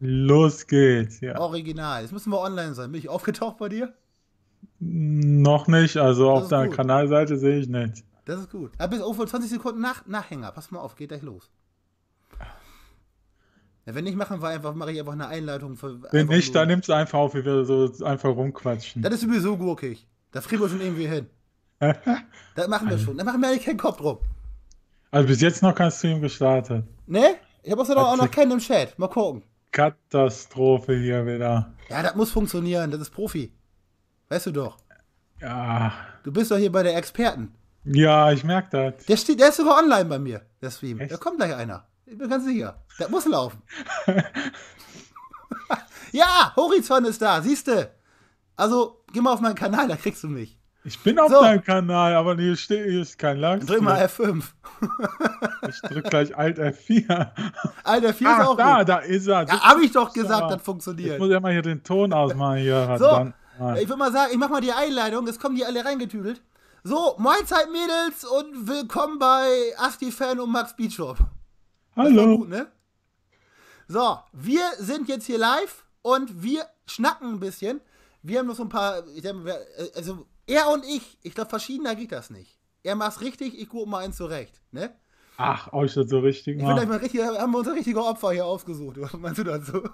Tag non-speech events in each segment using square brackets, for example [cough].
Los geht's, ja. Original. Jetzt müssen wir online sein. Bin ich aufgetaucht bei dir? Noch nicht, also das auf deiner gut. Kanalseite sehe ich nicht. Das ist gut. Aber bis auf 20 Sekunden nach, Nachhänger. Pass mal auf, geht gleich los. Ja, wenn nicht, machen wir einfach, mache ich einfach eine Einleitung. Für, wenn nicht, dann nimmst du einfach auf, wie wir so einfach rumquatschen. Das ist sowieso gurkig. Da frieren wir schon irgendwie hin. [laughs] das machen wir schon. Da machen wir eigentlich keinen Kopf drum. Also bis jetzt noch kein Stream gestartet. Ne? Ich habe außerdem auch noch keinen im Chat. Mal gucken. Katastrophe hier wieder. Ja, das muss funktionieren. Das ist Profi. Weißt du doch. Ja. Du bist doch hier bei der Experten. Ja, ich merke das. Der, steht, der ist sogar online bei mir, der Stream. Echt? Da kommt gleich einer. Ich bin ganz sicher. Das muss laufen. [laughs] ja, Horizont ist da, siehst du. Also, geh mal auf meinen Kanal, da kriegst du mich. Ich bin auf so. deinem Kanal, aber hier, steht, hier ist kein Lachs. Drück mal F5. ich drück gleich Alt F4. Alt F4 ist auch da, gut. da ist er. Da ja, hab ich doch gesagt, da. das funktioniert. Ich muss ja mal hier den Ton ausmachen. Hier. So, Dann, ich würde mal sagen, ich mach mal die Einleitung. Jetzt kommen die alle reingetüdelt. So, moin Mädels und willkommen bei Asti Fan und Max Beachop. Hallo. Gut, ne? So, wir sind jetzt hier live und wir schnacken ein bisschen. Wir haben noch so ein paar, äh, also er und ich. Ich glaube, verschiedener geht das nicht. Er macht's richtig, ich gucke mal eins zurecht. Ne? Ach, euch das so richtig ich mal richtig, haben wir unser richtiger Opfer hier ausgesucht. Was Meinst du dazu?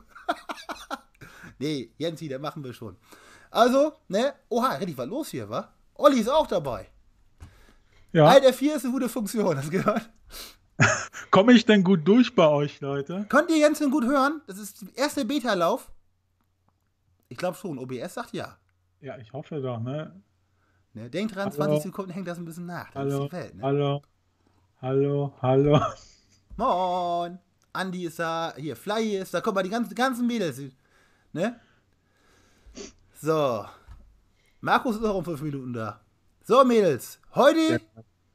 [laughs] nee, Jensi, das machen wir schon. Also, ne? Oha, richtig was los hier, wa? Olli ist auch dabei. Ja. Alt F4 ist eine gute Funktion, hast du gehört? [laughs] Komme ich denn gut durch bei euch, Leute? Könnt ihr Jensen gut hören? Das ist der erste Beta-Lauf. Ich glaube schon, OBS sagt ja. Ja, ich hoffe doch, ne? Ne? Denkt dran, hallo. 20 Sekunden hängt das ein bisschen nach. Das hallo, ist die Welt, ne? hallo, hallo, hallo. Moin. Andi ist da, hier, Fly ist da, guck mal, die ganzen, ganzen Mädels. Ne? So. Markus ist auch um fünf Minuten da. So, Mädels, heute ja.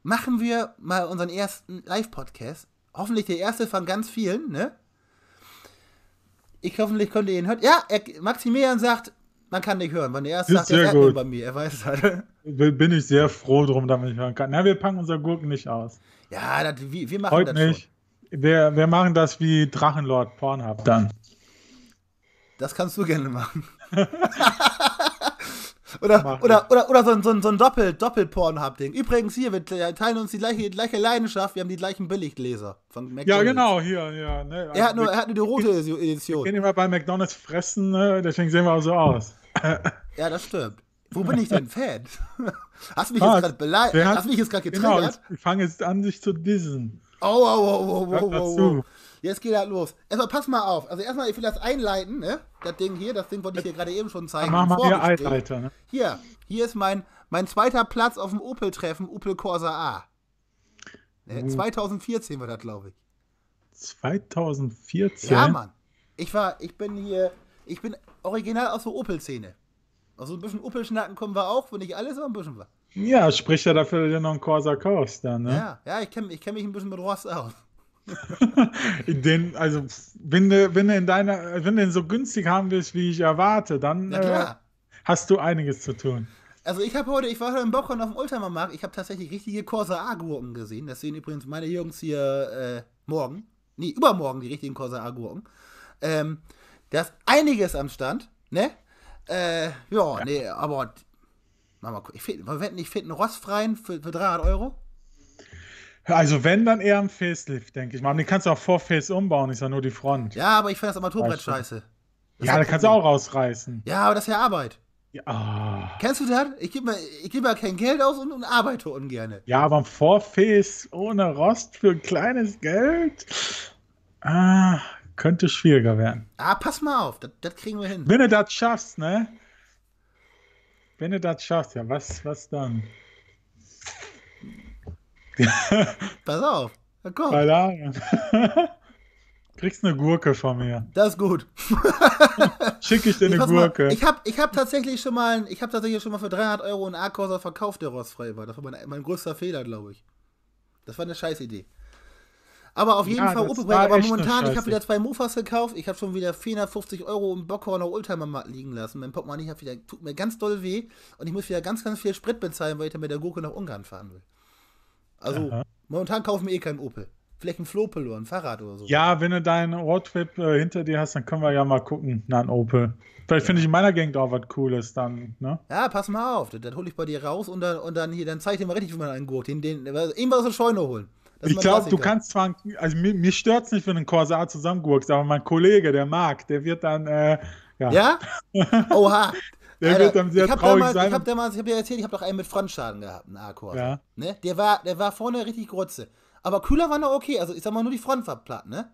machen wir mal unseren ersten Live-Podcast. Hoffentlich der erste von ganz vielen, ne? Ich hoffentlich konnte ihn hören. Ja, er, Maximilian sagt, man kann nicht hören, wenn er erst sagt, er sagt bei mir, er weiß es halt. [laughs] Bin ich sehr froh drum, damit ich hören kann. Na, wir packen unser Gurken nicht aus. Ja, das, wir, wir, machen Heute das nicht. Schon. Wir, wir machen das wie Drachenlord Pornhub dann. Das kannst du gerne machen. [laughs] [laughs] Oder, Machen. oder, oder, oder so, so, so ein Doppel, Doppel-Pornhub-Ding. Übrigens, hier, wir teilen uns die gleiche, gleiche Leidenschaft, wir haben die gleichen Billiggläser von McDonalds. Ja, genau, hier, ja. Ne? Also er, hat nur, er hat nur die rote Edition. Wir gehen immer bei McDonalds fressen, ne? deswegen sehen wir auch so aus. [laughs] ja, das stimmt. Wo bin ich denn Fan? [laughs] Hast du mich Was? jetzt ah, gerade beleidigt? Hast du mich jetzt gerade getriggert? Genau, ich, fange jetzt an, sich zu dissen. Oh, oh, oh, oh, oh, oh, oh, oh. Jetzt geht das los. Erstmal also, pass mal auf. Also erstmal, ich will das einleiten, ne? Das Ding hier, das Ding wollte ich dir gerade eben schon zeigen. mach mal hier Einleiter, ne? Hier, hier ist mein, mein zweiter Platz auf dem Opel-Treffen, Opel Corsa A. Uh. 2014 war das, glaube ich. 2014? Ja, Mann. Ich war, ich bin hier, ich bin original aus der Opel-Szene. Also ein bisschen Opel-Schnacken kommen wir auch, wenn nicht alles, aber ein bisschen was. Ja, spricht ja dafür, dass du noch einen Corsa kaufst dann, ne? Ja, ja ich kenne ich kenn mich ein bisschen mit Rost aus. [laughs] den, also, wenn du, wenn du in deiner, wenn du ihn so günstig haben willst, wie ich erwarte, dann äh, hast du einiges zu tun. Also ich habe heute, ich war heute im Bockhorn auf dem Ultramarkt, ich habe tatsächlich richtige Corsa A-Gurken gesehen. Das sehen übrigens meine Jungs hier äh, morgen. Nee, übermorgen die richtigen Corsa A-Gurken. Ähm, der ist einiges am Stand, ne? Äh, ja, ja, nee, aber mal, gucken. ich finde find, wir ich finde einen rostfreien für, für 300 Euro. Also wenn, dann eher am Facelift, denke ich mal. Aber den kannst du auch vor Face umbauen, ist ja nur die Front. Ja, aber ich finde das Amateurbrett scheiße. Das ja, da kannst du auch rausreißen. Ja, aber das ist ja Arbeit. Ja. Oh. Kennst du das? Ich gebe mal, geb mal kein Geld aus und, und arbeite ungern. Ja, aber ein Vorface ohne Rost für ein kleines Geld. Ah, könnte schwieriger werden. Ah, pass mal auf, das, das kriegen wir hin. Wenn du das schaffst, ne? Wenn du das schaffst, ja, was, was dann? [laughs] Pass auf, komm. Keine Ahnung. [laughs] Kriegst eine Gurke von mir. Das ist gut. [laughs] Schicke ich dir eine ich Gurke. Mal, ich habe ich hab tatsächlich schon mal hab tatsächlich schon mal für 300 Euro einen A-Corsa verkauft, der rostfrei war. Das war mein, mein größter Fehler, glaube ich. Das war eine scheiß Idee. Aber auf jeden ja, Fall Opelbrecher. Aber momentan, ich habe wieder zwei Mofas gekauft. Ich habe schon wieder 450 Euro im Bockhorner Ultramarkt liegen lassen. Mein Portemonnaie hat wieder, tut mir ganz doll weh. Und ich muss wieder ganz, ganz viel Sprit bezahlen, weil ich dann mit der Gurke nach Ungarn fahren will. Also, Aha. momentan kaufen wir eh keinen Opel. Vielleicht ein Flopel oder ein Fahrrad oder so. Ja, wenn du deinen Roadtrip äh, hinter dir hast, dann können wir ja mal gucken nach einem Opel. Vielleicht ja. finde ich in meiner Gang da auch was Cooles dann, ne? Ja, pass mal auf. Das, dann hole ich bei dir raus und dann, und dann hier, dann zeige ich dir mal richtig, wie man einen Gurt. den, den, eben aus der Scheune holen ich glaube, du kannst zwar, also mir, mir stört es nicht, wenn ein Corsair zusammengurkst, aber mein Kollege, der Marc, der wird dann, äh, ja. ja. [laughs] Oha. Der Alter, wird dann sehr ich traurig damals, sein. Ich habe damals, ich habe dir erzählt, ich habe doch einen mit Frontschaden gehabt, einen A-Corsair. Ja. Ne? Der, war, der war vorne richtig grutze. Aber kühler war noch okay, also ich sag mal nur die Front war platt, ne?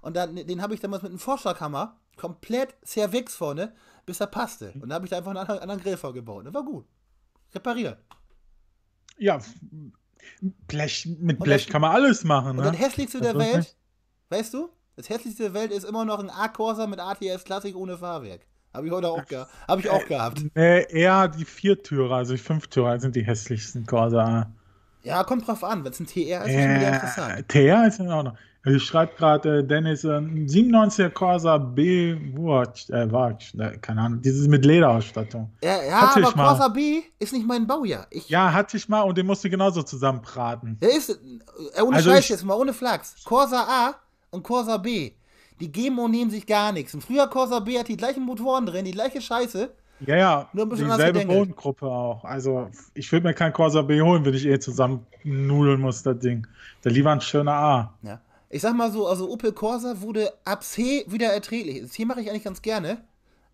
Und dann, den habe ich damals mit einem Vorschlaghammer komplett Cervix vorne, bis er passte. Mhm. Und dann habe ich da einfach einen anderen, anderen Grill vorgebaut. Das war gut. Repariert. Ja, Blech, mit Blech das, kann man alles machen. Und ne? das hässlichste das der Welt, nicht. weißt du? Das hässlichste der Welt ist immer noch ein A-Corsa mit ATS Klassik ohne Fahrwerk. Habe ich heute auch, ge hab ich auch äh, gehabt. Äh, eher die Viertürer, also die Fünftürer sind die hässlichsten Corsa. Ja, kommt drauf an. Wenn es ein TR ist, ist schon wieder äh, interessant. TR ist ja auch noch. Ich schreibe gerade, äh, Dennis, äh, 97er Corsa B, Watch, äh, Watch, äh, keine Ahnung, dieses mit Lederausstattung. Ja, ja hatte aber Corsa B ist nicht mein Baujahr. Ich, ja, hatte ich mal und den musste genauso zusammenbraten. Der ist, äh, ohne also Scheiß jetzt mal, ohne Flachs. Corsa A und Corsa B, die GEMO nehmen sich gar nichts. Ein früher Corsa B hat die gleichen Motoren drin, die gleiche Scheiße. Ja, ja, Nur ein bisschen dieselbe Bodengruppe auch. Also ich würde mir kein Corsa B holen, wenn ich eh zusammen nudeln muss, das Ding. Da lieber ein schöner A. Ja ich sag mal so, also Opel Corsa wurde ab C wieder erträglich. Das C mache ich eigentlich ganz gerne.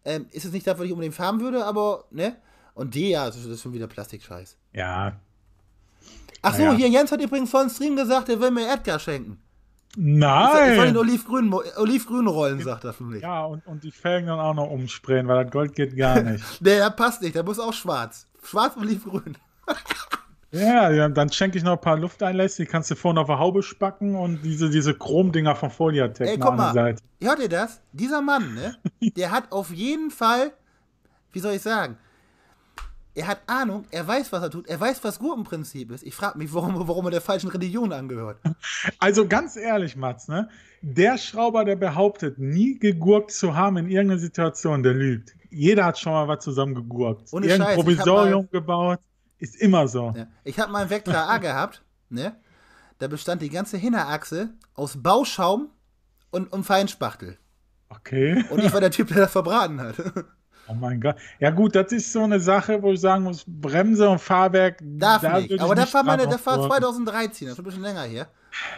Ähm, ist es nicht dafür, dass ich unbedingt fahren würde, aber, ne? Und D, ja, das ist schon wieder Plastikscheiß. Ja. Ach so, ja. hier, Jens hat übrigens vor dem Stream gesagt, er will mir Edgar schenken. Nein! Ich soll den olivgrün, olivgrün rollen, sagt er für mich. Ja, und, und die Felgen dann auch noch umsprayen, weil das Gold geht gar [laughs] nicht. nee, das passt nicht, der muss auch schwarz. Schwarz olivgrün. [laughs] Ja, ja, dann schenke ich noch ein paar Lufteinlässe, die kannst du vorne auf der Haube spacken und diese, diese Chromdinger von Foliatec Ey, guck mal, Seite. hört ihr das? Dieser Mann, ne, [laughs] der hat auf jeden Fall, wie soll ich sagen, er hat Ahnung, er weiß, was er tut, er weiß, was Gurkenprinzip ist. Ich frage mich, warum, warum er der falschen Religion angehört. Also ganz ehrlich, Mats, ne? Der Schrauber, der behauptet, nie gegurkt zu haben in irgendeiner Situation, der lügt. Jeder hat schon mal was zusammen gegurkt. Ohne Irgendein Scheiß, Provisorium mal, gebaut. Ist immer so. Ja. Ich habe mal einen Vectra A gehabt, ne? Da bestand die ganze Hinterachse aus Bauschaum und, und Feinspachtel. Okay. Und ich war der Typ, der das verbraten hat. [laughs] Oh mein Gott. Ja, gut, das ist so eine Sache, wo ich sagen muss: Bremse und Fahrwerk. Darf da nicht. Aber das, war meine, das war 2013, das ist ein bisschen länger her.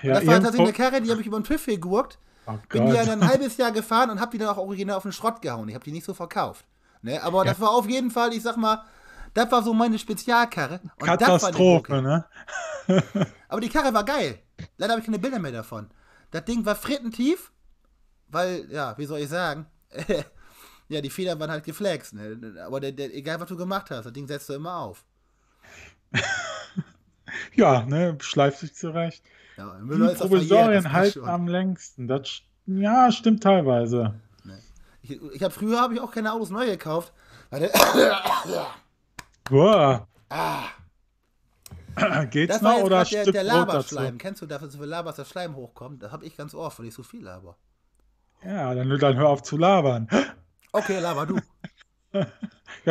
Ja, das war tatsächlich eine Karre, die habe ich über den TÜV gegurkt. Oh bin die dann ein halbes Jahr gefahren und habe die dann auch original auf den Schrott gehauen. Ich habe die nicht so verkauft. Ne? Aber ja. das war auf jeden Fall, ich sag mal, das war so meine Spezialkarre. Und Katastrophe, ne? [laughs] Aber die Karre war geil. Leider habe ich keine Bilder mehr davon. Das Ding war frittentief, weil, ja, wie soll ich sagen? [laughs] ja, die Federn waren halt geflext, ne? Aber der, der, egal, was du gemacht hast, das Ding setzt du immer auf. [laughs] ja, ne? Schleift sich zurecht. Ja, die Provisorien halten am längsten. Das, ja, stimmt teilweise. Ne. Ich, ich habe früher habe ich auch keine Autos neu gekauft. Weil der, Boah. Ah. Geht's mal oder der, Stück der Laberschleim? Kennst du dafür, so viel Laber, dass der Schleim hochkommt? Das habe ich ganz oft, weil ich so viel laber. Ja, dann, dann hör auf zu labern. Okay, laber du. [laughs] ja,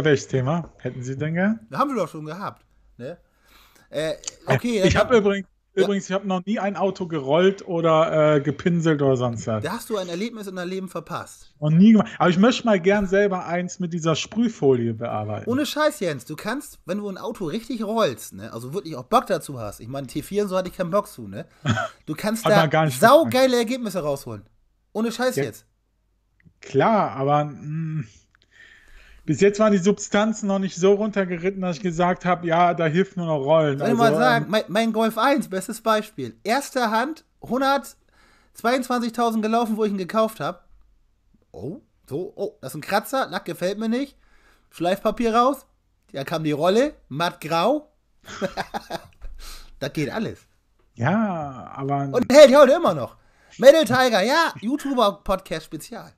welches Thema hätten Sie denn gern? Haben wir doch schon gehabt. Ne? Äh, okay. Ich habe übrigens Übrigens, ich habe noch nie ein Auto gerollt oder äh, gepinselt oder sonst was. Da hast du ein Erlebnis in deinem Leben verpasst. Noch nie gemacht. Aber ich möchte mal gern selber eins mit dieser Sprühfolie bearbeiten. Ohne Scheiß, Jens. Du kannst, wenn du ein Auto richtig rollst, ne, also wirklich auch Bock dazu hast. Ich meine, T4 und so hatte ich keinen Bock zu, ne? Du kannst [laughs] da saugeile Ergebnisse rausholen. Ohne Scheiß ja, jetzt. Klar, aber. Mh. Mm, bis jetzt waren die Substanzen noch nicht so runtergeritten, dass ich gesagt habe, ja, da hilft nur noch Rollen. Soll ich also, mal sagen, ähm, mein, mein, Golf 1, bestes Beispiel. Erste Hand, 122.000 gelaufen, wo ich ihn gekauft habe. Oh, so, oh, das ist ein Kratzer, Lack gefällt mir nicht. Schleifpapier raus, da kam die Rolle, mattgrau. [laughs] das geht alles. Ja, aber. Und hält heute immer noch. Metal Tiger, ja, YouTuber-Podcast-Spezial.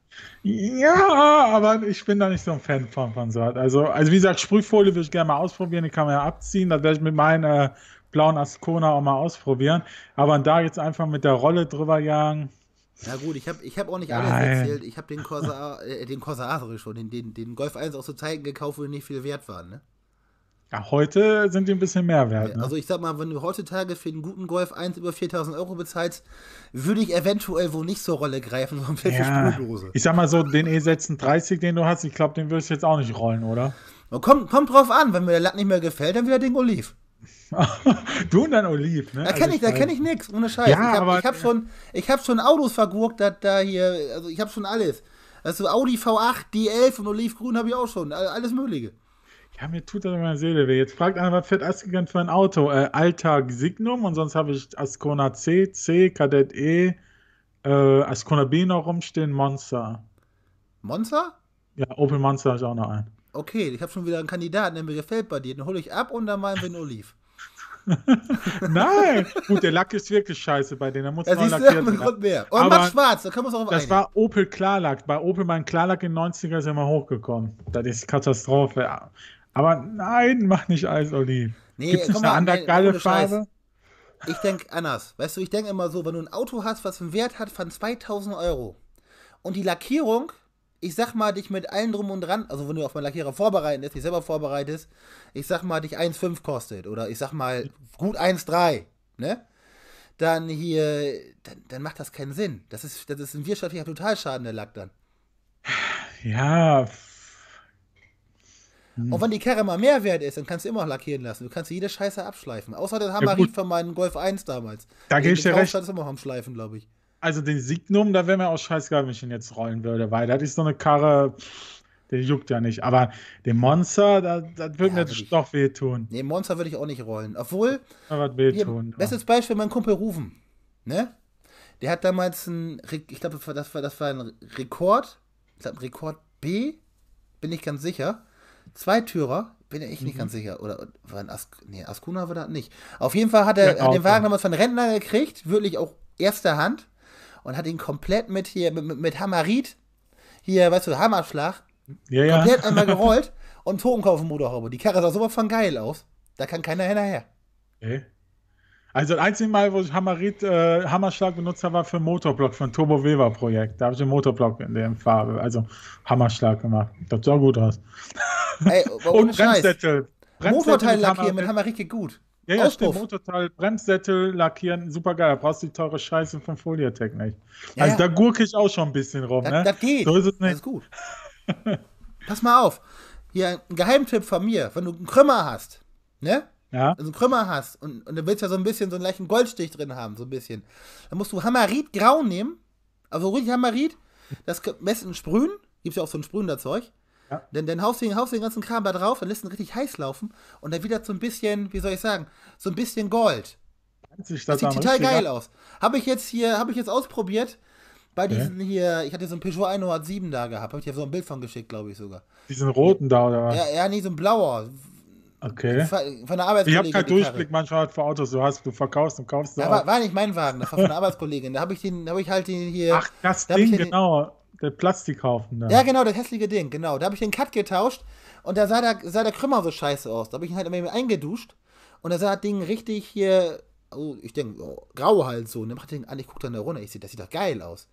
Ja, aber ich bin da nicht so ein Fan von, von so. Also, also wie gesagt, Sprühfolie würde ich gerne mal ausprobieren, die kann man ja abziehen. Das werde ich mit meinen äh, blauen Ascona auch mal ausprobieren. Aber da jetzt einfach mit der Rolle drüber jagen. Na gut, ich habe ich hab auch nicht alles Nein. erzählt. Ich habe den Corsa, äh, den Corsair schon, den, den, den Golf 1 auch zu Zeiten gekauft, wo die nicht viel wert waren, ne? Ja, heute sind die ein bisschen mehr wert. Ne? Also ich sag mal, wenn du heutzutage für einen guten Golf 1 über 4000 Euro bezahlst, würde ich eventuell wohl nicht zur Rolle greifen, [laughs] sondern für ja. Spurlose. Ich sag mal so, den E36, den du hast, ich glaube, den würdest du jetzt auch nicht rollen, oder? Kommt, kommt drauf an, wenn mir der Lack nicht mehr gefällt, dann wieder den Oliv. [laughs] du und dein Oliv, ne? Da kenne also ich, da ich nichts, ohne Scheiß. Ja, ich habe hab schon, ich schon Autos vergurkt, da, da hier, also ich habe schon alles. Also Audi V8, D11 und Olivgrün habe ich auch schon, alles Mögliche. Ja, mir tut das in meiner Seele weh. Jetzt fragt einer, was fährt Askegant für ein Auto? Äh, Alta Signum und sonst habe ich Ascona C, C, Kadett E, äh, Ascona B noch rumstehen, Monster. Monster? Ja, Opel Monster habe ich auch noch einen. Okay, ich habe schon wieder einen Kandidaten, der mir gefällt bei dir. Den hole ich ab und dann meinen wir einen Oliv. [laughs] Nein! Gut, der Lack ist wirklich scheiße bei denen. Da muss man lackiert [laughs] werden. Mehr. Und Aber macht schwarz, da können wir es auch auf Das einigen. war Opel Klarlack. Bei Opel mein Klarlack in den 90er sind wir hochgekommen. Das ist Katastrophe. Aber nein, mach nicht Eis, Olli. Nee, Gibt es eine andere geile Farbe? Ich denke anders. Weißt du, ich denke immer so, wenn du ein Auto hast, was einen Wert hat von 2000 Euro und die Lackierung, ich sag mal, dich mit allen drum und dran, also wenn du auf meinen Lackierer vorbereiten lässt, dich selber vorbereitest, ich sag mal, dich 1,5 kostet oder ich sag mal gut 1,3, ne? Dann hier, dann, dann, macht das keinen Sinn. Das ist, das ist ein wirtschaftlicher Totalschaden, der Lack dann. Ja, Mhm. Und wenn die Karre mal mehr wert ist, dann kannst du immer noch lackieren lassen. Du kannst jede Scheiße abschleifen. Außer den Hamarit ja, von meinem Golf 1 damals. Da gebe ich dir recht. ist immer noch am Schleifen, glaube ich. Also den Signum, da wäre mir auch scheißegal, wenn ich ihn jetzt rollen würde, weil das ist so eine Karre, den juckt ja nicht. Aber den Monster, das, das würde ja, mir ich, doch wehtun. Nee, Monster würde ich auch nicht rollen. Obwohl. Das wehtun. Hier, bestes Beispiel, mein Kumpel Rufen. Ne? Der hat damals ein, ich glaube, das war, das war ein Rekord, ich glaube, Rekord B, bin ich ganz sicher. Zweitürer, bin ich nicht mhm. ganz sicher. Oder war ein As nee, Ascuna war das nicht. Auf jeden Fall hat er ja, den genau. Wagen damals von Rentner gekriegt, wirklich auch erster Hand. Und hat ihn komplett mit hier, mit, mit, Hammerit, hier, weißt du, Hammerschlag, ja, komplett einmal [laughs] gerollt und Totenkopf auf Motorhaube. Die Karre sah sowas von geil aus. Da kann keiner hinterher. Okay. Also das einzige Mal, wo ich Hammerit, äh, Hammerschlag benutzt habe, war für Motorblock, von Turbo Weber Projekt. Da habe ich den Motorblock in der Farbe, also Hammerschlag gemacht. Das sah gut aus. Ey, [laughs] Und Bremssättel. Bremssättel Motorteil lackieren mit Hammerit geht gut. Ja, ja, Auspuff. stimmt. Motorteil, Bremssättel lackieren, super geil. Da brauchst du die teure Scheiße von Foliatech nicht. Ja, also ja. da gurke ich auch schon ein bisschen rum. Das, ne? das geht. So ist es nicht. Das ist gut. Pass mal auf. Hier ein Geheimtipp von mir. Wenn du einen Krümmer hast, ne? Ja. So also einen Krümmer hast und, und du willst ja so ein bisschen so einen leichten Goldstich drin haben, so ein bisschen. Dann musst du Hammerit grau nehmen, also ruhig Hammerit, das besten sprühen, gibt's ja auch so ein sprühender Zeug. Ja. Dann, dann haust, du, haust du den ganzen Kram da drauf, dann lässt ihn richtig heiß laufen und dann wieder so ein bisschen, wie soll ich sagen, so ein bisschen Gold. Das, das sieht total geil ja. aus. Habe ich jetzt hier, habe ich jetzt ausprobiert bei diesen ja. hier, ich hatte so ein Peugeot 107 da gehabt, habe ich dir so ein Bild von geschickt, glaube ich sogar. Diesen roten da oder was? Ja, ja, nee, so ein blauer, Okay. Von der Arbeitskollegin. Ich habe keinen Durchblick manchmal halt für Autos. Du hast, du verkaufst und kaufst. Ja, war, war, nicht mein Wagen, das war von der Arbeitskollegin. Da habe ich den, habe ich halt den hier. Ach, das da Ding, genau. Der Plastikhaufen. Ja, genau, das hässliche Ding, genau. Da habe ich den Cut getauscht und da sah der, sah der Krümmer so scheiße aus. Da habe ich ihn halt immer eingeduscht und da sah das Ding richtig hier, also ich denke, oh, grau halt so. Und dann macht den an, ich gucke dann da runter. Ich sehe, das sieht doch geil aus.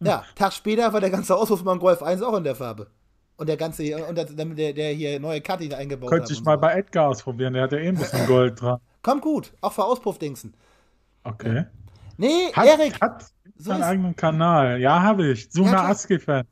Hm. Ja, Tag später war der ganze Auspuff beim Golf 1 auch in der Farbe. Und der ganze hier, und der, der hier neue Cutting eingebaut Könntest hat. Könnte ich mal so. bei Edgar ausprobieren, der hat ja eh ein bisschen Gold dran. Kommt gut, auch für Auspuffdingsen. Okay. Nee, hat, Erik. Hat so seinen eigenen Kanal. Ja, habe ich. Suna ja, Aski-Fan.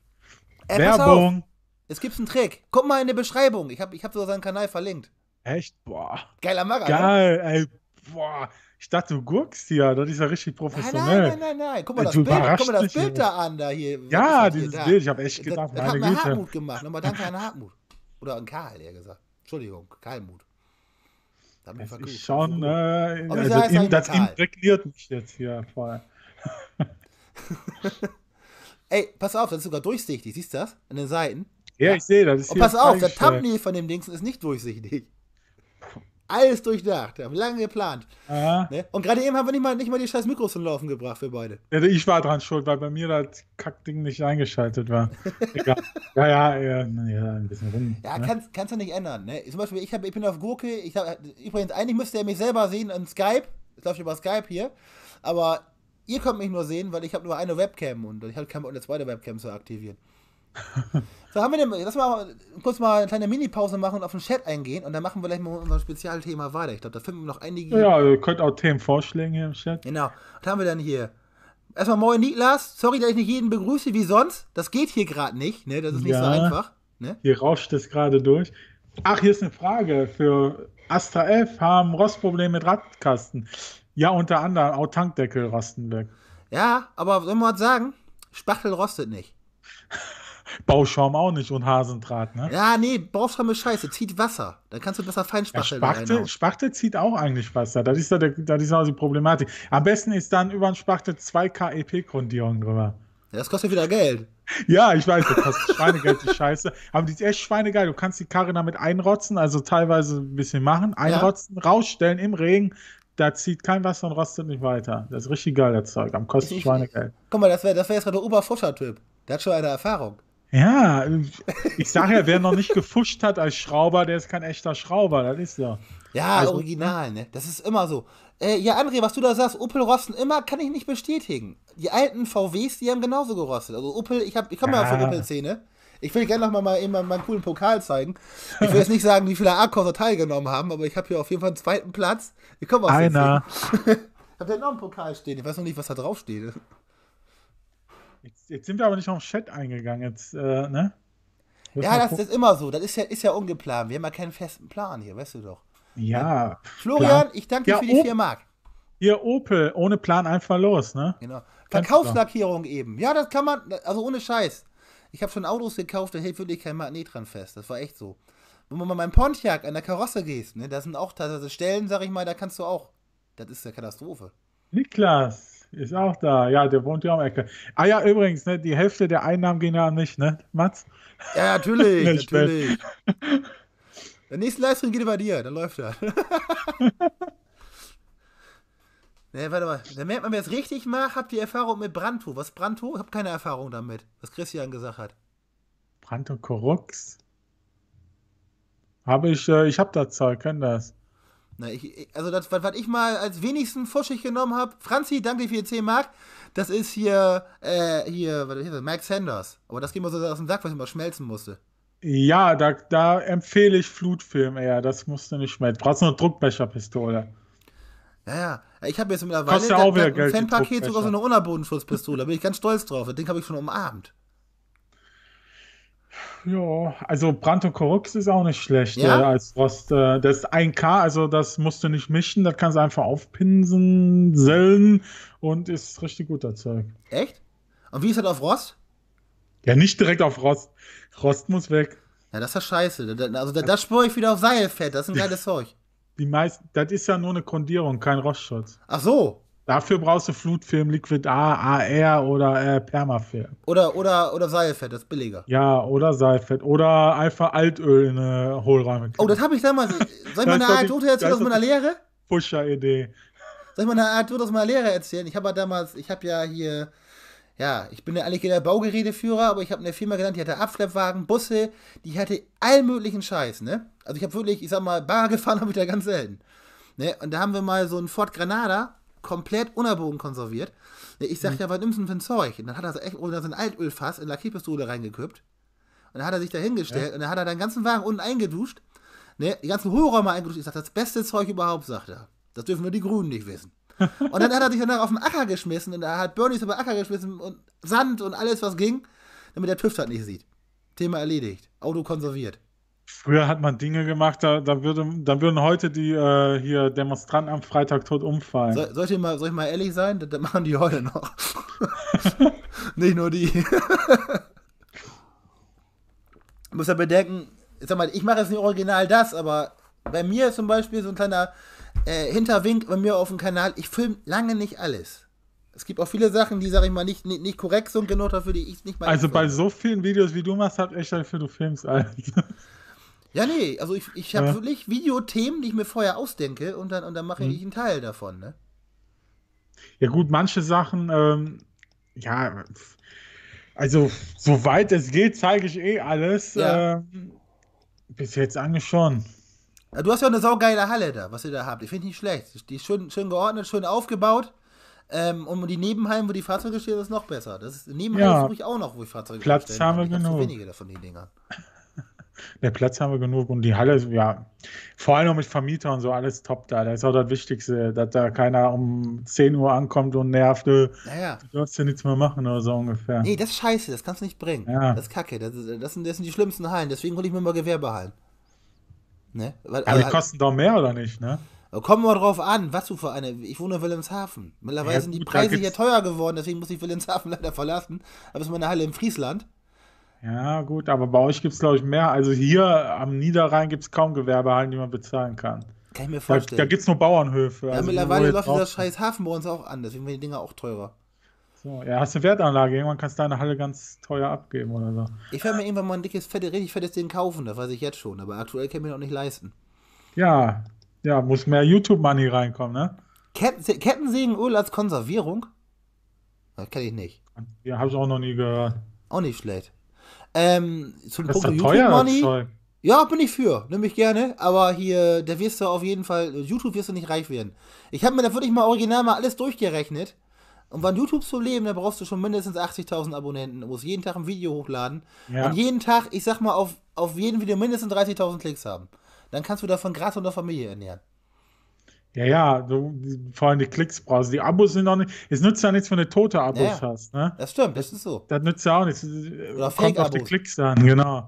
Äh, Werbung. Es gibt einen Trick. Guck mal in die Beschreibung. Ich habe ich hab sogar seinen Kanal verlinkt. Echt? Boah. Geiler Maga. Geil, ne? ey. Boah. Ich dachte, du guckst hier, das ist ja richtig professionell. Nein, nein, nein, nein. Guck mal äh, das, Bild, guck mal das Bild da an, da hier. Ja, dieses hier Bild, ich habe echt gedacht, das, das meine hat Güte. Hartmut gemacht, nochmal danke an Hartmut. Oder an Karl, eher gesagt. Entschuldigung, Karlmut. Da äh, also das ist schon, äh, also das, das imprägniert mich jetzt hier voll. [laughs] Ey, pass auf, das ist sogar durchsichtig, siehst du das? An den Seiten? Ja, ich sehe das. Ist Und oh, pass auf, der Thumbnail von dem Dings ist nicht durchsichtig. Alles durchdacht, lange geplant. Ne? Und gerade eben haben wir nicht mal, nicht mal die scheiß Mikros zum Laufen gebracht für beide. Ja, ich war dran schuld, weil bei mir das Kackding nicht eingeschaltet war. [laughs] Egal. ja, ja, ja, ja, ein bisschen rum. Ja, ne? kannst, kannst du nicht ändern. Ne? Zum Beispiel, ich, hab, ich bin auf Gurke. Ich hab, übrigens, eigentlich müsste er mich selber sehen in Skype. Das läuft über Skype hier. Aber ihr könnt mich nur sehen, weil ich habe nur eine Webcam und ich habe keine eine zweite Webcam zu aktivieren. So, haben wir denn, lass mal kurz mal eine kleine Mini-Pause machen und auf den Chat eingehen und dann machen wir gleich mal unser Spezialthema weiter. Ich glaube, da finden wir noch einige. Ja, ihr könnt auch Themen vorschlagen hier im Chat. Genau. Was haben wir dann hier? Erstmal moin Niklas, sorry, dass ich nicht jeden begrüße wie sonst. Das geht hier gerade nicht, ne? Das ist nicht ja, so einfach. Ne? Hier rauscht es gerade durch. Ach, hier ist eine Frage für Astra F. Haben Rostprobleme mit Radkasten? Ja, unter anderem auch Tankdeckel rosten weg. Ja, aber soll man was sagen? Spachtel rostet nicht. [laughs] Bauschaum auch nicht und Hasendraht, ne? Ja, nee, Bauschaum ist scheiße, zieht Wasser. Dann kannst du besser Feinspachtel ja, Spachtel, Spachtel zieht auch eigentlich Wasser. Das ist ja das ist auch die Problematik. Am besten ist dann über den Spachtel 2 KEP-Grundierung drüber. Ja, das kostet wieder Geld. Ja, ich weiß, das kostet Schweinegeld, die Scheiße. Aber die ist echt schweinegeil. Du kannst die Karre damit einrotzen, also teilweise ein bisschen machen, einrotzen, ja. rausstellen im Regen. Da zieht kein Wasser und rostet nicht weiter. Das ist richtig geil, das Zeug. Am kostet Schweinegeld. Guck mal, das wäre das wär jetzt mal der Oberfuttertyp. Der hat schon eine Erfahrung. Ja, ich sage ja, wer noch nicht gefuscht hat als Schrauber, der ist kein echter Schrauber, das ist ja. Ja, also, original, ne? Das ist immer so. Äh, ja, André, was du da sagst, Opel rosten immer, kann ich nicht bestätigen. Die alten VWs, die haben genauso gerostet. Also Opel, ich, ich komme ja. ja aus der Opel-Szene. Ich will gerne nochmal mal eben meinen coolen Pokal zeigen. Ich will jetzt nicht sagen, wie viele A-Kurse teilgenommen haben, aber ich habe hier auf jeden Fall einen zweiten Platz. Ich komme aus Einer. ich [laughs] habe da noch einen Pokal stehen. Ich weiß noch nicht, was da drauf steht. Jetzt, jetzt, sind wir aber nicht auf den Chat eingegangen, jetzt, äh, ne? ja, das gucken. ist immer so. Das ist ja, ist ja ungeplant. Wir haben ja keinen festen Plan hier, weißt du doch. Ja. Ne? Florian, Plan. ich danke dir ja, für die 4 Mark. Ihr Opel, ohne Plan einfach los, ne? Genau. Verkaufslackierung eben. Ja, das kann man, also ohne Scheiß. Ich habe schon Autos gekauft, da hält wirklich kein Magnet dran fest. Das war echt so. Wenn man mal beim Pontiac an der Karosse gehst, ne, da sind auch teilweise Stellen, sag ich mal, da kannst du auch. Das ist eine Katastrophe. Niklas, ist auch da. Ja, der wohnt ja am Ecke. Ah ja, übrigens, ne, die Hälfte der Einnahmen gehen ja an mich, ne, Mats? Ja, natürlich, [laughs] natürlich. Der nächste Livestream geht über dir, dann läuft er. [laughs] ne, warte mal. Dann merkt man, wer es richtig macht, habt ihr Erfahrung mit Branto. Was Branto? Ich habe keine Erfahrung damit, was Christian gesagt hat. Branto Korux? Habe ich, äh, ich habe da Zeug, kenn das. Na, ich, also das, was, was ich mal als wenigsten fuschig genommen habe, Franzi, danke für die 10 Mark, das ist hier, äh, hier, was ist das, Mike Sanders. Aber das ging mir so aus dem Sack, weil ich mal schmelzen musste. Ja, da, da empfehle ich Flutfilm eher, das musst du nicht schmelzen. Brauchst du eine Druckbecherpistole. Ja, ja. Ich habe jetzt mittlerweile ja ein Fanpaket sogar so eine Unterbodenschutzpistole. da bin ich ganz stolz drauf. Das Ding habe ich schon umarmt. Ja, also Brand und Korux ist auch nicht schlecht ja? ja äh, als Rost. Äh, das ist 1K, also das musst du nicht mischen, das kannst du einfach aufpinseln, sellen und ist richtig guter Zeug. Echt? Und wie ist das auf Rost? Ja, nicht direkt auf Rost. Rost muss weg. Ja, das ist ja scheiße. Also da, da spüre ich wieder auf Seilfett, das ist ein geiles Zeug. Die meisten, das ist ja nur eine Grundierung, kein Rostschutz. Ach so. Dafür brauchst du Flutfilm, Liquid A, AR oder äh, Permafilm. Oder, oder, oder Seilfett, das ist billiger. Ja, oder Seilfett. Oder einfach Altöl in äh, Hohlräume. Oh, das habe ich damals. [laughs] Soll ich mal eine Anekdote erzählen aus meiner Lehre? Pusher-Idee. Soll ich mal eine Anekdote aus meiner Lehre erzählen? Ich habe ja damals, ich habe ja hier, ja, ich bin ja eigentlich der Baugeräteführer, aber ich habe eine Firma genannt, die hatte Abschleppwagen, Busse, die hatte allen möglichen Scheiß, ne? Also ich habe wirklich, ich sag mal, Bar [laughs] gefahren habe ich da ganz selten. Ne? Und da haben wir mal so einen Ford Granada komplett unerbogen konserviert. Ich sag mhm. ja, was nimmst du denn für ein Zeug? Und dann hat er so echt unter sein Altölfass in Lackierpistole reingekippt. Und dann hat er sich da hingestellt ja. und dann hat er den ganzen Wagen unten eingeduscht. Ne, die ganzen Hohlräume eingeduscht. Ich sag, das beste Zeug überhaupt, sagt er. Das dürfen nur die Grünen nicht wissen. [laughs] Und dann hat er sich danach auf den Acker geschmissen und da hat Bernie über den Acker geschmissen und Sand und alles, was ging, damit der TÜV das nicht sieht. Thema erledigt. Auto konserviert. Früher hat man Dinge gemacht, da, da, würde, da würden heute die äh, hier Demonstranten am Freitag tot umfallen. So, soll, ich mal, soll ich mal ehrlich sein? Das, das machen die heute noch. [laughs] Nicht nur die. ich [laughs] muss ja bedenken, ich sag mal, ich mache jetzt nicht original das, aber bei mir ist zum Beispiel so ein kleiner äh, Hinterwink bei mir auf dem Kanal, ich filme lange nicht alles. Es gibt auch viele Sachen, die, sag ich mal, nicht, nicht, nicht korrekt sind, genau dafür, die ich nicht mal. Also bei so vielen Videos, wie du machst, hat echt dafür, du filmst alles. [laughs] Ja, nee, also ich, ich habe ja. wirklich Videothemen, die ich mir vorher ausdenke und dann, und dann mache mhm. ich einen Teil davon, ne? Ja, gut, manche Sachen, ähm, ja, also soweit es geht, zeige ich eh alles. Ja. Ähm, bis jetzt eigentlich schon. Du hast ja eine saugeile Halle da, was ihr da habt. Ich finde nicht schlecht. Die ist schön, schön geordnet, schön aufgebaut. Ähm, und die Nebenheim, wo die Fahrzeuge stehen, ist noch besser. Das ist, Nebenheim ja. suche ich auch noch, wo ich Fahrzeuge Platz stehen. haben wir genug. Zu wenige davon, die Dinger. Der ne, Platz haben wir genug und die Halle, ja, vor allem auch mit Vermieter und so, alles top da. Das ist auch das Wichtigste, dass da keiner um 10 Uhr ankommt und nervt, äh, du naja. darfst ja nichts mehr machen oder so ungefähr. Nee, das ist scheiße, das kannst du nicht bringen. Ja. Das ist kacke, das, ist, das, sind, das sind die schlimmsten Hallen, deswegen hole ich mir mal Gewerbehallen. Ne? Weil, aber die kosten doch mehr oder nicht, ne? Oh, Kommen wir drauf an, was du für eine. Ich wohne in Wilhelmshaven. Mittlerweile ja, sind die Preise hier teuer geworden, deswegen muss ich Wilhelmshaven [laughs] leider verlassen. Aber es ist meine Halle in Friesland. Ja, gut, aber bei euch gibt es, glaube ich, mehr. Also hier am Niederrhein gibt es kaum Gewerbehallen, die man bezahlen kann. Kann ich mir vorstellen. Da, da gibt es nur Bauernhöfe. Ja, also mittlerweile läuft dieser scheiß Hafen bei uns auch an, deswegen werden die Dinger auch teurer. So, ja, hast eine Wertanlage, irgendwann kannst du deine Halle ganz teuer abgeben oder so. Ich werde mir irgendwann mal ein dickes, fettes, richtig fettes Ding kaufen, das weiß ich jetzt schon, aber aktuell kann ich mir noch nicht leisten. Ja, ja, muss mehr YouTube-Money reinkommen, ne? Ketten, Kettensägenöl als Konservierung? Das kenne ich nicht. Ja, habe ich auch noch nie gehört. Auch nicht schlecht. Ähm, zu dem Punkt YouTube Money. Ja, bin ich für. Nimm ich gerne. Aber hier, da wirst du auf jeden Fall, YouTube wirst du nicht reich werden. Ich habe mir da wirklich mal original mal alles durchgerechnet. Und um an YouTube zu leben, da brauchst du schon mindestens 80.000 Abonnenten. Du musst jeden Tag ein Video hochladen. Ja. Und jeden Tag, ich sag mal, auf, auf jedem Video mindestens 30.000 Klicks haben. Dann kannst du davon Gras und der Familie ernähren. Ja, ja, du, vor allem die Klicks brauchst. Die Abos sind auch nicht. Es nützt ja nichts, wenn du tote Abos ja, hast. Ne? Das stimmt, das ist so. Das nützt ja auch nichts. Oder Kommt auf die Klicks an, genau.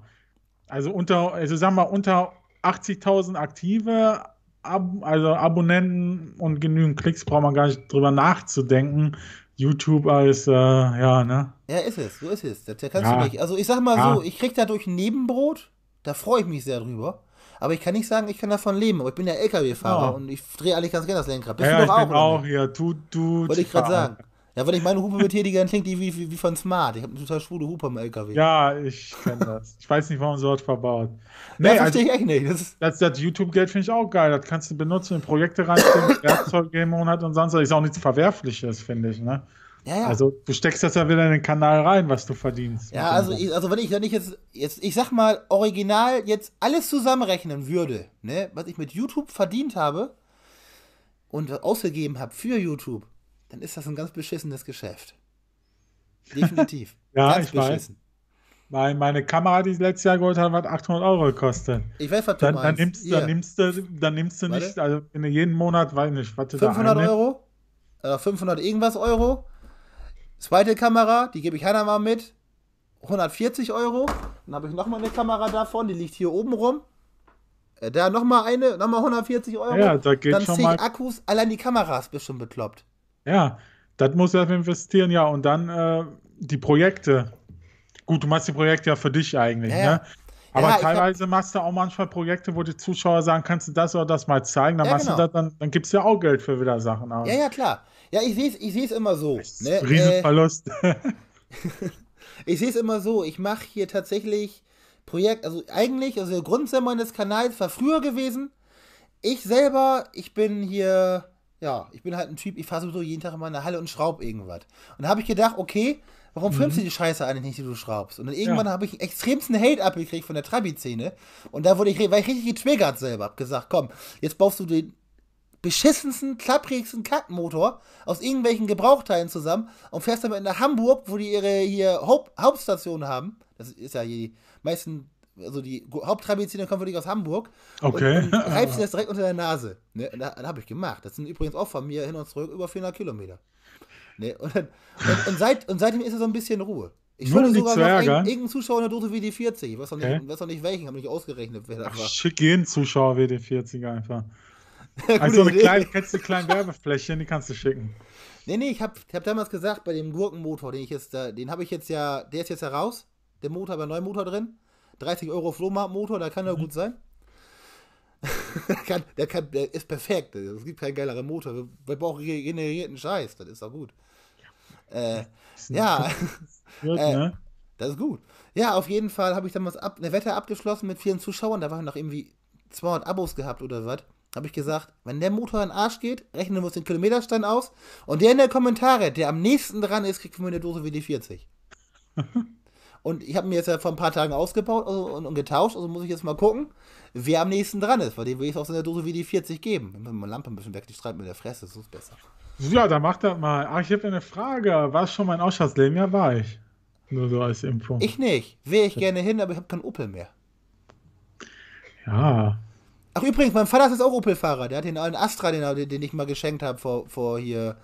Also unter, also sagen wir unter 80.000 aktive Ab also Abonnenten und genügend Klicks braucht man gar nicht drüber nachzudenken. YouTube als, äh, ja, ne? Ja, ist es, so ist es. das kannst ja. du nicht. Also ich sag mal ja. so, ich krieg dadurch ein Nebenbrot, da freue ich mich sehr drüber. Aber ich kann nicht sagen, ich kann davon leben. Aber ich bin ja LKW-Fahrer ja. und ich drehe eigentlich ganz gerne das Lenkrad. Bist ja, du doch auch? auch ja, tut, tut. Wollte ich gerade sagen. Ja, wenn ich meine Hupe betätige, dann klingt die wie, wie, wie von Smart. Ich habe eine total schwule Hupe am LKW. Ja, ich kenne das. Ich weiß nicht, warum sowas verbaut. Nee, das verstehe also, ich echt nicht. Das, das, das YouTube-Geld finde ich auch geil. Das kannst du benutzen, in Projekte reinstecken, [laughs] Werkzeug geben und und sonst. Das ist auch nichts Verwerfliches, finde ich. Ne? Ja, ja. Also du steckst das ja wieder in den Kanal rein, was du verdienst. Ja, also, ich, also wenn ich dann nicht jetzt, jetzt, ich sag mal, original jetzt alles zusammenrechnen würde, ne, was ich mit YouTube verdient habe und ausgegeben habe für YouTube, dann ist das ein ganz beschissenes Geschäft. Definitiv. [laughs] ja, ganz ich beschissen. weiß. Meine, meine Kamera, die ich letztes Jahr geholt habe, hat 800 Euro gekostet. Ich weiß, was du dann, meinst. Dann nimmst, dann nimmst du, dann nimmst du nicht, also wenn jeden Monat, weiß nicht, was du 500 Euro? Oder äh, 500 irgendwas Euro? Zweite Kamera, die gebe ich Hannah mal mit. 140 Euro. Dann habe ich nochmal eine Kamera davon, die liegt hier oben rum. Äh, da nochmal eine, nochmal 140 Euro. Ja, da geht Dann schon mal. Akkus, allein die Kameras bist schon bekloppt. Ja, das muss er investieren, ja. Und dann äh, die Projekte. Gut, du machst die Projekte ja für dich eigentlich, ja, ne? Ja. Aber ja, teilweise hab... machst du auch manchmal Projekte, wo die Zuschauer sagen, kannst du das oder das mal zeigen, dann ja, machst genau. du das, dann, dann gibst du ja auch Geld für wieder Sachen aus. Ja, ja, klar. Ja, ich sehe es ich seh's immer so. Ne? Riesenverlust. Äh, [laughs] ich sehe es immer so. Ich mache hier tatsächlich Projekt, also eigentlich, also der Grundsinn meines Kanals war früher gewesen. Ich selber, ich bin hier, ja, ich bin halt ein Typ, ich fahre sowieso jeden Tag in meine Halle und schraub irgendwas. Und da habe ich gedacht, okay, warum mhm. filmst du die Scheiße eigentlich nicht, die du schraubst? Und dann irgendwann ja. habe ich extremsten Hate abgekriegt von der Trabi-Szene. Und da wurde ich, weil ich richtig getriggert selber, hab gesagt, komm, jetzt baust du den beschissensten, klapprigsten Kackmotor aus irgendwelchen Gebrauchteilen zusammen und fährst damit nach Hamburg, wo die ihre hier Hauptstation haben. Das ist ja hier die meisten, also die Haupttrabeziner kommen wirklich aus Hamburg. Okay. Und, reibst dir das direkt unter der Nase. Ne? Und da, da habe ich gemacht. Das sind übrigens auch von mir hin und zurück über 400 Kilometer. Ne? Und, und, und, seit, und seitdem ist es so ein bisschen Ruhe. Ich Nur würde sogar noch irgendeinen irgendein Zuschauer in der Dose WD40, ich weiß noch nicht, okay. weiß noch nicht welchen, habe nicht ausgerechnet, wer da Schick jeden Zuschauer WD40 einfach. [laughs] also eine kleine, kennst du kleine Werbefläche, die kannst du schicken. Nee, nee, ich habe hab damals gesagt, bei dem Gurkenmotor, den ich jetzt da, den habe ich jetzt ja, der ist jetzt ja raus, der Motor, aber neuer Motor drin. 30 Euro Flohmarktmotor, da kann er mhm. gut sein. der, [laughs] kann, der, kann, der ist perfekt. Es gibt keinen geileren Motor. Wir, wir brauchen regenerierten Scheiß, das ist doch gut. Äh, ja, [laughs] gut, äh, ne? das ist gut. Ja, auf jeden Fall habe ich damals ab, eine Wette abgeschlossen mit vielen Zuschauern. Da waren noch irgendwie 200 Abos gehabt oder was habe ich gesagt, wenn der Motor in den Arsch geht, rechnen wir uns den Kilometerstand aus und der in der Kommentare, der am nächsten dran ist, kriegt von mir eine Dose WD-40. [laughs] und ich habe mir jetzt ja vor ein paar Tagen ausgebaut also, und, und, getauscht, also muss ich jetzt mal gucken, wer am nächsten dran ist, weil dem will ich auch so eine Dose WD-40 geben. Wenn man Lampe ein bisschen weg, die streibt mit der Fresse, so ist besser. Ja, dann macht das mal. Ach, ich habe eine Frage. War es schon mein Ausschussleben? Ja, war ich. Nur so als Info. Ich nicht. Wäre ich gerne hin, aber ich habe keinen Opel mehr. Ja, Ach, übrigens, mein Vater ist jetzt auch Opel-Fahrer. Der hat den alten Astra, den, den ich mal geschenkt habe vor, vor hier.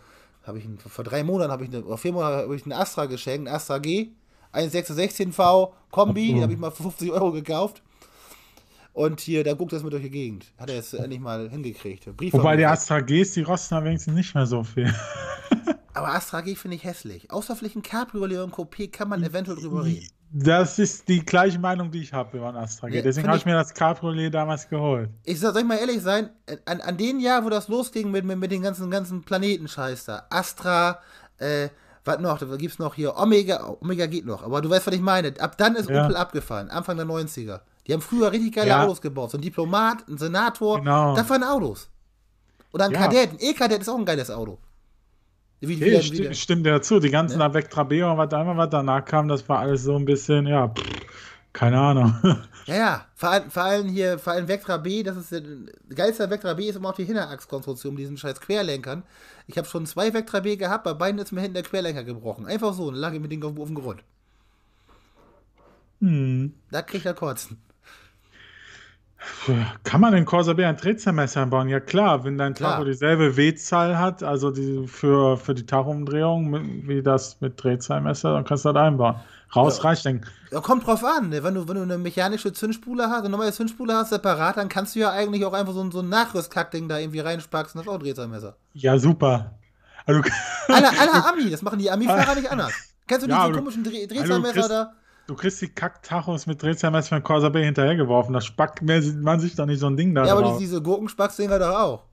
Hab ich, vor drei Monaten habe ich, vor vier Monaten habe ich einen Astra geschenkt, einen Astra G, 1,616V Kombi, mhm. den habe ich mal für 50 Euro gekauft. Und hier, da guckt er es mit durch die Gegend. Hat er es endlich mal hingekriegt. Brief Wobei die Astra Gs, die rosten allerdings nicht mehr so viel. [laughs] Aber Astra G finde ich hässlich. Außer vielleicht ein Cabrio oder Coupé kann man eventuell drüber reden. Das ist die gleiche Meinung, die ich habe über einen Astra G. Deswegen habe ich, ich, mir das Cabriolet damals geholt. Ich sag, soll ich mal ehrlich sein, an, an den Jahr, wo das losging mit, mit, mit den ganzen, ganzen Planetenscheiß da, Astra, äh, was noch, da gibt es noch hier Omega, Omega geht noch, aber du weißt, was ich meine. Ab dann ist ja. Opel abgefallen, Anfang der 90er. Die haben früher richtig geile ja. Autos gebaut. So ein Diplomat, ein Senator, genau. das waren Autos. Oder ein ja. Kadett, ein E-Kadett ist auch ein geiles Auto. Wie, okay, wie, sti wie stimmt ja zu. Die ganzen ne? Avectra B und was einmal was danach kam, das war alles so ein bisschen, ja, pff, keine Ahnung. [laughs] Ja, ja, vor, vor allem hier, vor allem Vectra B, das ist der äh, geilste Vectra B ist immer auch die Hinterachskonstruktion mit diesen scheiß Querlenkern. Ich habe schon zwei Vectra B gehabt, bei beiden ist mir hinten der Querlenker gebrochen. Einfach so und lag ich mit denen auf, auf dem Grund. Hm. Da kriegt er Kotzen. Kann man in Corsa B ein Drehzahlmesser einbauen? Ja klar, wenn dein klar. Tacho dieselbe W-Zahl hat, also die für, für die Tachumdrehung, wie das mit Drehzahlmesser, dann kannst du das einbauen. Rausreichen. Ja, kommt drauf an, ne? wenn du, wenn du eine mechanische Zündspule hast, eine neue Zündspule hast, separat, dann kannst du ja eigentlich auch einfach so, so ein Nachrüstkackding da irgendwie reinspacksen, das ist auch ein Drehzahlmesser. Ja, super. Also, aller, [laughs] aller Ami, das machen die Ami-Fahrer nicht anders. Kennst du ja, diese also, komischen Dreh also, Drehzahlmesser da? Du kriegst die Kacktachos mit Drehzahlmesser von Corsa Bay hinterhergeworfen. Da spackt man sich doch nicht so ein Ding da. Ja, aber drauf. diese Gurkenspacks sehen wir doch auch.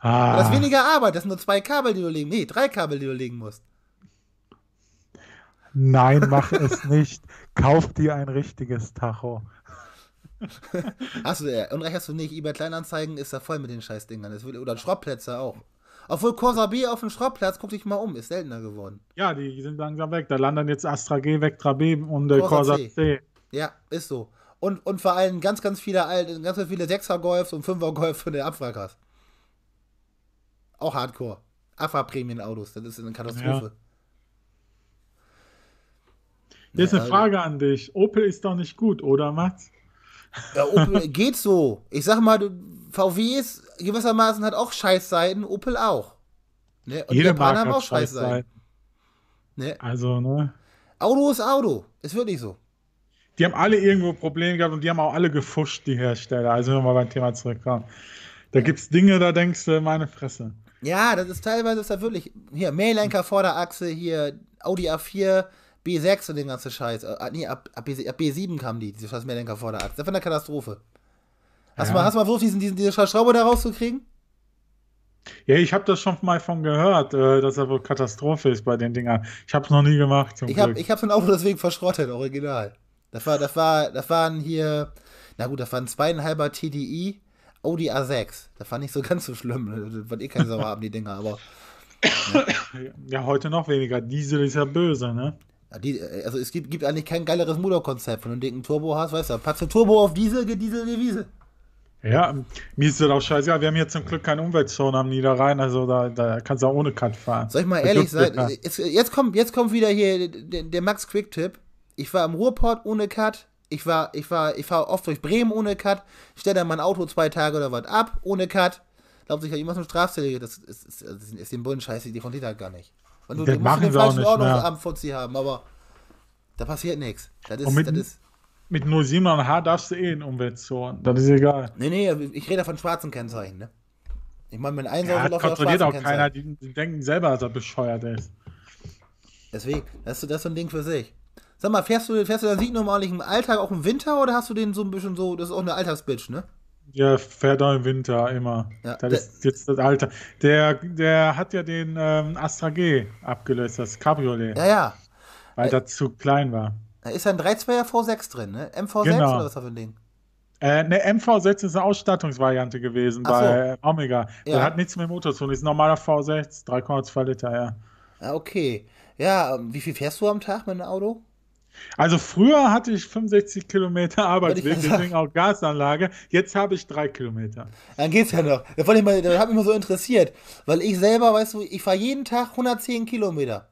Ah. Das ist weniger Arbeit. Das sind nur zwei Kabel, die du legen. Nee, drei Kabel, die du legen musst. Nein, mach [laughs] es nicht. Kauf dir ein richtiges Tacho. Achso, äh, ja. Unrecht hast du nicht. eBay Kleinanzeigen ist da voll mit den Scheißdingern. Oder Schrottplätze auch. Obwohl Corsa B auf dem Schrottplatz, guck dich mal um, ist seltener geworden. Ja, die sind langsam weg. Da landen jetzt Astra G, Vectra B und äh, Corsa, Corsa C. C. Ja, ist so. Und, und vor allem ganz, ganz viele alte, ganz, ganz viele 6er Golfs und 5er Golfs von der Abwrackers. Auch Hardcore. Afra Premium Autos, das ist eine Katastrophe. Ja. Jetzt ja, eine also Frage also. an dich. Opel ist doch nicht gut, oder Mats? Ja, Opel [laughs] geht so. Ich sag mal, VW ist gewissermaßen hat auch Scheißseiten, Opel auch. Ne? Und Jede Japaner haben auch Scheißseiten. Ne? Also, ne? Auto ist Auto. Ist wirklich so. Die haben alle irgendwo Probleme gehabt und die haben auch alle gefuscht, die Hersteller. Also, wenn wir mal beim Thema zurückkommen. Da ja. gibt es Dinge, da denkst du, meine Fresse. Ja, das ist teilweise ist da wirklich. Hier, Mehrlenker, Vorderachse, hier Audi A4, B6 und den ganzen Scheiß. Äh, nee, ab, ab, B, ab B7 kamen die, diese scheiß Mehrlenker, Vorderachse. Das war eine Katastrophe. Hast, ja. du mal, hast du mal versucht, diesen, diesen, diese Schraube da rauszukriegen? Ja, ich habe das schon mal von gehört, äh, dass er wohl Katastrophe ist bei den Dingern. Ich habe es noch nie gemacht. ich habe ich hab dann auch deswegen verschrottet, original. Das war, das war, das waren hier, na gut, das waren zweieinhalber TDI Audi A6. Das war nicht so [laughs] ganz so schlimm. Ne? Das war eh keine Sauer haben, die Dinger, aber. Ne? [coughs] Ja, heute noch weniger. Diesel ist ja böse, ne? Äh, also es gibt, gibt eigentlich kein geileres Motorkonzept. Wenn du einen dicken Turbo hast, weißt du, Patze Turbo auf Diesel, geht Diesel in die Wiese. Ja, mir ist das auch scheißegal. Wir haben hier zum Glück keine Umweltzone am Niederrhein, also da, da kannst du auch ohne Cut fahren. Soll ich mal ehrlich sein? Jetzt, kommt, jetzt kommt wieder hier der, Max Quick-Tipp. Ich war im Ruhrport ohne Cut. Ich war, ich war, ich fahre oft durch Bremen ohne Cut. Stelle dann mein Auto zwei Tage oder was ab ohne Cut. Glaubt sich ja immer so Strafzettel. Das ist, ist, ist, ist dem Bullen scheiße, die konnte halt gar nicht. Und du, das du musst den falschen Ordnungsabend vor sie haben, aber da passiert nichts. Das ist, das ist mit 07 am Haar darfst du eh in Umweltzonen. Das ist egal. Nee, nee, ich rede von schwarzen Kennzeichen, ne? Ich meine, mit einem ja, das kontrolliert auch keiner. Die, die, denken selber, dass er bescheuert ist. Deswegen, das ist, das ist so ein Ding für sich. Sag mal, fährst du, fährst du deinen Sieg normal im Alltag auch im Winter oder hast du den so ein bisschen so, das ist auch eine Altersbitch, ne? Ja, fährt auch im Winter immer. Ja, das ist jetzt das Alter. Der, der hat ja den ähm, Astra G abgelöst, das Cabriolet. Ja, ja. Weil äh, das zu klein war. Da ist ein 3-2er V6 drin, ne? MV6 genau. oder was war für ein Ding? Äh, ne, MV6 ist eine Ausstattungsvariante gewesen Ach bei so. Äh, Omega. Ja. Der hat nichts mit dem Motor zu tun, ist ein normaler V6, 3,2 Liter, ja. Ah, okay. Ja, ähm, wie viel fährst du am Tag mit dem Auto? Also früher hatte ich 65 Kilometer Arbeitsweg, deswegen auch Gasanlage. Jetzt habe ich drei Kilometer. Dann geht's ja noch. Das, das hat mich mal so interessiert, weil ich selber, weißt du, ich fahre jeden Tag 110 Kilometer.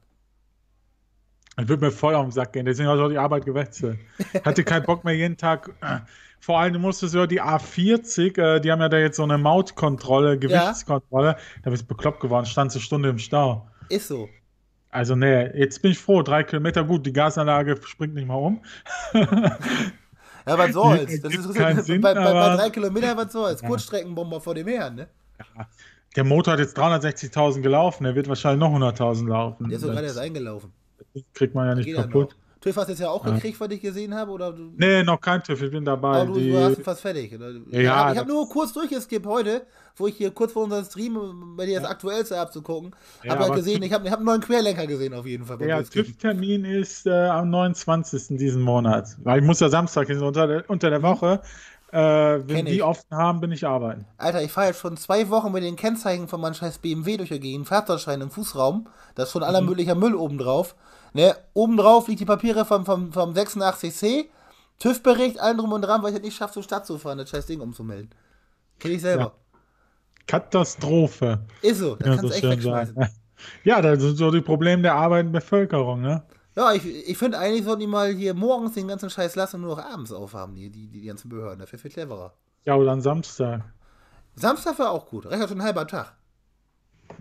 Ich würde mir voll auf den Sack gehen, deswegen habe ich auch die Arbeit gewechselt. Hatte keinen Bock mehr jeden Tag. Äh, vor allem, du musstest über die A40, äh, die haben ja da jetzt so eine Mautkontrolle, Gewichtskontrolle. Ja. Da bist du bekloppt geworden, standst eine Stunde im Stau. Ist so. Also, nee, jetzt bin ich froh, drei Kilometer, gut, die Gasanlage springt nicht mal um. Ja, was soll's? Das ist [laughs] bei, Sinn, bei, bei, bei drei Kilometern, was soll's? Ja. Kurzstreckenbomber vor dem Herrn, ne? Ja. Der Motor hat jetzt 360.000 gelaufen, der wird wahrscheinlich noch 100.000 laufen. Der ist doch gerade erst eingelaufen. Kriegt man ja nicht kaputt. Ja TÜV hast du jetzt ja auch ja. gekriegt, was ich gesehen habe? Oder? Nee, noch kein TÜV, ich bin dabei. Aber du, die... hast ihn fast fertig. Oder? Ja, ja ich habe nur kurz durchgeskippt heute, wo ich hier kurz vor unserem Stream bei dir das ja. Aktuellste abzugucken, ja, habe halt gesehen, ich habe hab einen neuen Querlenker gesehen auf jeden Fall. Der TÜV-Termin ist äh, am 29. diesen Monat. Weil ich muss ja Samstag hin, unter, der, unter der Woche äh, wenn Kenn die ich. offen haben, bin ich arbeiten. Alter, ich fahre jetzt schon zwei Wochen mit den Kennzeichen von meinem scheiß BMW durch die Fahrzeugschein im Fußraum, da ist schon aller mhm. möglicher Müll obendrauf. Ne? Obendrauf liegt die Papiere vom, vom, vom 86C, TÜV-Bericht, allen drum und dran, weil ich es nicht schaffe, zur Stadt zu fahren, das scheiß Ding umzumelden. Kenn ich selber. Ja. Katastrophe. Ist so, da ja, kannst du so echt wegschmeißen. Sein. [laughs] Ja, das sind so die Probleme der arbeitenden Bevölkerung, ne? Ja, ich, ich finde eigentlich sollten die mal hier morgens den ganzen Scheiß lassen und nur noch abends aufhaben, die, die, die ganzen Behörden. Das wäre viel cleverer. Ja, oder am Samstag. Samstag war auch gut. Recht hat schon ein halber Tag.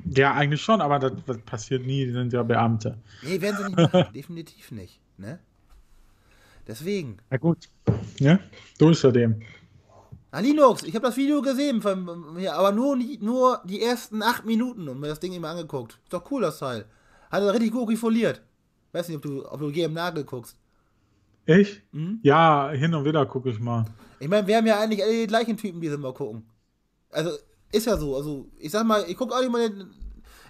Ja, eigentlich schon, aber das, das passiert nie, die sind ja Beamte. Nee, werden sie nicht machen, [laughs] definitiv nicht. Ne? Deswegen. Na gut. Ja, ne? du bist ja dem. Ah, Linux, ich habe das Video gesehen, von, ja, aber nur, nur die ersten acht Minuten und mir das Ding immer angeguckt. Ist doch cool, das Teil. Hat er richtig gut gefoliert. Weiß nicht, ob du, ob du GM Nagel guckst. Ich? Mhm. Ja, hin und wieder gucke ich mal. Ich meine, wir haben ja eigentlich alle die gleichen Typen, die sie mal gucken. Also, ist ja so. Also, ich sag mal, ich gucke auch nicht mal den.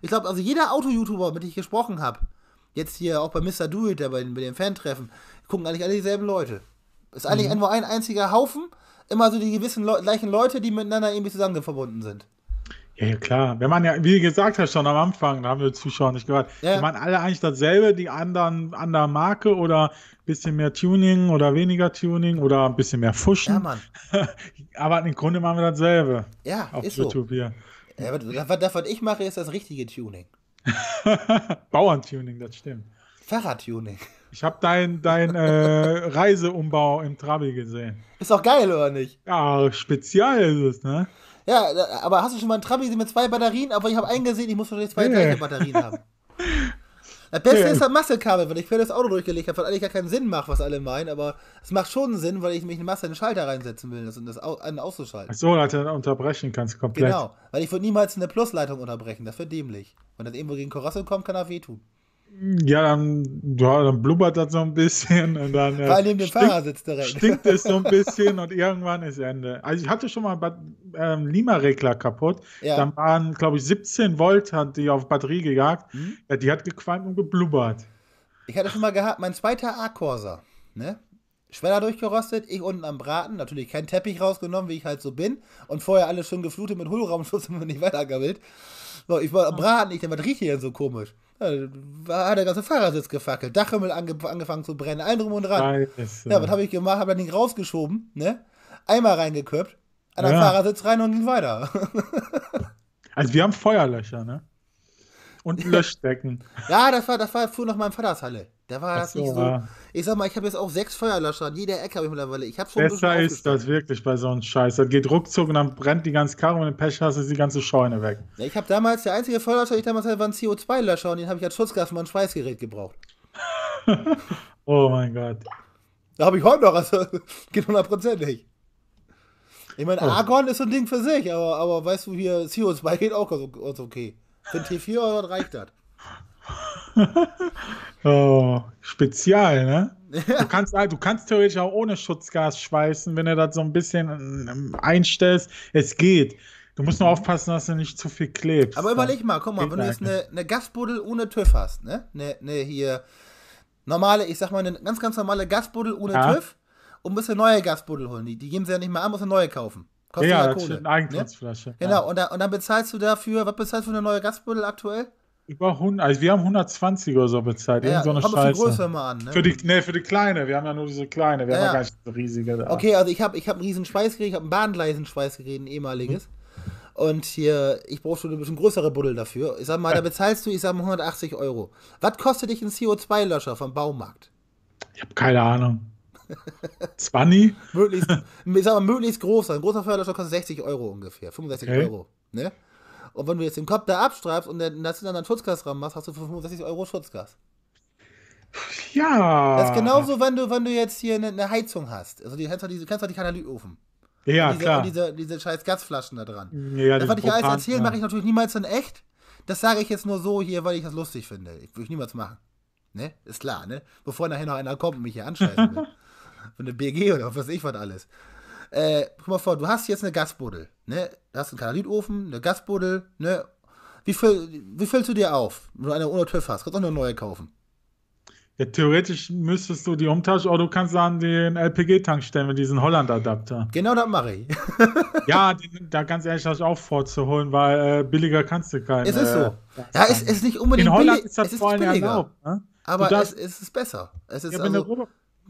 Ich glaube, also jeder Auto-YouTuber, mit dem ich gesprochen habe, jetzt hier auch bei Mr. Do It, der bei, bei dem Fan-Treffen, gucken eigentlich alle dieselben Leute. Ist eigentlich mhm. nur ein einziger Haufen, immer so die gewissen Le gleichen Leute, die miteinander irgendwie zusammen verbunden sind. Ja, ja, klar. Wenn man ja, wie gesagt hast, schon am Anfang, da haben wir Zuschauer nicht gehört. Ja. Wir machen alle eigentlich dasselbe, die anderen, andere Marke oder ein bisschen mehr Tuning oder weniger Tuning oder ein bisschen mehr Fuschen. Ja, Mann. [laughs] aber im Grunde machen wir dasselbe. Ja, auf ist YouTube so. hier. Ja, das, was ich mache, ist das richtige Tuning. [laughs] Bauerntuning, das stimmt. Fahrradtuning. Ich habe deinen dein, äh, [laughs] Reiseumbau im Trabi gesehen. Ist doch geil, oder nicht? Ja, speziell ist es, ne? Ja, aber hast du schon mal einen Trabi mit zwei Batterien? Aber ich habe eingesehen, ich muss wahrscheinlich zwei nee. gleiche Batterien haben. Das Beste nee. ist das Massekabel, weil ich quer das Auto durchgelegt habe, weil eigentlich gar keinen Sinn macht, was alle meinen, aber es macht schon Sinn, weil ich mich eine Masse in den Schalter reinsetzen will, um das einen auszuschalten. Ach so, dass du dann unterbrechen kannst, komplett. Genau, weil ich würde niemals eine Plusleitung unterbrechen, das wäre dämlich. Wenn das irgendwo gegen Korassel kommt, kann er wehtun. Ja, dann, ja, dann blubbert das so ein bisschen und dann Vor allem äh, stinkt, stinkt es so ein [laughs] bisschen und irgendwann ist Ende. Also ich hatte schon mal Bad, ähm, Lima-Regler kaputt. Ja. Dann waren, glaube ich, 17 Volt hat die auf Batterie gejagt. Mhm. Ja, die hat gequalmt und geblubbert. Ich hatte schon mal gehabt, mein zweiter A-Corsa, ne? Schweller durchgerostet, ich unten am Braten, natürlich kein Teppich rausgenommen, wie ich halt so bin. Und vorher alles schon geflutet mit Hohlraumschutz [laughs] und nicht weitergewillt. So, ich war am Braten, ich, dann was riecht hier denn so komisch? Äh, da hat der ganze Fahrersitz gefackelt, Dachhimmel ange angefangen zu brennen, allen drum und dran. Scheiße. Ja, was habe ich gemacht? Habe das Ding rausgeschoben, ne? Einmal reingeköpft, an den ja. Fahrersitz rein und ging weiter. [laughs] also wir haben Feuerlöcher, ne? Und [laughs] Löschdecken. ja, das war, das war früher noch mal in Vaters da war das so, nicht so. Ich sag mal, ich habe jetzt auch sechs Feuerlöscher an jeder Ecke habe ich mittlerweile. Ich habe schon Besser ist das wirklich bei so einem Scheiß. Das geht ruckzuck und dann brennt die ganze Karre und wenn du Pech hast, ist die ganze Scheune weg. Ich habe damals, der einzige Feuerlöscher, den ich damals hatte, war ein CO2-Löscher und den habe ich als Schutzgas für mein Schweißgerät gebraucht. [laughs] oh mein Gott. Da habe ich heute noch, also [laughs] geht hundertprozentig. Ich meine, oh. Argon ist so ein Ding für sich, aber, aber weißt du, hier CO2 geht auch ganz okay. Für ein T4 reicht das. [laughs] oh, spezial, ne? Ja. Du, kannst, ah, du kannst theoretisch auch ohne Schutzgas schweißen, wenn du das so ein bisschen ähm, einstellst. Es geht. Du musst nur mhm. aufpassen, dass du nicht zu viel klebst. Aber überleg mal, guck mal, wenn du jetzt eine, eine Gasbuddel ohne TÜV hast, ne? Ne, ne, hier normale, ich sag mal, eine ganz, ganz normale Gasbuddel ohne ja. TÜV und musst eine neue Gasbuddel holen. Die, die geben sie ja nicht mehr an, musst eine neue kaufen. Kostet ja, ja Kohle. Das eine Eigentumsflasche. Ne? Genau, ja. und, da, und dann bezahlst du dafür, was bezahlst du für eine neue Gasbuddel aktuell? Über 100, also wir haben 120 oder so bezahlt. Ja, so eine kommt Scheiße. Für, Größe an, ne? für die, nee, für die kleine. Wir haben ja nur diese kleine. Wir ja, haben ja gar nicht so riesige da. Okay, also ich habe ich hab einen riesen Schweiß ich habe einen Bahngleisenschweißgerät, ein ehemaliges. Hm. Und hier, ich brauche schon ein bisschen größere Buddel dafür. Ich sag mal, da bezahlst du, ich sag mal, 180 Euro. Was kostet dich ein CO2-Löscher vom Baumarkt? Ich habe keine Ahnung. 20? möglichst, ich sag mal, möglichst großer. Ein großer Förderlöscher kostet 60 Euro ungefähr. 65 okay. Euro. Ne? Und wenn du jetzt den Kopf da abstreibst und den nationalen Schutzgas machst, hast du 65 Euro Schutzgas. Ja. Das ist genauso, wenn du, wenn du jetzt hier eine, eine Heizung hast. Also die, kennst du, die, kennst du die Katalytofen. Ja, und diese, klar. Und diese, diese scheiß Gasflaschen da dran. Ja, das, was ich alles erzähle, ja. mache ich natürlich niemals in echt. Das sage ich jetzt nur so hier, weil ich das lustig finde. Ich Würde ich niemals machen. Ne? Ist klar, ne? Bevor nachher noch einer kommt und mich hier anscheißen will. Von der BG oder was weiß ich was alles äh, guck mal vor, du hast jetzt eine Gasbuddel, ne? Du hast einen Katalytofen, eine Gasbuddel, ne? Wie, füll, wie füllst du dir auf, wenn du eine ohne TÜV hast? Kannst du auch eine neue kaufen. Ja, theoretisch müsstest du die umtauschen, oder oh, du kannst an den LPG-Tank stellen mit diesem Holland-Adapter. Genau das mache ich. [laughs] ja, den, da ganz ehrlich habe ich auch vorzuholen, weil äh, billiger kannst du keinen. Es ist so. Äh, ja, es ist, nicht unbedingt In Holland ist das vor allem erlaubt. Ne? Aber es, es, ist besser. Es ist ja, also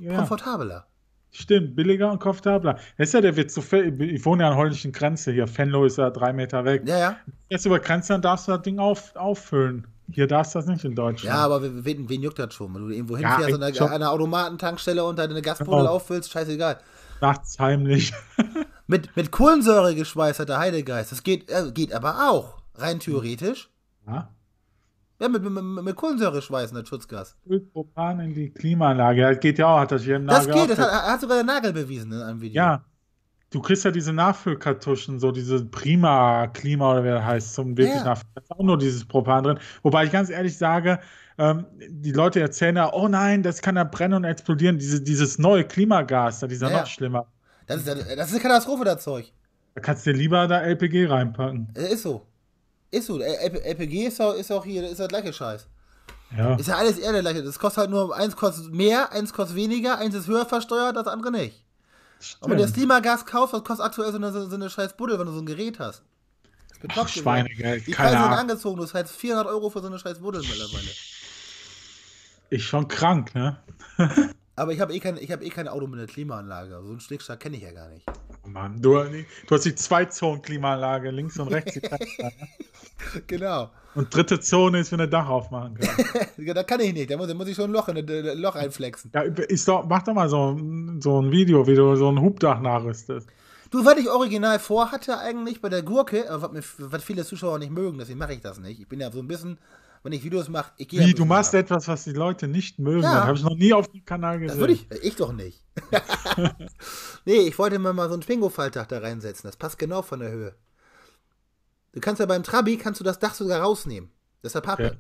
komfortabler. Stimmt, billiger und komfortabler. Das ist ja der Witz. So, ich wohne ja an der holländischen Grenze hier. Fenlo ist ja drei Meter weg. Ja, ja. Jetzt über Grenzen darfst du das Ding auf, auffüllen. Hier darfst du das nicht in Deutschland. Ja, aber wen, wen juckt das schon? Wenn du irgendwo ja, hinfährst an einer, Automatentankstelle und deine Gaspuddel genau. auffüllst, scheißegal. Nachts heimlich. [laughs] mit, mit Kohlensäure geschweißerter Heidegeist. Das geht, äh, geht aber auch. Rein theoretisch. Ja. Ja, mit, mit, mit Kohlensäure schweißen, das Schutzgas. Propan in die Klimaanlage. Das geht ja auch, hat das hier im Nagel. Das geht, das hat, hat, sogar der Nagel bewiesen ne, in einem Video. Ja. Du kriegst ja diese Nachfüllkartuschen, so diese Prima Klima oder wie das heißt, zum wirklich ja. Nachfüllen. Da ist auch nur dieses Propan drin. Wobei ich ganz ehrlich sage, ähm, die Leute erzählen ja, oh nein, das kann ja brennen und explodieren. Diese, dieses neue Klimagas, das ist ja, ja. noch schlimmer. Das ist, das ist eine Katastrophe, das Zeug. Da kannst du dir lieber da LPG reinpacken. Ist so. Ist so, RPG ist auch, ist auch hier, ist der halt gleiche Scheiß. Ja. Ist ja alles eher der gleiche. Das kostet halt nur, eins kostet mehr, eins kostet weniger, eins ist höher versteuert, das andere nicht. Stimmt. Aber wenn du das Klimagas kaufst, das kostet aktuell so eine, so eine scheiß Buddel, wenn du so ein Gerät hast. Das ist Ach, Schweinegeld, Die Preise sind angezogen, du zahlst 400 Euro für so eine scheiß Buddel mittlerweile. Ich schon krank, ne? [laughs] Aber ich habe eh, hab eh kein Auto mit einer Klimaanlage. So einen Schlickstart kenne ich ja gar nicht. Oh Mann, du, du hast die Zwei-Zonen-Klimaanlage links und rechts. [laughs] genau. Und dritte Zone ist, wenn er Dach aufmachen kannst. ja, [laughs] genau, da kann ich nicht, da muss, da muss ich schon ein Loch, in, ein Loch einflexen. Ja, ist doch, mach doch mal so, so ein Video, wie du so ein Hubdach nachrüstest. Du, was ich original vorhatte eigentlich bei der Gurke, äh, was, mir, was viele Zuschauer nicht mögen, deswegen mache ich das nicht. Ich bin ja so ein bisschen wenn ich Videos mache, ich gehe. Wie, du machst nach. etwas, was die Leute nicht mögen. Ja. Das habe ich noch nie auf dem Kanal gesehen. Das würde ich, ich doch nicht. [laughs] nee, ich wollte mir mal so einen Pingo-Falltag da reinsetzen. Das passt genau von der Höhe. Du kannst ja beim Trabi, kannst du das Dach sogar rausnehmen. Das ist ja Pappe. Ja.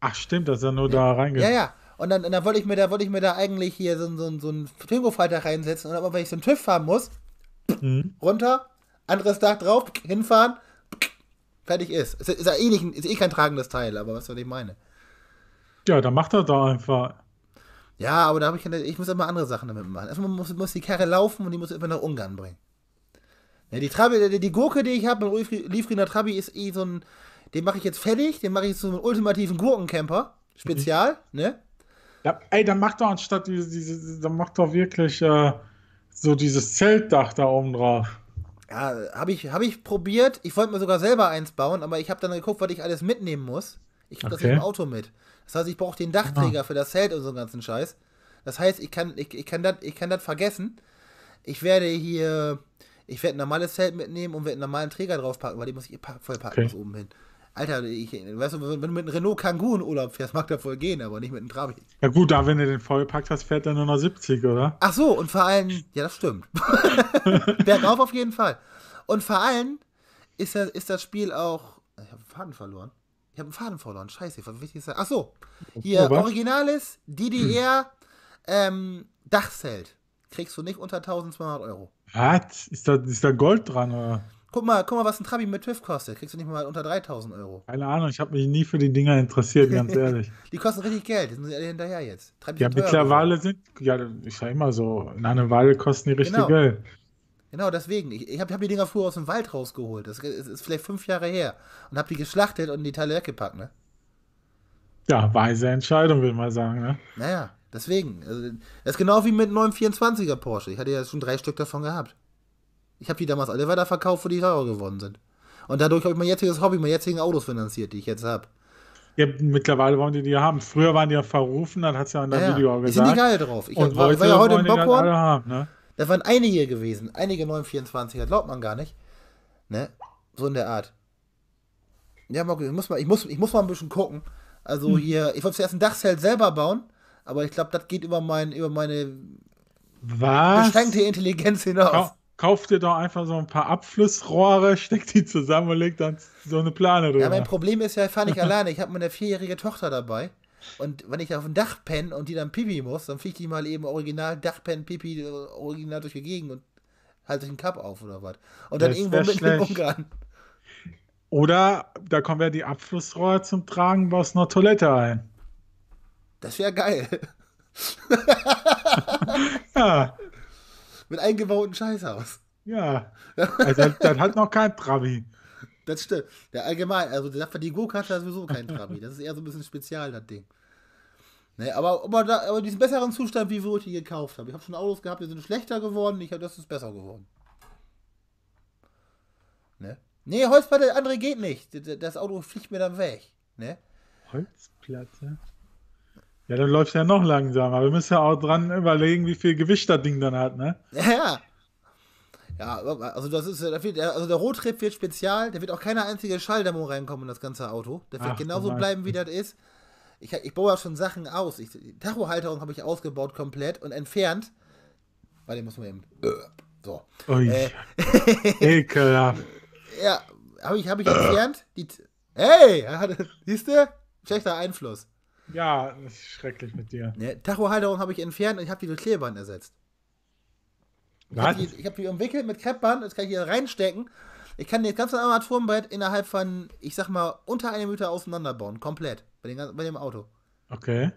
Ach stimmt, dass er nur ja. da reingeht. Ja, ja. Und dann, dann wollte ich mir da wollte ich mir da eigentlich hier so, so, so einen Pingo-Freitag reinsetzen. Und aber wenn ich so einen TÜV fahren muss, mhm. runter, anderes Dach drauf, hinfahren, fertig ist. Es ist, ja eh, nicht, ist eh kein tragendes Teil, aber was soll ich meine? Ja, dann macht er da einfach. Ja, aber da habe ich keine, ich muss immer andere Sachen damit machen. Erstmal muss, muss die Karre laufen und die muss immer nach Ungarn bringen. Ja, die, Trabi, die, die Gurke, die ich habe, mit Liefriner Trabi, ist eh so ein, den mache ich jetzt fertig, den mache ich so einen ultimativen Gurkencamper, spezial, mhm. ne? Ja, ey, dann macht doch anstatt diese, diese, dann macht doch wirklich äh, so dieses Zeltdach da oben drauf ja, habe ich, hab ich probiert. Ich wollte mir sogar selber eins bauen, aber ich habe dann geguckt, was ich alles mitnehmen muss. Ich habe okay. das im Auto mit. Das heißt, ich brauche den Dachträger ah. für das Zelt und so einen ganzen Scheiß. Das heißt, ich kann, ich, ich kann das, vergessen. Ich werde hier, ich werde ein normales Zelt mitnehmen und werde einen normalen Träger draufpacken, weil die muss ich voll packen okay. bis oben hin. Alter, ich, weißt du, wenn du mit einem Renault Kangoo in Urlaub fährst, mag der voll gehen, aber nicht mit einem Trabi. Ja gut, da wenn du den vollgepackt hast, fährt er nur noch 70, oder? Ach so, und vor allem, ja das stimmt. [laughs] [laughs] Bergauf auf jeden Fall. Und vor allem ist das, ist das Spiel auch, ich habe einen Faden verloren. Ich habe einen Faden verloren, scheiße, was wichtig ist Ach so, hier, oh, Originales, DDR, hm. [clears throat] ähm, Dachzelt. Kriegst du nicht unter 1200 Euro. Was? Ist da, ist da Gold dran, oder? Guck mal, guck mal, was ein Trabi mit TÜV kostet. Kriegst du nicht mal unter 3000 Euro. Keine Ahnung, ich habe mich nie für die Dinger interessiert, ganz [laughs] ehrlich. die kosten richtig Geld, die sind sie alle hinterher jetzt. Trabi ja, mittlerweile sind, ja, ich sag immer so, in einer Weile kosten die richtig genau. Geld. Genau, deswegen. Ich, ich habe hab die Dinger früher aus dem Wald rausgeholt. Das ist, ist vielleicht fünf Jahre her. Und habe die geschlachtet und die Teile weggepackt, ne? Ja, weise Entscheidung, würde ich mal sagen, ne? Naja, deswegen. Also, das ist genau wie mit 924er Porsche. Ich hatte ja schon drei Stück davon gehabt. Ich habe die damals alle weiterverkauft, wo die teurer geworden sind. Und dadurch habe ich mein jetziges Hobby, meine jetzigen Autos finanziert, die ich jetzt habe. Ja, mittlerweile wollen die die haben. Früher waren die ja verrufen, dann hat es ja in der ja, Video auch gesagt. Die sind die geil drauf. Ich und war, war ja heute in Bockhorn. Haben, ne? Das waren einige gewesen. Einige 924, das glaubt man gar nicht. Ne? So in der Art. Ja, Mock, ich muss mal, ich muss, ich muss mal ein bisschen gucken. Also hm. hier, ich wollte zuerst ein Dachzelt selber bauen, aber ich glaube, das geht über, mein, über meine Was? beschränkte Intelligenz hinaus. Kau kauft dir doch einfach so ein paar Abflussrohre, steckt die zusammen und legt dann so eine Plane drüber. Ja, mein Problem ist ja, ich fahre nicht [laughs] alleine. Ich habe meine vierjährige Tochter dabei. Und wenn ich auf dem Dach penne und die dann pipi muss, dann fliegt die mal eben original Dachpen, pipi, original durch die Gegend und halte durch einen Cup auf oder was. Und dann das irgendwo mit dem Ungarn. Oder da kommen ja die Abflussrohre zum Tragen, baust noch Toilette ein. Das wäre geil. [laughs] ja, mit eingebauten Scheißhaus. Ja. Also, das, das hat noch kein Trabi. Das stimmt. Ja, allgemein, also die go Gurke hat sowieso kein Trabi. Das ist eher so ein bisschen spezial, das Ding. Nee, aber, aber, da, aber diesen besseren Zustand, wie wo ich die gekauft habe. Ich habe schon Autos gehabt, die sind schlechter geworden. Ich habe das ist besser geworden. Ne? Nee, Holzplatte, andere geht nicht. Das Auto fliegt mir dann weg. Ne? Holzplatte? Ja, dann läuft ja noch langsamer. Wir müssen ja auch dran überlegen, wie viel Gewicht das Ding dann hat, ne? [laughs] Ja. Ja, also das ist also der Rotrip wird spezial, da wird auch keine einzige Schalldämmung reinkommen in das ganze Auto. Der wird Ach, genauso bleiben, wie das ist. Ich, ich baue ja schon Sachen aus. Ich, Tachohalterung habe ich ausgebaut komplett und entfernt. Weil den muss man eben. Äh, so. Ui, äh, [laughs] ekelhaft. Ja, habe ich, hab ich entfernt. Die, hey, [laughs] siehst du? Schlechter Einfluss. Ja, das ist schrecklich mit dir. Ne, Tachohalterung habe ich entfernt und ich habe die durch Klebeband ersetzt. Was? Ich habe die, hab die, umwickelt mit Kreppband, das kann ich hier reinstecken. Ich kann den ganzen Armaturenbrett innerhalb von, ich sag mal, unter einer Meter auseinanderbauen. Komplett. Bei, den, bei dem Auto. Okay.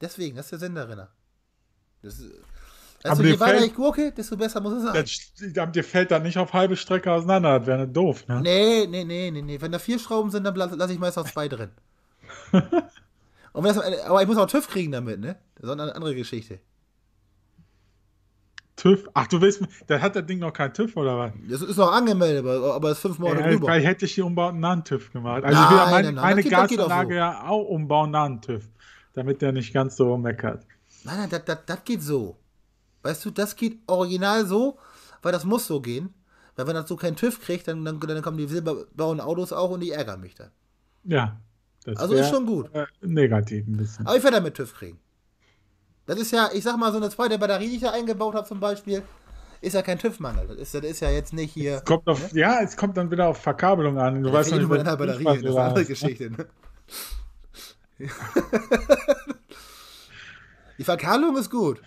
Deswegen, das ist der Sinn darin. Das ist, also je weiter ich gucke, desto besser muss es sein. dir fällt dann nicht auf halbe Strecke auseinander, das wäre doof, ne? Nee, nee, nee, nee, nee. Wenn da vier Schrauben sind, dann lasse ich meist noch zwei drin. [laughs] das, aber ich muss auch TÜV kriegen damit, ne? Das ist eine andere Geschichte. TÜV? Ach, du willst, da hat das Ding noch kein TÜV oder was? Das ist noch angemeldet, aber, es ist fünf Monate ja, drüber. Vielleicht hätte ich hier Umbauten nach TÜV gemacht. Also nein, ich will ja meine geht, Gasanlage so. ja auch umbauen nach TÜV, damit der nicht ganz so meckert. Nein, nein, das geht so. Weißt du, das geht original so, weil das muss so gehen. Weil wenn das so keinen TÜV kriegt, dann, dann, dann kommen die silberblauen Autos auch und die ärgern mich dann. Ja. Das also ist schon gut. Äh, negativ ein bisschen. Aber ich werde damit TÜV kriegen. Das ist ja, ich sag mal, so eine zweite Batterie, die ich da eingebaut habe zum Beispiel, ist ja kein TÜV-Mangel. Das ist, das ist ja jetzt nicht hier. Es kommt auf, ne? Ja, es kommt dann wieder auf Verkabelung an. Du ja, weißt nicht, über einer Batterie, das ist eine andere ne? Geschichte. Ne? [laughs] die Verkabelung ist gut.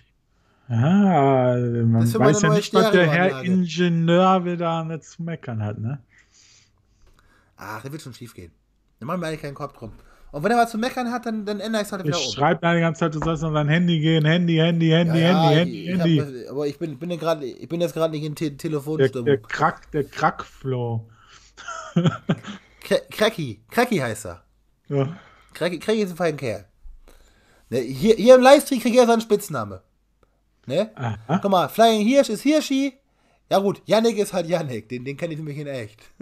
Ah, man das weiß ja nicht, was der Herr Ingenieur wieder mit zu meckern hat, ne? Ach, der wird schon schief gehen. Der Mann mir keinen Kopf drum. Und wenn er was zu meckern hat, dann, dann ändere ich es halt wieder ich um. Ich schreibe da die ganze Zeit, du sollst an dein Handy gehen. Handy, Handy, Handy, ja, Handy, ja, Handy, Handy. Hab, aber ich bin, bin, grad, ich bin jetzt gerade nicht in Te Telefonstimmung. Der, der Krack, der Krack-Flow. Cracky Kracki heißt er. Ja. Cracky ist ein feiner Kerl. Ne, hier, hier im Livestream kriegt er seinen Spitzname. Ne? Guck mal, Flying Hirsch ist Hirschi. Ja gut, Yannick ist halt Yannick, den, den kenne ich nämlich in echt. [laughs]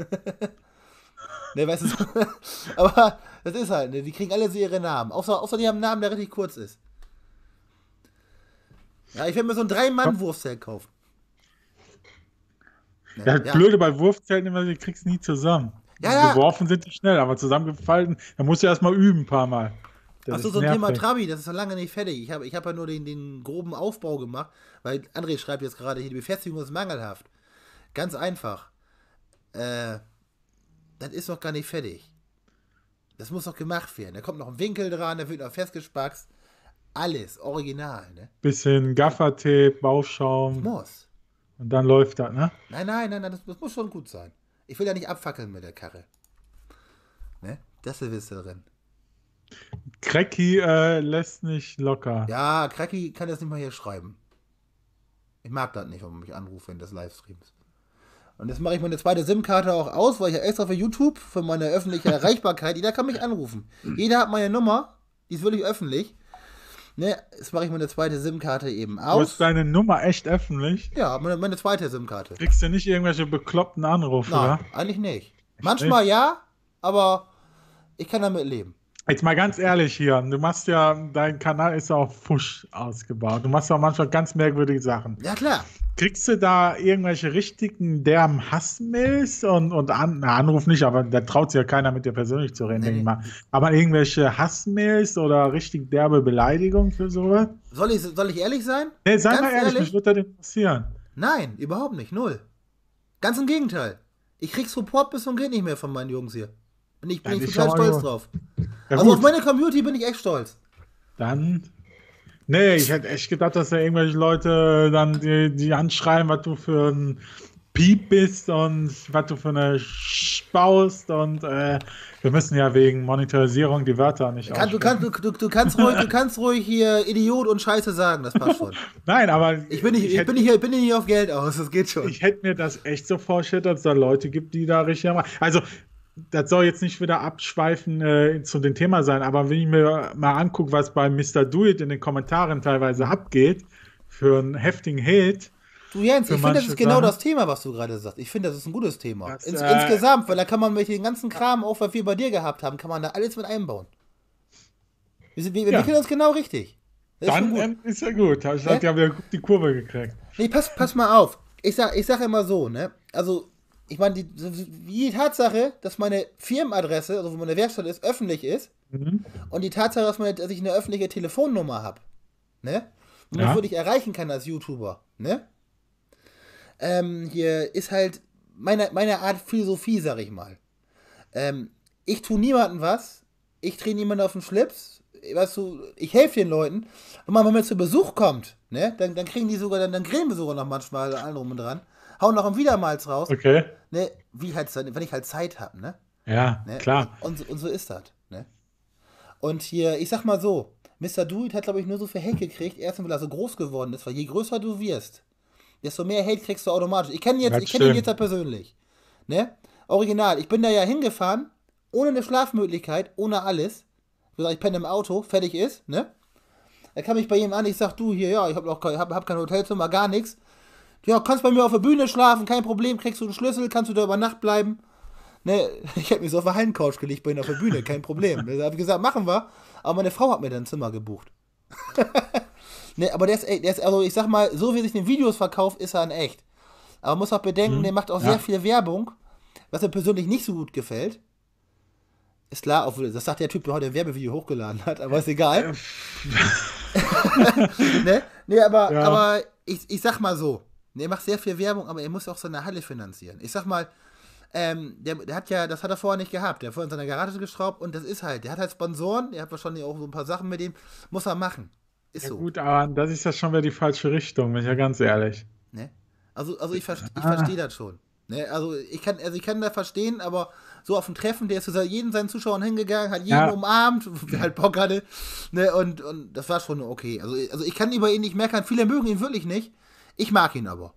Ne, weißt du, [laughs] aber das ist halt, ne, die kriegen alle so ihre Namen. Außer, außer die haben einen Namen, der richtig kurz ist. Ja, ich werde mir so ein Drei-Mann-Wurfzelt kaufen. Ne, das ja. Blöde bei Wurfzelten immer, du kriegst nie zusammen. Ja, also ja. Geworfen sind die schnell, aber zusammengefallen, da musst du erstmal üben, ein paar Mal. Achso, so ein Thema Trabi, das ist noch lange nicht fertig. Ich habe ich hab ja nur den, den groben Aufbau gemacht, weil André schreibt jetzt gerade hier, die Befestigung ist mangelhaft. Ganz einfach. Äh, das ist noch gar nicht fertig. Das muss noch gemacht werden. Da kommt noch ein Winkel dran, da wird noch festgespackst. Alles original, ne? Bisschen Gaffertape, Bauschaum. Das muss. Und dann läuft das, ne? Nein, nein, nein, nein das, das, muss schon gut sein. Ich will ja nicht abfackeln mit der Karre. Ne? Das ist drin. Cracky äh, lässt nicht locker. Ja, Cracky kann das nicht mal hier schreiben. Ich mag das nicht, wenn man mich anruft in des Livestreams. Und jetzt mache ich meine zweite SIM-Karte auch aus, weil ich ja extra für YouTube, für meine öffentliche [laughs] Erreichbarkeit, jeder kann mich anrufen. Mhm. Jeder hat meine Nummer, die ist wirklich öffentlich. Ne, jetzt mache ich meine zweite SIM-Karte eben aus. Du hast deine Nummer echt öffentlich? Ja, meine, meine zweite SIM-Karte. Kriegst du nicht irgendwelche bekloppten Anrufe, Nein, oder? eigentlich nicht. Echt Manchmal nicht? ja, aber ich kann damit leben. Jetzt mal ganz ehrlich hier, du machst ja, dein Kanal ist ja auf Fusch ausgebaut. Du machst ja manchmal ganz merkwürdige Sachen. Ja, klar. Kriegst du da irgendwelche richtigen derben Hassmails und, und an, na, Anruf nicht, aber da traut sich ja keiner mit dir persönlich zu reden, nee. denke ich mal. Aber irgendwelche Hassmails oder richtig derbe Beleidigungen für sowas? Soll ich, soll ich ehrlich sein? Nee, sei ganz mal ehrlich, ehrlich, mich würde das interessieren. Nein, überhaupt nicht, null. Ganz im Gegenteil. Ich krieg Support bis und geht nicht mehr von meinen Jungs hier. Und ich, bin ich total stolz auch. drauf. Ja, also gut. auf meine Community bin ich echt stolz. Dann. Nee, ich hätte echt gedacht, dass da ja irgendwelche Leute dann die, die anschreien, was du für ein Piep bist und was du für eine Spaust und äh, wir müssen ja wegen Monetarisierung die Wörter nicht kann, du, kann, du, du, du, kannst ruhig, du [laughs] kannst ruhig hier Idiot und Scheiße sagen, das passt schon. Nein, aber. Ich bin nicht, ich, hätte, bin nicht, bin nicht auf Geld aus, das geht schon. Ich hätte mir das echt so vorgestellt, dass es da Leute gibt, die da richtig Also, das soll jetzt nicht wieder abschweifen äh, zu dem Thema sein, aber wenn ich mir mal angucke, was bei Mr. Do It in den Kommentaren teilweise abgeht, für einen heftigen Hate. Du Jens, ich finde, das ist genau das Thema, was du gerade sagst. Ich finde, das ist ein gutes Thema. Das, Ins, äh, insgesamt, weil da kann man mit den ganzen Kram, auch was wir bei dir gehabt haben, kann man da alles mit einbauen. Wir, sind, wir ja. entwickeln uns genau richtig. Das Dann ist, ähm, ist ja gut. Ich ja? Gesagt, ja, wir die Kurve gekriegt. Nee, pass, pass mal auf. Ich sag, ich sag immer so, ne? Also, ich meine, die, die, Tatsache, dass meine Firmenadresse, also wo meine Werkstatt ist, öffentlich ist, mhm. und die Tatsache, dass, meine, dass, ich eine öffentliche Telefonnummer habe, ne? Und ja. würde ich erreichen kann als YouTuber, ne? Ähm, hier ist halt meine, meine Art Philosophie, sag ich mal. Ähm, ich tue niemandem was, ich drehe niemanden auf den Schlips, weißt du, ich helfe den Leuten. Und wenn man zu Besuch kommt, ne, dann, dann kriegen die sogar, dann, dann grillen wir sogar noch manchmal allen rum und dran hauen noch ein Wiedermals raus. Okay. Ne, wie halt, wenn ich halt Zeit habe, ne? Ja, ne? klar. Und, und, so ist das, ne? Und hier, ich sag mal so, Mr. Dude hat, glaube ich, nur so viel Hate gekriegt, erst weil er so groß geworden ist, weil je größer du wirst, desto mehr Hate kriegst du automatisch. Ich kenne jetzt, ihn jetzt halt persönlich, ne? Original, ich bin da ja hingefahren, ohne eine Schlafmöglichkeit, ohne alles. Ich penne im Auto, fertig ist, ne? Er kam mich bei ihm an, ich sag, du hier, ja, ich hab, noch, hab, hab kein Hotelzimmer, gar nichts ja, kannst bei mir auf der Bühne schlafen, kein Problem, kriegst du einen Schlüssel, kannst du da über Nacht bleiben. Ne, [laughs] ich habe mich so auf der Hallencouch gelegt bei ihnen auf der Bühne, kein Problem. Da habe ich gesagt, machen wir. Aber meine Frau hat mir dann ein Zimmer gebucht. [laughs] ne, aber der ist, der ist, also ich sag mal, so wie sich den Videos verkauft, ist er in echt. Aber man muss auch bedenken, mhm. der macht auch ja. sehr viel Werbung, was mir persönlich nicht so gut gefällt. Ist klar, obwohl, das sagt der Typ, der heute ein Werbevideo hochgeladen hat, aber ist egal. Äh, [laughs] ne? ne, aber, ja. aber ich, ich sag mal so, und er macht sehr viel Werbung, aber er muss auch seine Halle finanzieren. Ich sag mal, ähm, der, der, hat ja, das hat er vorher nicht gehabt. Der hat vorher in seiner Garage geschraubt und das ist halt, der hat halt Sponsoren, der hat wahrscheinlich auch so ein paar Sachen mit ihm, muss er machen. Ist ja, so. Gut, aber das ist ja schon wieder die falsche Richtung, bin ich ja ganz ehrlich. Ne? Also, also ich, ver ah. ich verstehe das schon. Ne? Also, ich kann, also ich kann da verstehen, aber so auf dem Treffen, der ist zu jedem seinen Zuschauern hingegangen, hat jeden ja. umarmt, [laughs] wer halt Bock hatte. Ne? Und, und das war schon okay. Also, also ich kann über ihn nicht meckern, viele mögen ihn wirklich nicht. Ich mag ihn aber.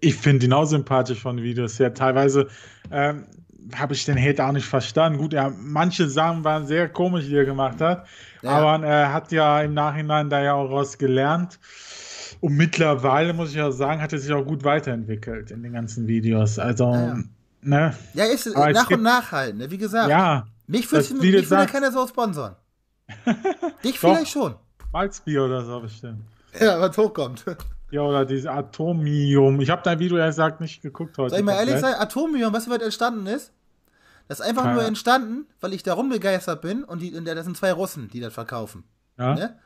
Ich finde ihn auch sympathisch von Videos her. Teilweise ähm, habe ich den Hate auch nicht verstanden. Gut, ja, manche Sachen waren sehr komisch, die er gemacht hat. Ja. Aber äh, er hat ja im Nachhinein da ja auch raus gelernt. Und mittlerweile, muss ich ja sagen, hat er sich auch gut weiterentwickelt in den ganzen Videos. Also, ja. ne? Ja, ist aber nach und nach halt, ne? Wie gesagt. Ja. Mich, mich will sagt, ja keiner so sponsern. [laughs] Dich vielleicht schon. Malzbier oder so bestimmt. Ja, was hochkommt. Ja, oder dieses Atomium. Ich habe dein Video ehrlich gesagt nicht geguckt heute. Soll ich mal ehrlich sein? Atomium, was du, was entstanden ist? Das ist einfach Keine. nur entstanden, weil ich darum begeistert bin und die, das sind zwei Russen, die das verkaufen. Ja. Ne?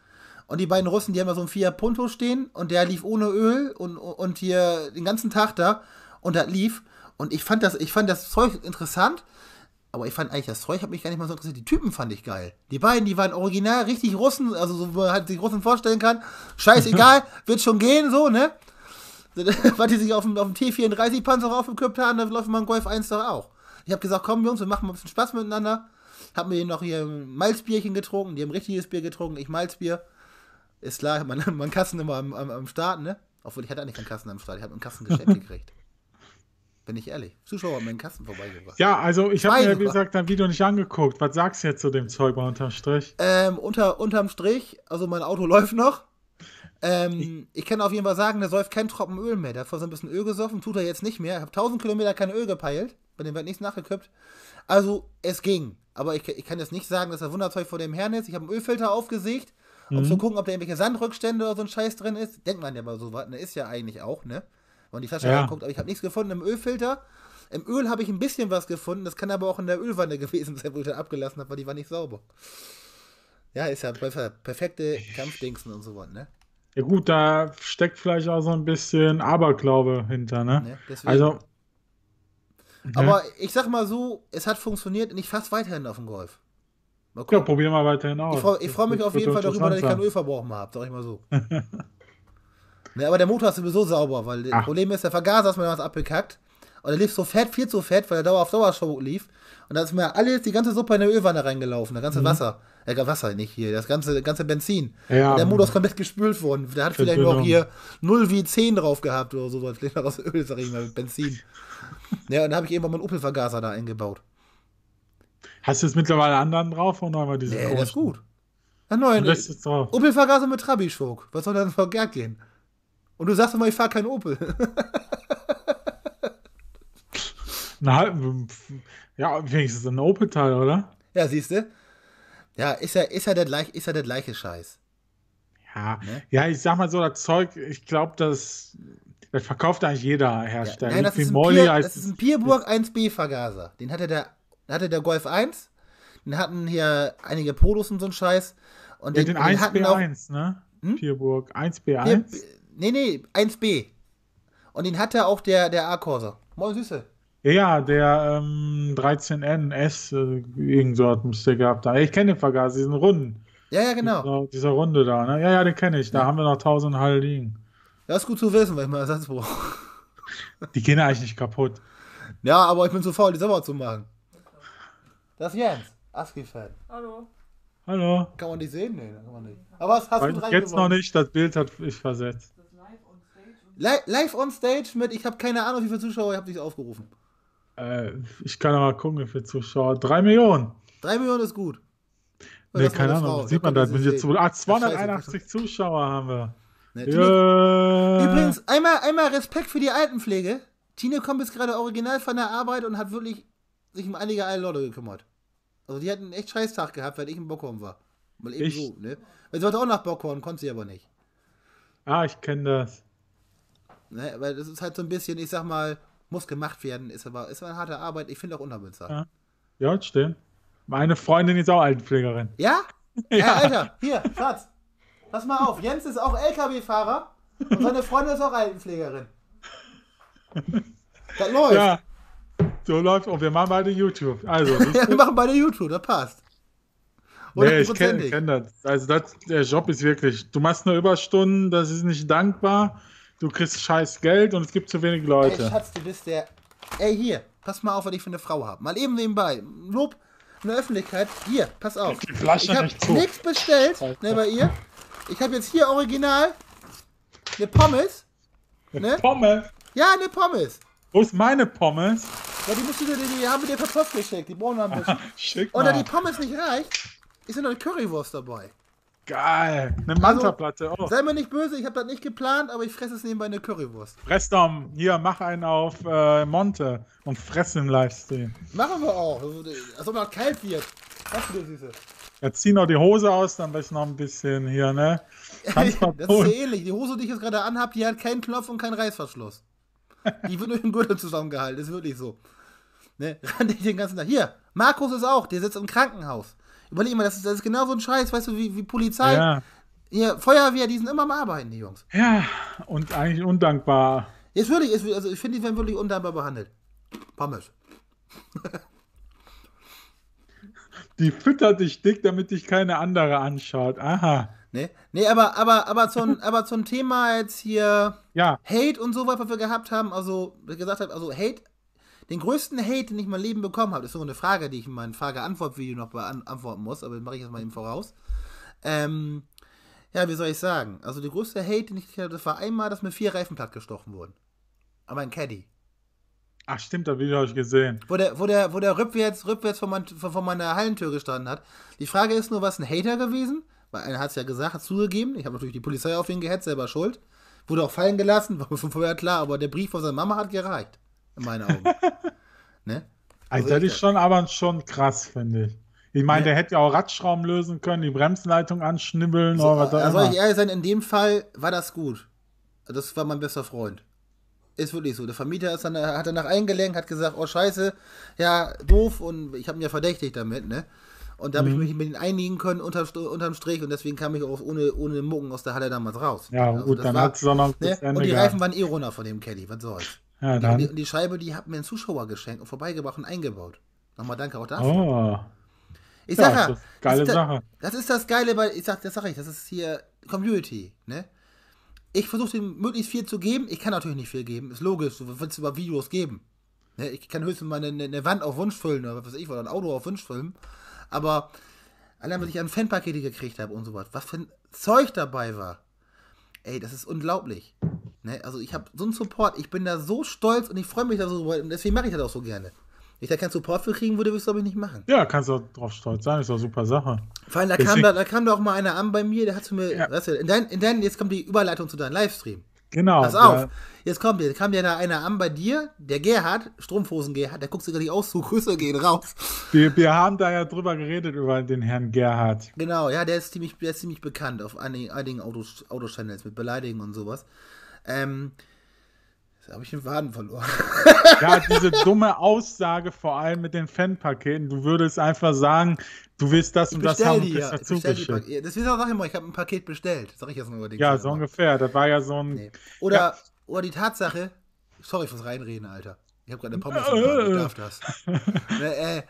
Und die beiden Russen, die haben da so ein Fiat Punto stehen und der lief ohne Öl und, und hier den ganzen Tag da und das lief. Und ich fand das, ich fand das Zeug interessant aber ich fand eigentlich das Zeug, hat mich gar nicht mal so interessiert. Die Typen fand ich geil. Die beiden, die waren original, richtig Russen, also so man halt sich Russen vorstellen kann. Scheißegal, [laughs] wird schon gehen, so, ne? [laughs] Weil die sich auf dem, auf dem T34-Panzer aufgekippt haben, dann läuft man Golf 1 doch auch. Ich habe gesagt, komm Jungs, wir machen mal ein bisschen Spaß miteinander. Hab mir noch hier ein Malzbierchen getrunken, die haben richtiges Bier getrunken, ich Malzbier. Ist klar, mein, [laughs] man Kassen immer am, am, am Start, ne? Obwohl ich hatte eigentlich keinen Kassen am Start, ich habe einen Kassengeschenk gekriegt bin ich ehrlich. Zuschauer haben den Kasten vorbeigebracht. Ja, also ich habe mir, wie gesagt, dein Video nicht angeguckt. Was sagst du jetzt zu dem Zeug mal unterm Strich? Ähm, unter, unterm Strich, also mein Auto [laughs] läuft noch. Ähm, ich, ich kann auf jeden Fall sagen, der säuft kein Tropfen Öl mehr. Der hat vor so ein bisschen Öl gesoffen, tut er jetzt nicht mehr. Ich habe 1000 Kilometer kein Öl gepeilt. Bei dem wird nichts nachgekippt. Also, es ging. Aber ich, ich kann jetzt nicht sagen, dass das Wunderzeug vor dem Herrn ist. Ich habe einen Ölfilter aufgesägt, um mhm. zu gucken, ob da irgendwelche Sandrückstände oder so ein Scheiß drin ist. Denkt man ja mal so was. Ne? Ist ja eigentlich auch, ne? und die Flasche ja. anguckt, aber ich habe nichts gefunden im Ölfilter. Im Öl habe ich ein bisschen was gefunden, das kann aber auch in der Ölwanne [laughs] gewesen sein, wo ich dann abgelassen habe, weil die war nicht sauber. Ja, ist ja perfekte Kampfdingsen und so was, ne? Ja gut, da steckt vielleicht auch so ein bisschen Aberglaube hinter, ne? ne also. Ne? Aber ich sag mal so, es hat funktioniert und ich fasse weiterhin auf dem Golf. Mal ja, probier mal weiterhin aus. Ich, freu, freue mich auf jeden Fall darüber, dass ich keinen Öl verbrauchen habe, sag ich mal so. [laughs] Ne, aber der Motor ist sowieso sauber, weil das Problem ist, der Vergaser ist mir was abgekackt. Und der lief so fett, viel zu fett, weil der Dauer auf Dauerschau lief. Und da ist mir alles, die ganze Suppe in der Ölwanne reingelaufen, das ganze mhm. Wasser. Äh, Wasser nicht hier, das ganze, ganze Benzin. Ja, der Motor ist komplett gespült worden. Der hat vielleicht noch hier 0 wie 10 drauf gehabt oder sowas. Vielleicht noch aus Öl, sag ich mal, mit Benzin. [laughs] ja, und da habe ich irgendwann meinen Opel-Vergaser da eingebaut. Hast du jetzt mittlerweile anderen drauf oder einmal diese? Nee, Großen? das ist gut. Einen neuen Opel-Vergaser mit Trabi-Schwog. Was soll denn denn verkehrt gehen? Und du sagst immer, ich fahre keinen Opel. [laughs] Na, ja, wenigstens ein Opel-Teil, oder? Ja, siehst du? Ja, ist ja, ist ja der gleiche, ist ja der gleiche Scheiß. Ja, ne? ja, ich sag mal so, das Zeug, ich glaube, das, das verkauft eigentlich jeder Hersteller. Ja, nein, das, ist Molly Pier, das ist ein Pierburg 1B Vergaser. Den hatte der, hatte der Golf 1. Den hatten hier einige Polos und so ein Scheiß. Und ja, den, den, 1B1, auch, ne? Hm? Pierburg 1B1. Der, Nee, nee, 1B. Und den hatte auch der, der A-Corsa. Moin Süße. Ja, der ähm, 13NS, äh, irgend so hat es der gehabt. Ich kenne den Vergas, diesen Runden. Ja, ja, genau. Dieser, dieser Runde da, ne? Ja, ja, den kenne ich. Da ja. haben wir noch 1000 Hall liegen. Das ist gut zu wissen, weil ich mal Ersatz brauche. [laughs] Die gehen eigentlich nicht kaputt. Ja, aber ich bin zu faul, die sauber zu machen. Das ist Jens, ASCII-Fan. Hallo. Hallo. Kann man die sehen? Nee, kann man nicht. Aber was hast Weil du rein Jetzt gewonnen? noch nicht, das Bild hat ich versetzt. Live, live on stage mit, ich habe keine Ahnung, wie viele Zuschauer, ich habe nichts aufgerufen. Äh, ich kann aber gucken, wie viele Zuschauer. Drei Millionen. Drei Millionen ist gut. Ne, keine Ahnung, sieht man das? Sind jetzt so, ah, 281 Scheiße. Zuschauer haben wir. Ne, Tine, yeah. Übrigens, einmal, einmal Respekt für die Altenpflege. Tine kommt jetzt gerade original von der Arbeit und hat wirklich sich um einige alte Leute gekümmert. Also die hatten einen echt scheiß Tag gehabt, weil ich im Bockhorn war. Weil eben ich, so, ne? Weil sie wollte auch nach Bockhorn, konnte sie aber nicht. Ah, ich kenne das. Ne? Weil das ist halt so ein bisschen, ich sag mal, muss gemacht werden, ist aber ist eine harte Arbeit. Ich finde auch unterbezahlt. Ja. ja, stimmt. Meine Freundin ist auch Altenpflegerin. Ja? [laughs] ja? Ja, Alter, hier, Schatz. Pass mal auf, Jens ist auch LKW-Fahrer und seine Freundin ist auch Altenpflegerin. [laughs] Das läuft. Ja, so läuft und Wir machen beide YouTube. Also, ja, [laughs] wir machen beide YouTube, das passt. Nee, ich kenne kenn das. Also das, der Job ist wirklich, du machst nur Überstunden, das ist nicht dankbar du kriegst scheiß Geld und es gibt zu wenig Leute. Ey, Schatz, du bist der. Ey, hier, pass mal auf, was ich für eine Frau habe. Mal eben nebenbei. Lob in der Öffentlichkeit. Hier, pass auf. Die Flasche ich habe nichts bestellt ne, bei ihr. Ich habe jetzt hier original eine Pommes. Eine ne? Pommes? Ja, eine Pommes. Wo ist meine Pommes? Ja, die, musst du, die, die haben wir dir per geschickt. Die brauchen wir ein [laughs] bisschen. Schick mal. Oder die Pommes nicht reicht, ist ja noch eine Currywurst dabei. Geil. Eine also, Mantaplatte. platte auch. Oh. Sei mir nicht böse, ich habe das nicht geplant, aber ich fresse es nebenbei eine Currywurst. Fressdom, hier, mach einen auf äh, Monte und fress im Livestream. Machen wir auch. Also, wenn noch kalt wird. Was du, Süße? Ja, zieh noch die Hose aus, dann weiß ich noch ein bisschen hier, ne? [laughs] das ist so ähnlich. Die Hose, die ich jetzt gerade anhabe, die hat keinen Knopf und keinen Reißverschluss. Die wird durch den Gürtel zusammengehalten, das ist wirklich so. Ne? Rannte [laughs] ich den ganzen Tag. Hier, Markus ist auch, der sitzt im Krankenhaus. Überleg mal, das ist, das ist genau so ein Scheiß, weißt du, wie, wie Polizei. Ja. Hier, Feuerwehr, die sind immer am Arbeiten, die Jungs. Ja, und eigentlich undankbar. Jetzt wirklich, ist, also ich finde, die werden wirklich undankbar behandelt. Pommes. die füttert dich dick, damit dich keine andere anschaut. Aha. Nee, nee aber, aber, aber, zum, aber zum Thema jetzt hier ja. Hate und so, was wir gehabt haben, also gesagt haben, also Hate den größten Hate, den ich mein Leben bekommen habe, ist so eine Frage, die ich in meinem Frage-Antwort-Video noch beantworten muss, aber das mache ich jetzt mal eben voraus. Ähm, ja, wie soll ich sagen? Also der größte Hate, den ich hatte, das war einmal, dass mir vier Reifen platt gestochen wurden. Aber ein Caddy. Ach stimmt, das Video habe ich gesehen. Wo der, wo der, wo der rückwärts, rückwärts von, mein, von meiner Hallentür gestanden hat. Die Frage ist nur, was ein Hater gewesen? Weil einer hat es ja gesagt, hat zugegeben. Ich habe natürlich die Polizei auf ihn gehetzt, selber schuld. Wurde auch fallen gelassen, [laughs] war mir von vorher klar, aber der Brief von seiner Mama hat gereicht in meinen Augen. [laughs] ne? Also, also das ist schon aber schon krass, finde ich. Ich meine, ne? der hätte ja auch Radschrauben lösen können, die Bremsleitung anschnibbeln so, oder was auch also ich ehrlich sein, in dem Fall war das gut. Das war mein bester Freund. Ist wirklich so. Der Vermieter ist dann, hat danach eingelenkt, hat gesagt, oh scheiße, ja, doof und ich habe mich ja verdächtigt damit, ne? Und da habe ich mhm. mich mit ihm einigen können unter, unterm Strich und deswegen kam ich auch ohne, ohne Mucken aus der Halle damals raus. Ja, also gut, dann hat es auch Ne? Und die Reifen waren eh runter von dem Caddy, was soll's. Ja, dann. Die, die, Scheibe, die hat mir ein Zuschauer geschenkt und vorbeigebracht und eingebaut. Nochmal danke auch dafür. Oh. Ich sag ja, das geile das Sache. Das, das ist das Geile bei, ich sag, das sag ich, das ist hier Community, ne? Ich versuche ihm möglichst viel zu geben. Ich kann natürlich nicht viel geben, ist logisch. Du willst über Videos geben. Ne? Ich kann höchstens mal eine, eine, Wand auf Wunsch füllen oder was weiß ich, oder ein Auto auf Wunsch füllen. Aber allein, was ich an Fanpakete gekriegt habe und sowas, was für ein Zeug dabei war. Ey, das ist unglaublich. Ne? Also ich habe so einen Support, ich bin da so stolz und ich freue mich da so und deswegen mache ich das auch so gerne. Wenn ich da keinen Support für kriegen würde, würde ich es glaube ich nicht machen. Ja, kannst du drauf stolz sein, ist doch super Sache. Vor allem, da kam, da, da kam da auch mal einer an bei mir, der hat zu mir, ja. weißt du, in dein, in dein, jetzt kommt die Überleitung zu deinem Livestream. Genau. Pass auf, ja. jetzt kommt, jetzt kam ja da einer an bei dir, der Gerhard, Strumpfhosen Gerhard, der guckt sich gar nicht aus, so Grüße gehen raus. Wir, wir haben da ja drüber geredet, über den Herrn Gerhard. Genau, ja, der ist ziemlich, der ist ziemlich bekannt auf einigen, einigen Autos, Autochannels mit Beleidigungen und sowas. Ähm, habe ich den Waden verloren. [laughs] ja, diese dumme Aussage, vor allem mit den Fanpaketen. Du würdest einfach sagen, du willst das ich und das haben und kriegst ja. dazu geschickt. Das ist auch immer, ich habe ein Paket bestellt. Sag ich jetzt nur Ja, so ungefähr. Das war ja so ein. Nee. Oder, ja. oder die Tatsache, sorry fürs Reinreden, Alter. Ich habe gerade eine Pommes gemacht, ich darf das. [laughs] Ne, äh,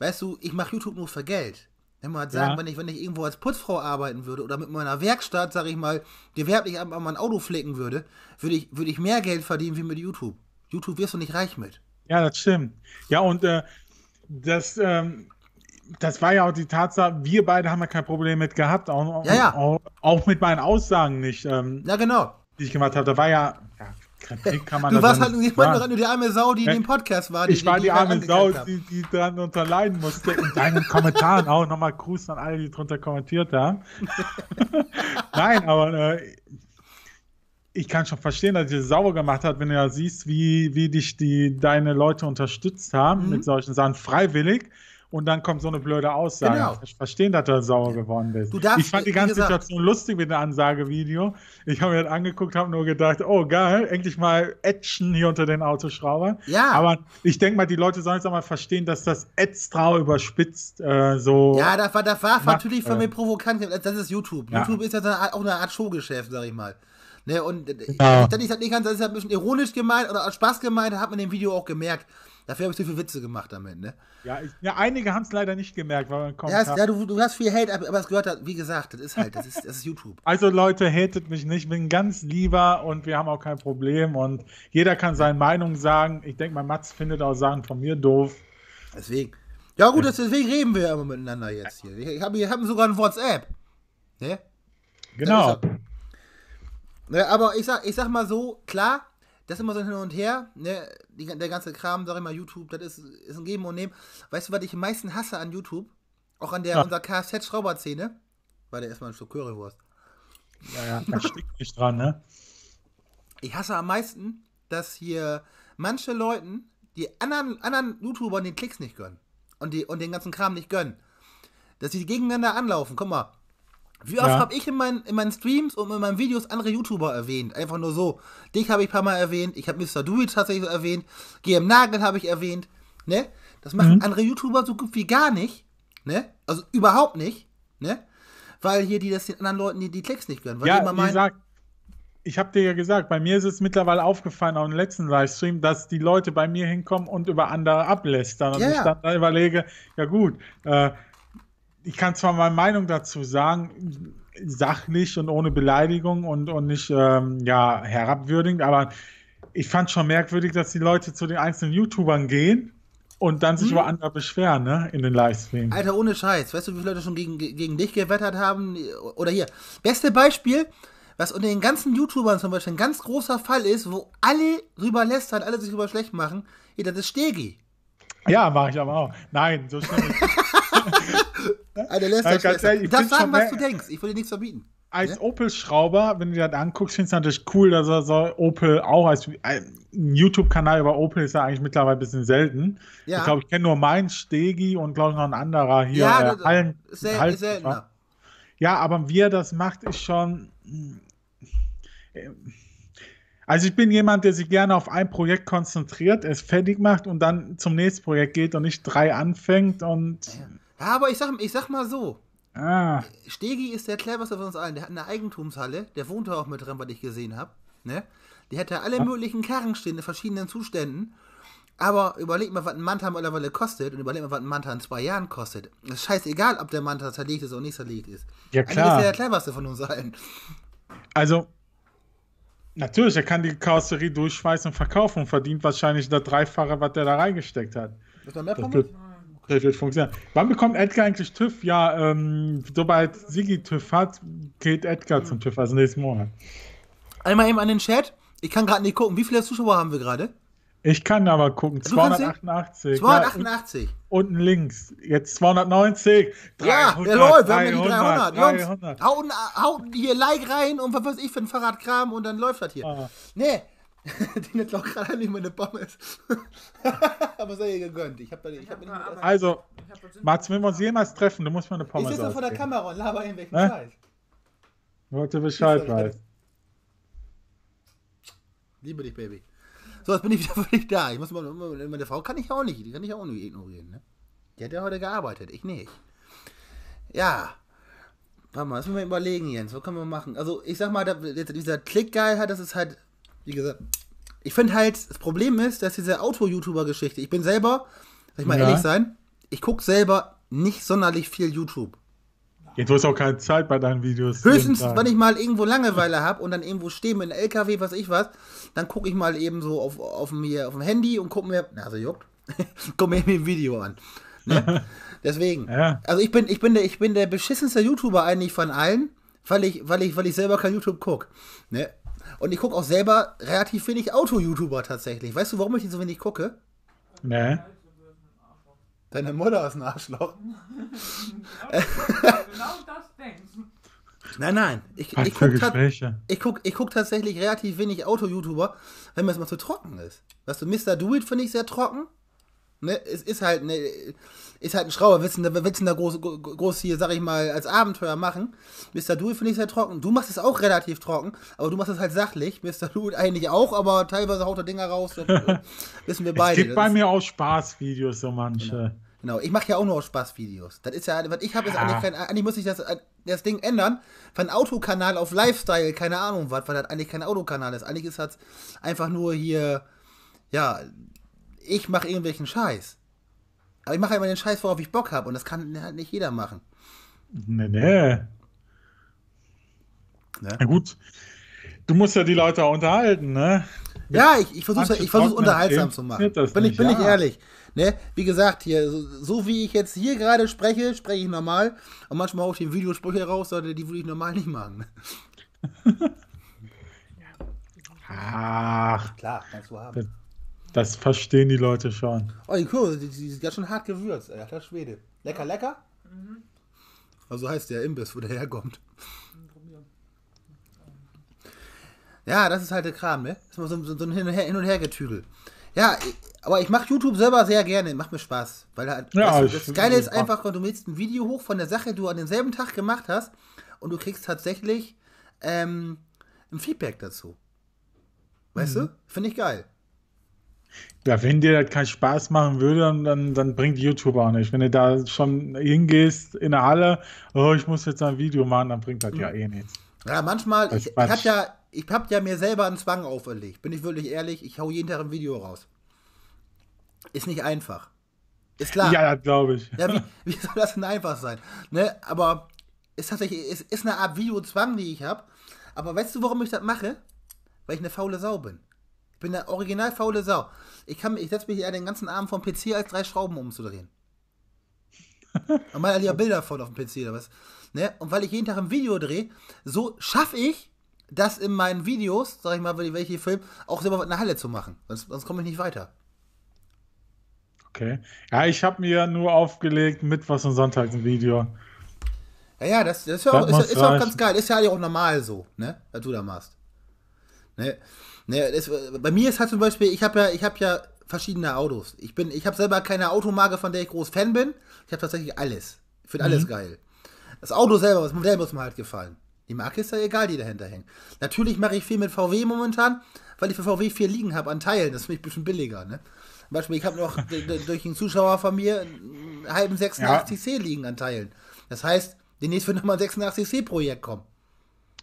weißt du, ich mache YouTube nur für Geld. Wenn halt sagen, ja. wenn, ich, wenn ich irgendwo als Putzfrau arbeiten würde oder mit meiner Werkstatt, sage ich mal, gewerblich an mein Auto flicken würde, würde ich, würde ich mehr Geld verdienen wie mit YouTube. YouTube wirst du nicht reich mit. Ja, das stimmt. Ja, und äh, das, ähm, das war ja auch die Tatsache, wir beide haben ja kein Problem mit gehabt, auch, ja, ja. auch, auch mit meinen Aussagen nicht. Ähm, ja, genau. Die ich gemacht habe. Da war ja, ja Kritik kann man Du also warst halt nicht mal du die arme Sau, die in äh, dem Podcast war. Die, ich war die, die, die arme Sau, die, die dran unterleiden musste. In deinen Kommentaren auch nochmal Gruß an alle, die drunter kommentiert haben. [laughs] Nein, aber äh, ich kann schon verstehen, dass ich es sauber gemacht hat, wenn du ja siehst, wie, wie dich die, deine Leute unterstützt haben mhm. mit solchen Sachen freiwillig und dann kommt so eine blöde Aussage. Genau. Ich verstehe, dass du sauer geworden bist. Darfst, ich fand die ganze gesagt, Situation lustig mit dem Ansagevideo. Ich habe mir das angeguckt, habe nur gedacht, oh geil, endlich mal Action hier unter den Autoschraubern. Ja. Aber ich denke mal, die Leute sollen jetzt auch mal verstehen, dass das extra überspitzt äh, so. Ja, das war, das war macht, natürlich von mir äh, provokant. Das ist YouTube. Ja. YouTube ist ja auch eine Art Showgeschäft, sag ich mal. Ne, und äh, ja. ich, ich, ich, ich, das ist ja ein bisschen ironisch gemeint oder als Spaß gemeint, hat man in dem Video auch gemerkt. Dafür habe ich zu viele Witze gemacht am Ende. Ja, ich, ja einige haben es leider nicht gemerkt, weil man kommt. Ja, ja du, du, hast viel Hate, aber es gehört, halt, wie gesagt, das ist halt, das ist, das ist YouTube. [laughs] Also Leute, hatet mich nicht, bin ganz lieber und wir haben auch kein Problem und jeder kann seine Meinung sagen. Ich denke mein Mats findet auch Sachen von mir doof. Deswegen. Ja gut, deswegen reden wir immer miteinander jetzt hier. Ich habe hab sogar ein WhatsApp. Ne? Genau. Ja, aber ich sag, ich sag mal so, klar, das ist immer so ein Hin und Her, ne? Die, der ganze Kram, sag ich mal, YouTube, das ist, ist ein Geben und Nehmen. Weißt du, was ich am meisten hasse an YouTube? Auch an der ja. unserer Kfz-Schrauber-Szene? War der erstmal ein Stück Currywurst. Ja, ja, da stinkt nicht dran, ne? Ich hasse am meisten, dass hier manche Leute die anderen, anderen YouTubern den Klicks nicht gönnen. Und, die, und den ganzen Kram nicht gönnen. Dass sie gegeneinander anlaufen. Guck mal, wie oft ja. habe ich in meinen, in meinen Streams und in meinen Videos andere YouTuber erwähnt? Einfach nur so. Dich habe ich ein paar Mal erwähnt, ich habe Mr. Dewey tatsächlich erwähnt, GM Nagel habe ich erwähnt. Ne? Das machen mhm. andere YouTuber so gut wie gar nicht. Ne? Also überhaupt nicht. Ne? Weil hier die das den anderen Leuten die, die Klicks nicht gönnen. Weil ja, immer meinen, gesagt, ich habe dir ja gesagt, bei mir ist es mittlerweile aufgefallen, auch im letzten Livestream, dass die Leute bei mir hinkommen und über andere ablästern. Und ja, ich dann ja. überlege, ja gut, äh, ich kann zwar meine Meinung dazu sagen, sachlich und ohne Beleidigung und, und nicht ähm, ja, herabwürdigend, aber ich fand schon merkwürdig, dass die Leute zu den einzelnen YouTubern gehen und dann sich hm. über andere beschweren, ne, in den Livestreams. Alter, ohne Scheiß. Weißt du, wie viele Leute schon gegen, gegen dich gewettert haben? Oder hier, beste Beispiel, was unter den ganzen YouTubern zum Beispiel ein ganz großer Fall ist, wo alle rüber lästern, alle sich rüber schlecht machen, ja, das ist Stegi. Ja, mache ich aber auch. Nein, so schnell nicht. Alter, lässt also, das sagen, was du denkst. Ich will dir nichts verbieten. Als ne? Opel-Schrauber, wenn du dir das anguckst, finde ich es natürlich cool, dass er so Opel auch als äh, YouTube-Kanal über Opel ist ja eigentlich mittlerweile ein bisschen selten. Ja. Ich glaube, ich kenne nur meinen Stegi und glaube ich noch ein anderer hier. Ja, äh, Hallen, sel Hallen, seltener. Ja, aber wie er das macht, ist schon. Hm, äh, also ich bin jemand, der sich gerne auf ein Projekt konzentriert, es fertig macht und dann zum nächsten Projekt geht und nicht drei anfängt und. Ja, aber ich sag, ich sag mal so. Ah. Stegi ist der cleverste von uns allen. Der hat eine Eigentumshalle, der wohnt da auch mit drin, was ich gesehen habe. Ne? Der hat da alle ja. möglichen Karren stehen in verschiedenen Zuständen. Aber überleg mal, was ein Manta mittlerweile kostet und überleg mal, was ein Manta in zwei Jahren kostet. Es ist scheißegal, ob der Manta zerlegt ist oder nicht zerlegt ist. Ja, klar. Eigentlich ist er der cleverste von uns allen. Also, Natürlich, er kann die Karosserie durchschweißen und verkaufen und verdient wahrscheinlich das Dreifache, was der da reingesteckt hat. Wird er mehr das wird, ah, das wird funktionieren. Wann bekommt Edgar eigentlich TÜV? Ja, ähm, sobald Sigi TÜV hat, geht Edgar mhm. zum TÜV, also nächsten Monat. Einmal eben an den Chat. Ich kann gerade nicht gucken, wie viele Zuschauer haben wir gerade? Ich kann aber gucken. 288. 288. Ja, unten links. Jetzt 290. 300, ja, der läuft. Wir haben ja die 300. 300. Jungs, haut, haut hier Like rein und was weiß ich für ein Fahrradkram und dann läuft das hier. Ah. Nee. [laughs] die nicht doch gerade nicht meine Pommes. [laughs] aber sei ihr gegönnt. Ich hab da, ich hab ich hab also, Mats, wenn wir uns jemals treffen, du musst mir eine Pommes Ich sitze vor der Kamera und laber irgendwelchen äh? Scheiß. Wollte Bescheid weiß. Liebe dich, Baby so, jetzt bin ich wieder [laughs] völlig da. Ich muss mal, meine Frau kann ich auch nicht, die kann ich auch nicht ignorieren. Ne? Die hat ja heute gearbeitet, ich nicht. Ja. Warte mal, das müssen wir überlegen, Jens. Was können wir machen? Also, ich sag mal, dieser Klickgeil hat, das ist halt, wie gesagt, ich finde halt, das Problem ist, dass diese Auto-YouTuber-Geschichte, ich bin selber, soll ich mal ja. ehrlich sein, ich gucke selber nicht sonderlich viel YouTube. Jetzt hast du auch keine Zeit bei deinen Videos. Höchstens, wenn ich mal irgendwo Langeweile habe und dann irgendwo stehe mit einem LKW, was ich was dann gucke ich mal eben so auf, auf, mir, auf dem Handy und gucke mir, na, so also juckt, [laughs] gucke mir ein Video an. Ne? [laughs] Deswegen. Ja. Also ich bin, ich bin der, ich bin der beschissenste YouTuber eigentlich von allen, weil ich, weil ich, weil ich selber kein YouTube gucke. Ne? Und ich gucke auch selber relativ wenig Auto-YouTuber tatsächlich. Weißt du, warum ich die so wenig gucke? Ne. Deine Mutter ist ein Arschloch. [laughs] genau das denkst Nein, nein. Ich, Was ich gucke guck, ich guck tatsächlich relativ wenig Auto-YouTuber, wenn mir das mal zu trocken ist. Weißt du, Mr. Do It finde ich sehr trocken. Ne? Es ist halt, ne, ist halt ein Schrauber. Willst du, willst du da groß, groß hier, sag ich mal, als Abenteuer machen? Mr. Do It finde ich sehr trocken. Du machst es auch relativ trocken, aber du machst es halt sachlich. Mr. Do It eigentlich auch, aber teilweise haut er Dinger raus. Das, äh, wissen wir beide. Es gibt bei mir auch Spaßvideos, so manche. Genau. Genau, ich mache ja auch nur aus Spaß Das ist ja, was ich habe, ist ja. eigentlich ah. kein, eigentlich muss ich das, das Ding ändern, von Autokanal auf Lifestyle, keine Ahnung was, weil das eigentlich kein Autokanal ist. Eigentlich ist das einfach nur hier, ja, ich mache irgendwelchen Scheiß. Aber ich mache immer den Scheiß, worauf ich Bock habe und das kann halt nicht jeder machen. Nee, nee. Ne? Na gut, du musst ja die Leute auch unterhalten, ne? Ja, ich, ich versuche es unterhaltsam zu machen. Bin, nicht, ich, bin ja. ich ehrlich. Ne? Wie gesagt, hier, so, so wie ich jetzt hier gerade spreche, spreche ich normal. Und manchmal auch den Videosprüche raus, sollte die würde ich normal nicht machen. [laughs] Ach. Klar, kannst du haben. Das verstehen die Leute schon. Oh, die Kurve, die, die ist ganz schön hart gewürzt, alter Schwede. Lecker, lecker? Mhm. Also heißt der Imbiss, wo der herkommt. Ja, das ist halt der Kram, ne? Das ist mal so, so ein Hin- und, her, Hin und Hergetüdel. Ja, ich, aber ich mache YouTube selber sehr gerne, macht mir Spaß. Weil halt, ja, weißt du, das Geile ist einfach, du lädst ein Video hoch von der Sache, die du an demselben Tag gemacht hast und du kriegst tatsächlich ähm, ein Feedback dazu. Weißt mhm. du? Finde ich geil. Ja, wenn dir das keinen Spaß machen würde, dann, dann bringt YouTube auch nicht. Wenn du da schon hingehst in der Halle, oh, ich muss jetzt ein Video machen, dann bringt das mhm. ja eh nichts. Ja, manchmal, ich, ich habe ja ich hab ja mir selber einen Zwang auferlegt. Bin ich wirklich ehrlich? Ich hau jeden Tag ein Video raus. Ist nicht einfach. Ist klar. Ja, glaube ich. Ja, wie, [laughs] wie, soll das denn einfach sein? Ne? Aber ist tatsächlich, ist, ist eine Art Videozwang, die ich habe. Aber weißt du, warum ich das mache? Weil ich eine faule Sau bin. Ich bin eine original faule Sau. Ich, ich setze mich ja den ganzen Abend vom PC als drei Schrauben umzudrehen. [laughs] Und mal ja Bilder von auf dem PC oder was. Ne? Und weil ich jeden Tag ein Video drehe, so schaffe ich das in meinen Videos, sag ich mal, wenn ich hier film, auch selber in der Halle zu machen. Sonst, sonst komme ich nicht weiter. Okay. Ja, ich habe mir nur aufgelegt, mit was und Sonntag ein Video. Ja, ja, das, das ist ja auch, ist, ist auch ganz geil. Ist ja auch normal so, ne? Was du da machst. Ne? ne das, bei mir ist halt zum Beispiel, ich habe ja, ich ja verschiedene Autos. Ich bin, ich habe selber keine Automarke, von der ich groß Fan bin. Ich habe tatsächlich alles. Ich finde mhm. alles mhm. geil. Das Auto selber, das Modell muss mir halt gefallen. Die Marke ist ja egal, die dahinter hängt. Natürlich mache ich viel mit VW momentan, weil ich für VW viel liegen habe an Teilen. Das finde ich ein bisschen billiger. Ne? Zum Beispiel, ich habe noch durch einen Zuschauer von mir einen halben 86C ja. liegen an Teilen. Das heißt, demnächst wird nochmal ein 86C-Projekt kommen.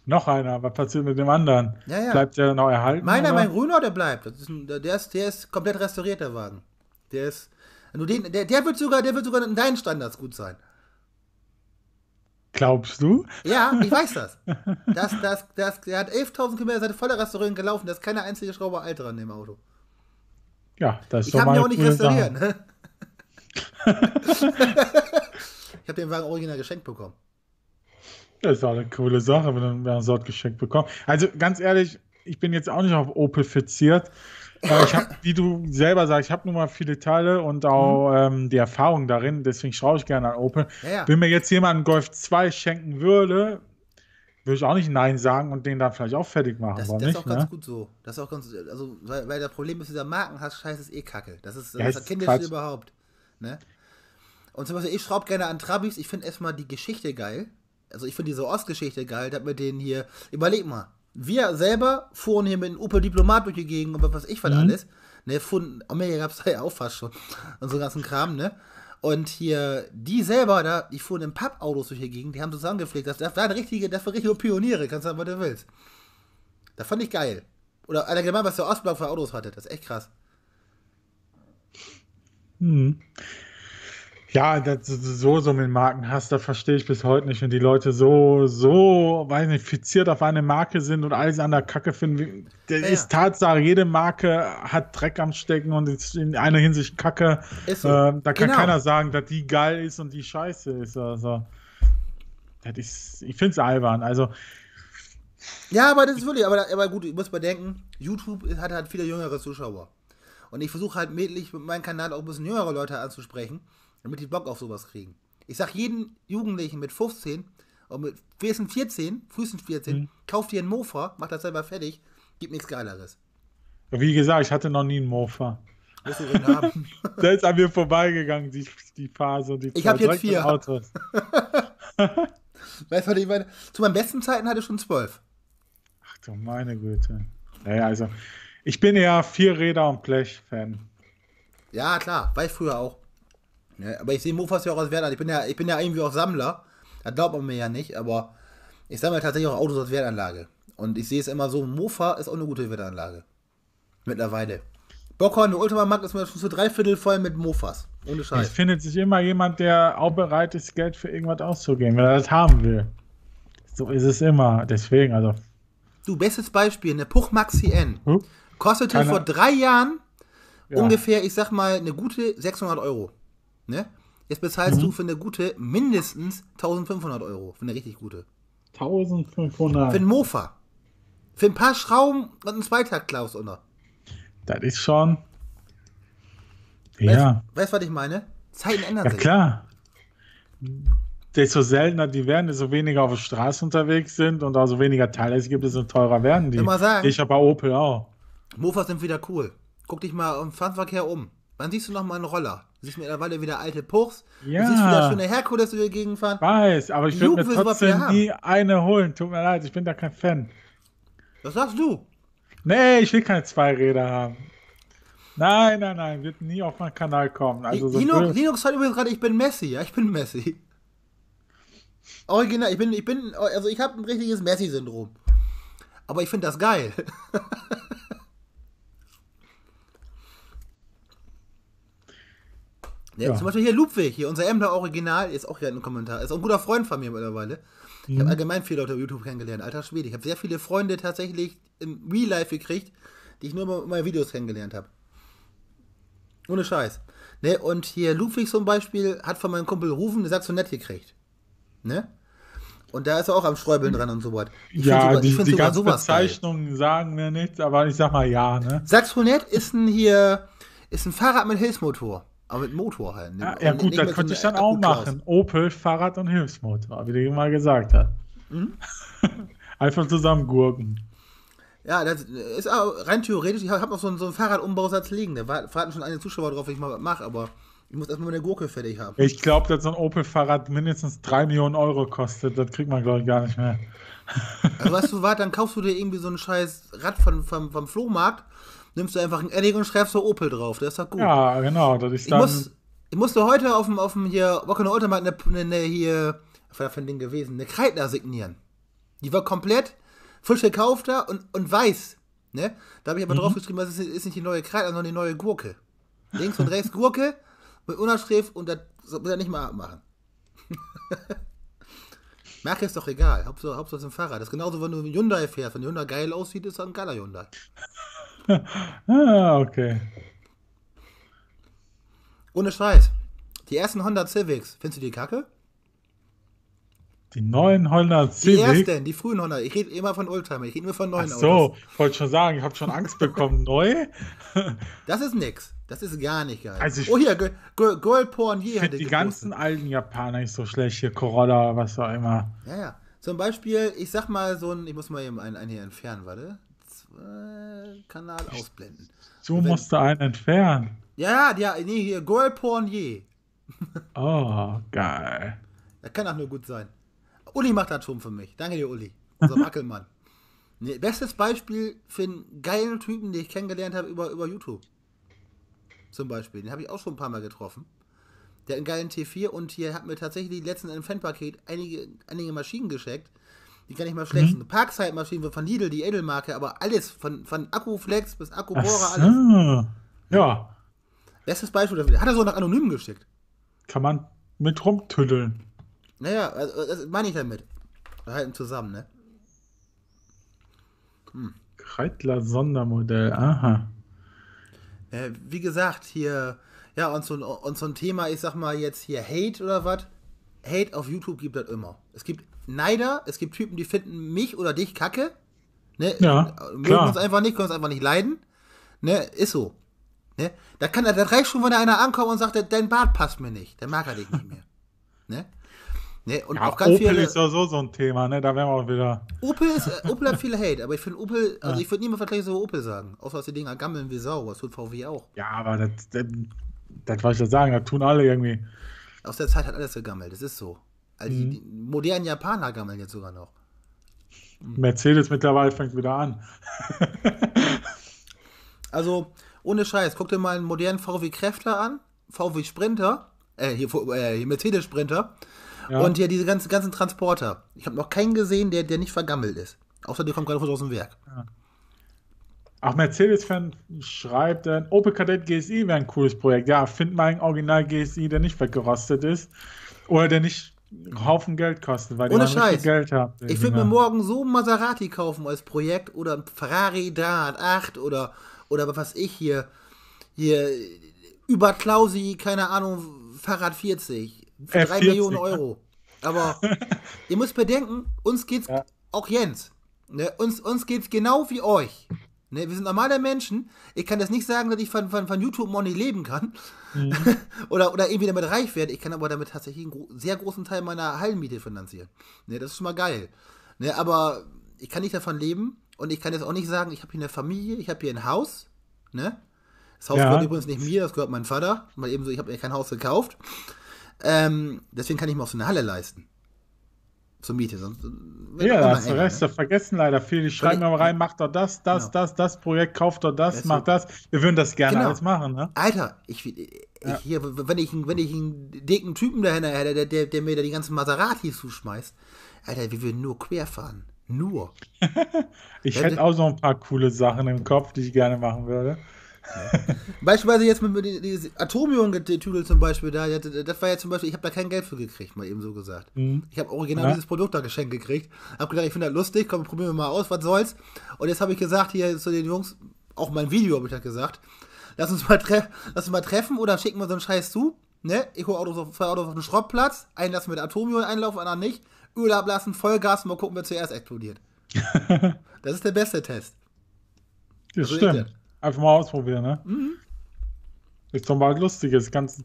Noch einer, was passiert mit dem anderen? Ja, ja. Bleibt der noch erhalten? Meiner, oder? mein Grüner, der bleibt. Ist ein, der, ist, der ist komplett restauriert, der Wagen. Der ist. Nur den, der, der, wird sogar, der wird sogar in deinen Standards gut sein. Glaubst du? Ja, ich weiß das. das, das, das er hat 11.000 Kilometer seit halt voller Restaurierung gelaufen. Da ist keine einzige Schraube alt dran im Auto. Ja, das ist Ich kann ihn auch nicht restaurieren. [laughs] ich habe den Wagen original geschenkt bekommen. Das ist auch eine coole Sache, wenn man so ein geschenkt bekommt. Also ganz ehrlich, ich bin jetzt auch nicht auf Opel fixiert ich hab, wie du selber sagst, ich habe nun mal viele Teile und auch mhm. ähm, die Erfahrung darin, deswegen schaue ich gerne an Opel. Ja, ja. Wenn mir jetzt jemand einen Golf 2 schenken würde, würde ich auch nicht Nein sagen und den dann vielleicht auch fertig machen. Das, das nicht, ist auch ne? ganz gut so. Das ist auch ganz, also, weil, weil das Problem ist, dieser Markenhass, scheiß ist eh kacke. Das ist das, ja, das Kindeste überhaupt. Ne? Und zum Beispiel, ich schraube gerne an Trabis. Ich finde erstmal die Geschichte geil. Also, ich finde diese Ostgeschichte geil, dass mit denen hier, überleg mal, wir selber fuhren hier mit einem Opel Diplomat durch die Gegend und was weiß ich was mhm. alles. Ne, von Omega gab es ja auch fast schon. Und so ganzen Kram, ne? Und hier, die selber, da, die fuhren in Pappautos durch die Gegend, die haben zusammengepflegt. Das, das waren richtige, das waren richtige Pioniere, kannst du sagen, was du willst. Das fand ich geil. Oder allgemein, was der Ostblock für Autos hatte, das ist echt krass. Hm. Ja, das, so, so mit Markenhass, das verstehe ich bis heute nicht. Wenn die Leute so, so, weiß nicht, fixiert auf eine Marke sind und alles an der Kacke finden. Das ja, ist Tatsache, jede Marke hat Dreck am Stecken und ist in einer Hinsicht Kacke. So. Ähm, da kann genau. keiner sagen, dass die geil ist und die scheiße ist. Also, das ist, ich finde es albern. Also, ja, aber das ist wirklich, aber, aber gut, ich muss bedenken, YouTube hat halt viele jüngere Zuschauer. Und ich versuche halt mädlich mit meinem Kanal auch ein bisschen jüngere Leute anzusprechen damit die Bock auf sowas kriegen. Ich sag jeden Jugendlichen mit 15 und mit frühestens 14, frühestens 14, mhm. kauf dir ein Mofa, mach das selber fertig, gibt nichts Geileres. Wie gesagt, ich hatte noch nie ein Mofa. Musst da [laughs] ist an mir vorbeigegangen, die, die Phase und die Zeit. Ich habe jetzt vier. Autos. [laughs] weißt du, ich meine, zu meinen besten Zeiten hatte ich schon zwölf. Ach du meine Güte. Naja, also, ich bin ja Vierräder- und Blech-Fan. Ja, klar, war ich früher auch. Ne? Aber ich sehe Mofas ja auch als Wertanlage. Ich bin ja, ich bin ja irgendwie auch Sammler. Da glaubt man mir ja nicht, aber ich sammle tatsächlich auch Autos als Wertanlage. Und ich sehe es immer so, Mofa ist auch eine gute Wertanlage. Mittlerweile. Bockhorn, der Ultramarkt ist mir schon zu dreiviertel voll mit Mofas. Ohne Scheiß. Es findet sich immer jemand, der auch bereit ist, Geld für irgendwas auszugeben, wenn er das haben will. So ist es immer. Deswegen, also. Du, bestes Beispiel, eine Puch Maxi N. Hm? Kostete Keine. vor drei Jahren ja. ungefähr, ich sag mal, eine gute 600 Euro. Ne? Jetzt bezahlst mhm. du für eine gute mindestens 1500 Euro. Für eine richtig gute. 1500? Für ein Mofa. Für ein paar Schrauben und einen Zweitaktklaus unter. Das ist schon. Ja. Weißt, du, was ich meine? Zeiten ändern ja, sich. Ja, klar. Desto seltener die werden, desto weniger auf der Straße unterwegs sind und also weniger Teile es gibt, desto teurer werden die. Mal sagen, ich aber Opel auch. Mofas sind wieder cool. Guck dich mal im Fernverkehr um. Wann siehst du noch mal einen Roller? sich mittlerweile wieder alte Puchs. Ja. Du siehst wieder schöne Herkules durch die Gegend fahren. Weiß, aber ich würde mir trotzdem nie eine holen. Tut mir leid, ich bin da kein Fan. Was sagst du? Nee, ich will keine Zweiräder haben. Nein, nein, nein, wird nie auf meinen Kanal kommen. Also so Linux, Linux hat übrigens gerade, ich bin Messi, ja, ich bin Messi. Original, ich bin, ich bin, also ich habe ein richtiges Messi-Syndrom. Aber ich finde das geil. [laughs] Ja, ja. Zum Beispiel hier Ludwig, hier unser Embler Original, ist auch hier ein Kommentar. Ist auch ein guter Freund von mir mittlerweile. Mhm. Ich habe allgemein viele Leute auf YouTube kennengelernt. Alter Schwede, ich habe sehr viele Freunde tatsächlich im Real Life gekriegt, die ich nur über meine Videos kennengelernt habe. Ohne Scheiß. Ne, und hier Ludwig zum Beispiel hat von meinem Kumpel Rufen eine Saxonett gekriegt. Ne? Und da ist er auch am Schräubeln dran und so was. Ja, sogar, die, die ganzen Bezeichnungen geil. sagen mir nichts, aber ich sag mal ja, ne? Saxonett ist ein hier, ist ein Fahrrad mit Hilfsmotor. Aber mit Motor halt. Ne? Ja, also ja gut, das könnte so ich dann auch machen. Opel, Fahrrad und Hilfsmotor, wie der mal gesagt hat. Mhm. [laughs] Einfach zusammen gurken. Ja, das ist auch rein theoretisch. Ich habe noch so einen, so einen Fahrradumbausatz liegen. Da warten schon einige Zuschauer drauf, wenn ich mal was mache, aber ich muss erstmal meine Gurke fertig haben. Ich glaube, dass so ein Opel-Fahrrad mindestens 3 Millionen Euro kostet. Das kriegt man, glaube ich, gar nicht mehr. Also, weißt du, warte, dann kaufst du dir irgendwie so einen scheiß Rad vom, vom, vom Flohmarkt nimmst du einfach einen Edding und schreibst so Opel drauf. Das ist doch gut. Ja, genau. Das ist ich, muss, ich musste heute auf dem, auf dem hier Wocken Ultimate eine, eine, hier, was war das für ein Ding gewesen, eine Kreidler signieren. Die war komplett frisch gekaufter und, und weiß. Ne? Da habe ich aber mhm. draufgeschrieben, das ist, nicht die neue Kreidler, sondern die neue Gurke. Links und rechts Gurke mit Unterschrift und das muss er nicht mal abmachen. [laughs] Merke ist doch egal. Hauptsache, Hauptsache ist ein Fahrrad. Das ist genauso, wenn du Hyundai fährst. Wenn Hyundai geil aussieht, ist das ein geiler Hyundai. [laughs] ah, okay. Ohne Scheiß. Die ersten Honda Civics, findest du die kacke? Die neuen Honda Civic? Die ersten, die frühen Honda. Ich rede immer von Oldtimer, ich rede nur von neuen Ach so, Autos. so, wollte schon sagen, ich habe schon Angst bekommen. [laughs] Neu? das ist nix. Das ist gar nicht geil. Also oh, hier, Gold Porn hier. Ich die gepostet. ganzen alten Japaner nicht so schlecht. Hier Corolla, was auch immer. Ja, ja. Zum Beispiel, ich sag mal so ein, ich muss mal eben einen, einen hier entfernen, warte. Äh, Kanal ausblenden. So wenn, musst du einen entfernen. Ja, ja, nee, hier, Girl Pornier. [laughs] oh, geil. Das kann auch nur gut sein. Uli macht das schon für mich. Danke dir, Uli. Unser [laughs] Wackelmann. nee, bestes Beispiel für einen geilen Typen, den ich kennengelernt habe über, über YouTube. Zum Beispiel. Den habe ich auch schon ein paar Mal getroffen. Der hat einen geilen T4 und hier hat mir tatsächlich letztens im Fanpaket einige, einige Maschinen gescheckt die kann ich mal schlecht Mhm. Parkside-Maschinen von Lidl, die Edelmarke, aber alles von, von Akkuflex bis Akkubohrer, alles. Ja. Bestes Beispiel dafür. Hat er so nach anonym geschickt. Kann man mit rumtüddeln. Naja, also, das meine ich damit. Wir halten zusammen, ne? Hm. Kreitler Sondermodell, aha. Äh, wie gesagt, hier, ja, und so, und so ein Thema, ich sag mal jetzt hier Hate oder was. Hate auf YouTube gibt das immer. Es gibt Neider, es gibt Typen, die finden mich oder dich kacke. Ne? Ja, Mögen klar. uns einfach nicht, können uns einfach nicht leiden. Ne? Ist so. Ne? Da kann er, das reicht schon, wenn da einer ankommt und sagt, dein Bart passt mir nicht, dann mag er dich nicht mehr. [laughs] ne? Ne? Und ja, auch ganz Opel viele, ist ja so so ein Thema, ne? Da werden wir auch wieder. Opel, ist, äh, Opel hat viele Hate, aber ich finde Opel, [laughs] also ja. ich würde niemand vergleichen so Opel sagen. Außer dass die Dinger gammeln wie Sau, was tut VW auch. Ja, aber das, das, das was ich da sagen, das tun alle irgendwie. Aus der Zeit hat alles gegammelt, das ist so. Also mhm. die, modernen Japaner gammeln jetzt sogar noch. Mercedes mittlerweile fängt wieder an. [laughs] also, ohne Scheiß, guck dir mal einen modernen VW Kräfter an, VW Sprinter, äh, hier, äh, Mercedes Sprinter ja. und hier diese ganzen, ganzen Transporter. Ich habe noch keinen gesehen, der, der nicht vergammelt ist. Außer der kommt gerade aus dem Werk. Ja. Ach, Mercedes-Fan schreibt dann, Opel Kadett GSI wäre ein cooles Projekt. Ja, find mal einen Original GSI, der nicht weggerostet ist. Oder der nicht Mhm. Haufen Geld kosten, weil Ohne die Scheiß. Geld haben. Ich würde mir ne? morgen so ein Maserati kaufen als Projekt oder ein Ferrari 308 oder, oder was weiß ich hier, hier über Klausi, keine Ahnung, Fahrrad 40 für 3 äh, Millionen Euro. Aber [laughs] ihr müsst bedenken, uns geht's, ja. auch Jens, ne, uns, uns geht's genau wie euch. Ne? Wir sind normale Menschen. Ich kann das nicht sagen, dass ich von, von, von YouTube Money leben kann mhm. [laughs] oder, oder irgendwie damit reich werde. Ich kann aber damit tatsächlich einen gro sehr großen Teil meiner Hallenmiete finanzieren. Ne? Das ist schon mal geil. Ne? Aber ich kann nicht davon leben und ich kann jetzt auch nicht sagen, ich habe hier eine Familie, ich habe hier ein Haus. Ne? Das Haus ja. gehört übrigens nicht mir, das gehört meinem Vater. Mal ebenso, ich habe mir kein Haus gekauft. Ähm, deswegen kann ich mir auch so eine Halle leisten zur Miete. Sonst ja, da hast du recht, ne? vergessen leider viele. Die schreiben immer rein, macht doch das, das, genau. das, das Projekt, kauft doch das, das macht das. Wir würden das gerne genau. alles machen, ne? Alter, ich, ich ja. hier, wenn ich, wenn ich einen dicken Typen dahinter hätte, der, der, der mir da die ganzen Maserati zuschmeißt, Alter, wir würden nur querfahren. Nur. [laughs] ich hätte auch so ein paar coole Sachen im Kopf, die ich gerne machen würde. Ne? Beispielsweise jetzt mit, mit die Atomium-Tüdel zum Beispiel, da, das war ja zum Beispiel, ich habe da kein Geld für gekriegt, mal eben so gesagt. Mhm. Ich habe original ja. dieses Produkt da geschenkt gekriegt. Hab gedacht, ich finde das lustig, komm, probieren wir mal aus, was soll's. Und jetzt habe ich gesagt, hier zu den Jungs, auch mein Video habe ich da halt gesagt, lass uns mal, treff, lass uns mal treffen oder schicken wir so einen Scheiß zu. Ne? Ich hole Autos auf, zwei Autos auf den Schrottplatz, einen lassen wir mit Atomion einlaufen, anderen nicht. Öl ablassen, Vollgas, mal gucken, wer zuerst explodiert. [laughs] das ist der beste Test. Das also stimmt. Internet. Einfach mal ausprobieren, ne? Mhm. Ist doch mal lustig, ist ganz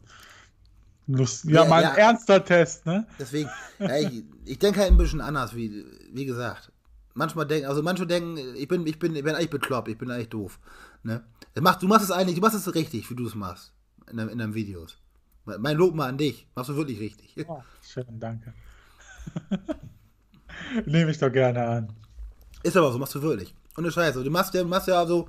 lustig. Ja, ja mal ein ja. ernster Test, ne? Deswegen, ja, ich, ich denke halt ein bisschen anders, wie, wie gesagt. Manchmal denken, also manche denken, ich bin, ich bin, ich bin eigentlich bekloppt, ich bin eigentlich doof. Ne? Du machst, du machst es eigentlich, du machst es richtig, wie du es machst in, in deinen Videos. Mein Lob mal an dich. Machst du wirklich richtig. Oh, schön, danke. [laughs] Nehme ich doch gerne an. Ist aber so, machst du wirklich. Ohne Scheiße. Du machst ja, machst ja so,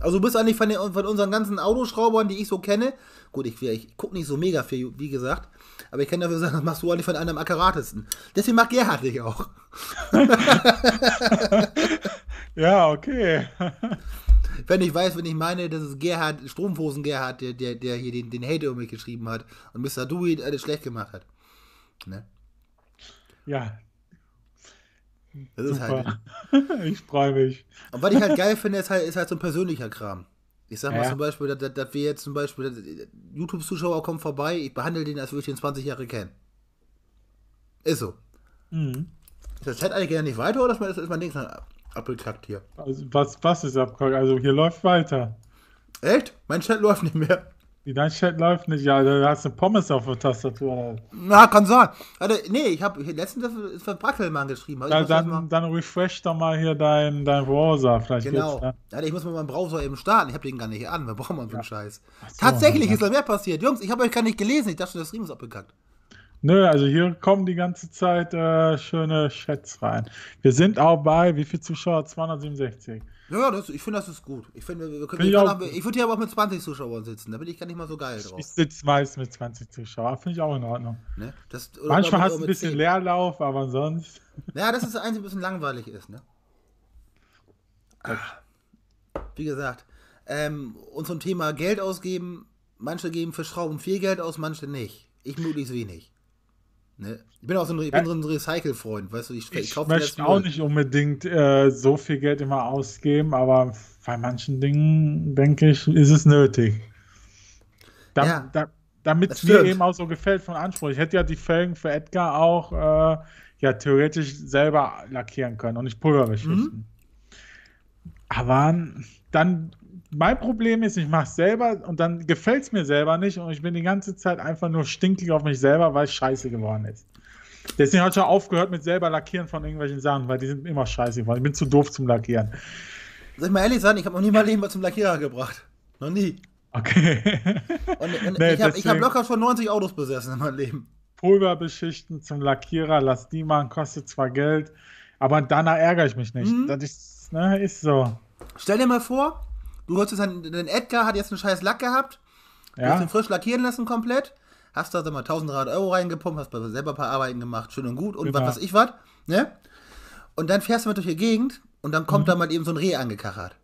also du bist eigentlich von, den, von unseren ganzen Autoschraubern, die ich so kenne, gut, ich, ich gucke nicht so mega viel, wie gesagt, aber ich kann dafür sagen, das machst du eigentlich von einem akkuratesten. Deswegen mag Gerhard dich auch. [laughs] ja, okay. [laughs] wenn ich weiß, wenn ich meine, das ist Gerhard, Strumpfhosen Gerhard, der, der, der hier den, den Hate um mich geschrieben hat und Mr. Dewey alles schlecht gemacht hat. Ne? Ja, das Super. ist halt. [laughs] ich freue mich. Und was ich halt geil finde, ist halt, ist halt so ein persönlicher Kram. Ich sag mal ja. zum Beispiel, dass, dass, wir jetzt zum Beispiel, äh, YouTube-Zuschauer kommen vorbei, ich behandle den, als würde ich den 20 Jahre kennen. Ist so. Mhm. Ist das Chat eigentlich gar nicht weiter oder ist mein, ist mein Ding abgekackt hier? Also was, was ist abgekackt? Also hier läuft weiter. Echt? Mein Chat läuft nicht mehr. Wie dein Chat läuft nicht, ja, du hast eine Pommes auf der Tastatur. Na, kann sein. Also, nee, ich habe letztens ist von Brackelmann geschrieben. Also, ja, dann, dann refresh doch mal hier dein, dein Browser. Vielleicht genau. Ne? Also, ich muss mal meinen Browser eben starten. Ich habe den gar nicht an. Wir brauchen mal so einen ja. Scheiß. So, Tatsächlich ist da mehr passiert. Jungs, ich habe euch gar nicht gelesen. Ich dachte, das Stream ist abgekackt. Nö, also hier kommen die ganze Zeit äh, schöne Chats rein. Wir sind auch bei, wie viel Zuschauer? 267. Ja, das, ich finde, das ist gut. Ich, ich, ich würde hier aber auch mit 20 Zuschauern sitzen. Da bin ich gar nicht mal so geil drauf. Ich sitze meist mit 20 Zuschauern. Finde ich auch in Ordnung. Ne? Das, Manchmal hast du ein bisschen 10. Leerlauf, aber sonst. Ja, das ist das Einzige, was ein langweilig ist. Ne? Ah. wie gesagt, ähm, uns zum Thema Geld ausgeben. Manche geben für Schrauben viel Geld aus, manche nicht. Ich möglichst wenig. Ne? Ich bin auch so ein, ich bin so ein Recycle-Freund, weißt du, ich, ich, ich möchte auch nicht unbedingt äh, so viel Geld immer ausgeben, aber bei manchen Dingen, denke ich, ist es nötig. Da, ja, da, Damit es mir eben auch so gefällt von Anspruch. Ich hätte ja die Felgen für Edgar auch äh, ja theoretisch selber lackieren können und nicht Pulverbeschriften. Mhm. Aber dann mein Problem ist, ich mache es selber und dann gefällt es mir selber nicht und ich bin die ganze Zeit einfach nur stinklig auf mich selber, weil es scheiße geworden ist. Deswegen habe ich schon aufgehört mit selber Lackieren von irgendwelchen Sachen, weil die sind immer scheiße geworden. Ich bin zu doof zum Lackieren. Soll ich mal ehrlich sein, ich habe noch nie mein Leben zum Lackierer gebracht. Noch nie. Okay. [laughs] Und, und [laughs] nee, ich habe hab locker schon 90 Autos besessen in meinem Leben. Pulverbeschichten zum Lackierer, lass die machen, kostet zwar Geld, aber danach ärgere ich mich nicht. Mhm. Das ist, ne, ist so. Stell dir mal vor, Du hörst jetzt einen, den Edgar hat jetzt einen scheiß Lack gehabt. Ja. Du hast ihn frisch lackieren lassen komplett. Hast da mal 1300 Euro reingepumpt, hast bei selber ein paar Arbeiten gemacht, schön und gut und genau. was weiß ich was. Ne? Und dann fährst du mal durch die Gegend und dann kommt mhm. da mal eben so ein Reh angekachert.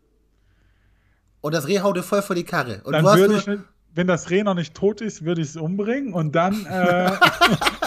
Und das Reh haut dir voll vor die Karre. Und dann du hast würde ich, wenn das Reh noch nicht tot ist, würde ich es umbringen und dann. Äh,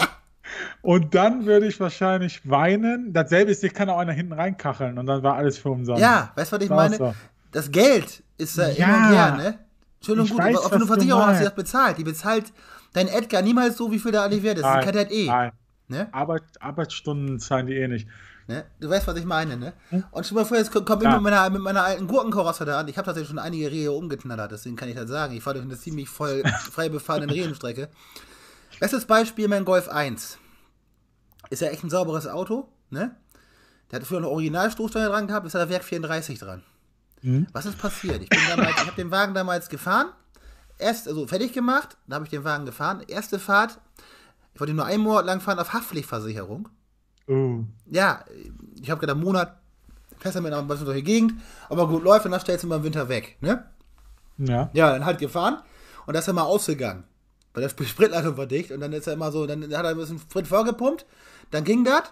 [laughs] und dann würde ich wahrscheinlich weinen. Dasselbe ist, ich kann auch einer hinten reinkacheln und dann war alles für umsonst. Ja, weißt du, was ich meine? So. Das Geld ist er ja, immer her, ne? Schön und gut, weiß, aber du eine Versicherung du hast die das bezahlt. Die bezahlt dein Edgar niemals so, wie viel der eigentlich wert ist. Nein, das kann halt eh. Nein. Ne? Arbeit, Arbeitsstunden zahlen die eh nicht. Ne? Du weißt, was ich meine, ne? Hm? Und schon mal vorher, jetzt komme ich ja. mit, meiner, mit meiner alten Gurkenkorasse da an. Ich habe tatsächlich schon einige Rehe umgeknallert, deswegen kann ich das sagen. Ich fahre durch eine ziemlich voll [laughs] frei befahrene Rehenstrecke. Bestes Beispiel, mein Golf 1. Ist ja echt ein sauberes Auto, ne? Der hatte früher noch Originalstoßstange dran gehabt, ist da Werk 34 dran. Mhm. Was ist passiert? Ich, ich habe den Wagen damals gefahren, erst also fertig gemacht, dann habe ich den Wagen gefahren. Erste Fahrt, ich wollte nur einen Monat lang fahren auf Haftpflichtversicherung. Oh. Ja, ich habe gedacht, einen Monat fährst mit einer durch die Gegend, aber gut läuft und dann stellst du mal im Winter weg, ne? Ja. Ja, dann halt gefahren und das ist dann mal ausgegangen weil der Spritleitung war dicht und dann ist er immer so, dann hat er ein bisschen Sprit vorgepumpt, dann ging das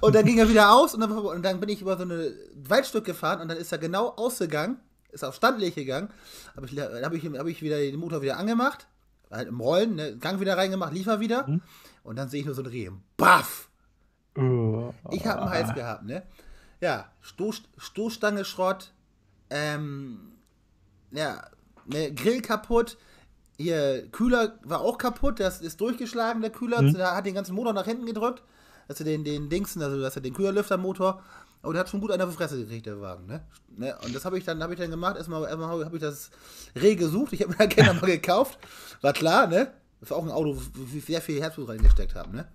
[laughs] und dann ging er wieder aus und dann, und dann bin ich über so ein Waldstück gefahren und dann ist er genau ausgegangen, ist auf Standlicht gegangen, habe ich, hab ich, hab ich wieder den Motor wieder angemacht, halt im Rollen, ne, Gang wieder reingemacht, liefer wieder mhm. und dann sehe ich nur so ein Reh, baff! Oh. Ich habe einen Hals gehabt, ne? Ja, Stoß, Stoßstange Schrott, ähm, ja, ne, Grill kaputt, Ihr Kühler war auch kaputt, das ist durchgeschlagen, der Kühler, mhm. der hat den ganzen Motor nach hinten gedrückt, dass er den, den Dingsen, also dass er den Kühlerlüftermotor, aber der hat schon gut eine auf die Fresse gekriegt, der Wagen, ne? ne? Und das habe ich dann, habe ich dann gemacht, erstmal, erstmal habe ich das Reh gesucht, ich habe mir [laughs] da gerne mal gekauft, war klar, ne? Das war auch ein Auto, wie sehr viel Herzblut reingesteckt haben, ne?